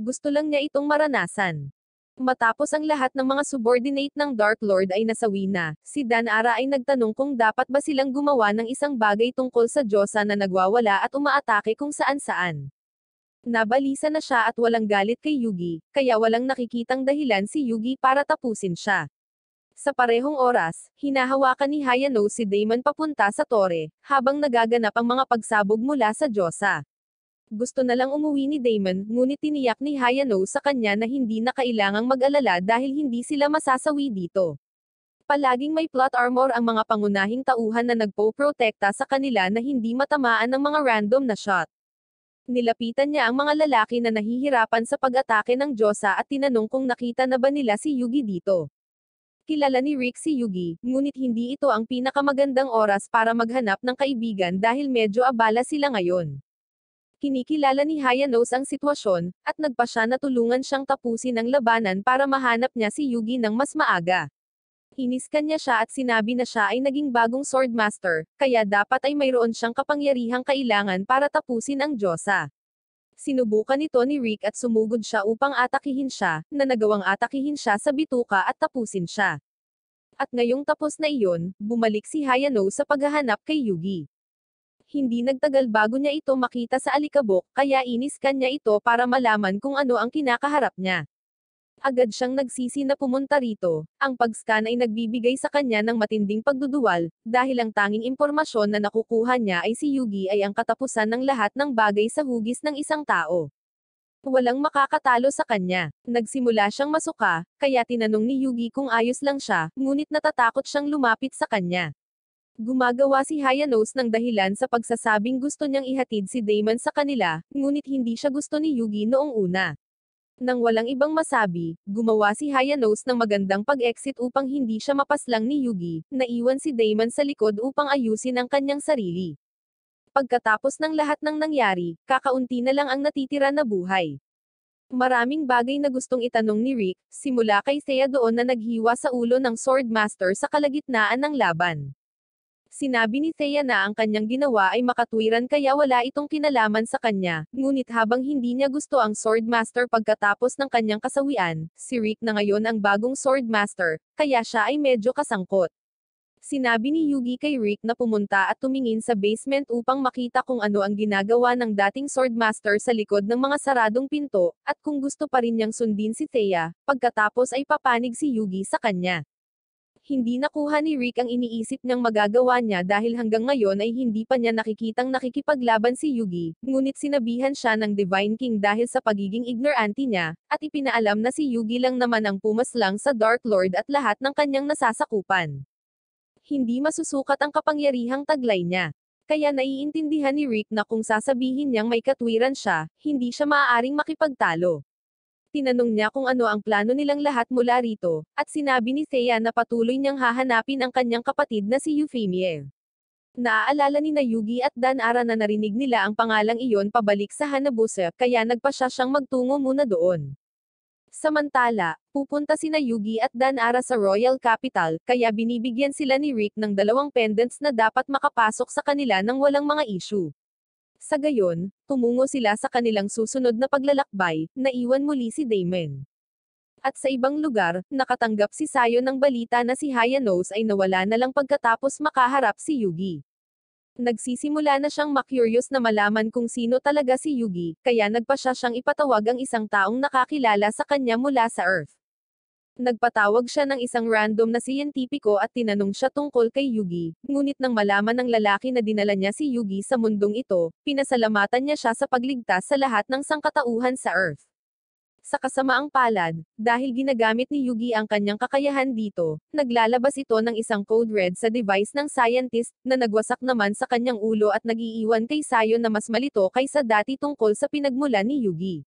Gusto lang niya itong maranasan. Matapos ang lahat ng mga subordinate ng Dark Lord ay nasawi na, si Danara ay nagtanong kung dapat ba silang gumawa ng isang bagay tungkol sa Diyosa na nagwawala at umaatake kung saan-saan. Nabalisa na siya at walang galit kay Yugi, kaya walang nakikitang dahilan si Yugi para tapusin siya. Sa parehong oras, hinahawakan ni Hayano si Damon papunta sa tore, habang nagaganap ang mga pagsabog mula sa Diyosa. Gusto na lang umuwi ni Damon, ngunit tiniyak ni Hayano sa kanya na hindi na kailangang mag-alala dahil hindi sila masasawi dito. Palaging may plot armor ang mga pangunahing tauhan na nagpo-protekta sa kanila na hindi matamaan ng mga random na shot. Nilapitan niya ang mga lalaki na nahihirapan sa pag-atake ng Diyosa at tinanong kung nakita na ba nila si Yugi dito. Kilala ni Rick si Yugi, ngunit hindi ito ang pinakamagandang oras para maghanap ng kaibigan dahil medyo abala sila ngayon. Kinikilala ni Hayanos ang sitwasyon, at nagpa siya na tulungan siyang tapusin ang labanan para mahanap niya si Yugi ng mas maaga. Hiniskan niya siya at sinabi na siya ay naging bagong swordmaster, kaya dapat ay mayroon siyang kapangyarihang kailangan para tapusin ang Diyosa. Sinubukan ito ni Rick at sumugod siya upang atakihin siya, na nagawang atakihin siya sa bituka at tapusin siya. At ngayong tapos na iyon, bumalik si Hayano sa paghahanap kay Yugi. Hindi nagtagal bago niya ito makita sa alikabok, kaya inis kanya ito para malaman kung ano ang kinakaharap niya. Agad siyang nagsisi na pumunta rito. Ang pagscan ay nagbibigay sa kanya ng matinding pagduduwal, dahil ang tanging impormasyon na nakukuha niya ay si Yugi ay ang katapusan ng lahat ng bagay sa hugis ng isang tao. Walang makakatalo sa kanya. Nagsimula siyang masuka, kaya tinanong ni Yugi kung ayos lang siya, ngunit natatakot siyang lumapit sa kanya. Gumagawa si Hayanos ng dahilan sa pagsasabing gusto niyang ihatid si Damon sa kanila, ngunit hindi siya gusto ni Yugi noong una. Nang walang ibang masabi, gumawa si Hayanos ng magandang pag-exit upang hindi siya mapaslang ni Yugi, naiwan si Damon sa likod upang ayusin ang kanyang sarili. Pagkatapos ng lahat ng nangyari, kakaunti na lang ang natitira na buhay. Maraming bagay na gustong itanong ni Rick, simula kay Seiya doon na naghiwa sa ulo ng Swordmaster sa kalagitnaan ng laban. Sinabi ni Thea na ang kanyang ginawa ay makatwiran kaya wala itong kinalaman sa kanya, ngunit habang hindi niya gusto ang Swordmaster pagkatapos ng kanyang kasawian, si Rick na ngayon ang bagong Swordmaster, kaya siya ay medyo kasangkot. Sinabi ni Yugi kay Rick na pumunta at tumingin sa basement upang makita kung ano ang ginagawa ng dating swordmaster sa likod ng mga saradong pinto, at kung gusto pa rin niyang sundin si Thea, pagkatapos ay papanig si Yugi sa kanya hindi nakuha ni Rick ang iniisip ng magagawa niya dahil hanggang ngayon ay hindi pa niya nakikitang nakikipaglaban si Yugi, ngunit sinabihan siya ng Divine King dahil sa pagiging ignorante niya, at ipinaalam na si Yugi lang naman ang pumaslang sa Dark Lord at lahat ng kanyang nasasakupan. Hindi masusukat ang kapangyarihang taglay niya kaya naiintindihan ni Rick na kung sasabihin niyang may katwiran siya, hindi siya maaaring makipagtalo. Tinanong niya kung ano ang plano nilang lahat mula rito, at sinabi ni Seiya na patuloy niyang hahanapin ang kanyang kapatid na si Euphemia. Naaalala ni Nayugi at Danara na narinig nila ang pangalang iyon pabalik sa Hanabusa kaya nagpa siya siyang magtungo muna doon. Samantala, pupunta si Nayugi at Danara sa Royal Capital kaya binibigyan sila ni Rick ng dalawang pendants na dapat makapasok sa kanila ng walang mga issue. Sa gayon, tumungo sila sa kanilang susunod na paglalakbay, na iwan muli si Damon. At sa ibang lugar, nakatanggap si Sayo ng balita na si Hayanos ay nawala na lang pagkatapos makaharap si Yugi. Nagsisimula na siyang makurious na malaman kung sino talaga si Yugi, kaya nagpasya siyang ipatawag ang isang taong nakakilala sa kanya mula sa Earth. Nagpatawag siya ng isang random na siyentipiko at tinanong siya tungkol kay Yugi, ngunit nang malaman ng lalaki na dinala niya si Yugi sa mundong ito, pinasalamatan niya siya sa pagligtas sa lahat ng sangkatauhan sa Earth. Sa kasamaang palad, dahil ginagamit ni Yugi ang kanyang kakayahan dito, naglalabas ito ng isang code red sa device ng scientist, na nagwasak naman sa kanyang ulo at nagiiwan kay Sayo na mas malito kaysa dati tungkol sa pinagmulan ni Yugi.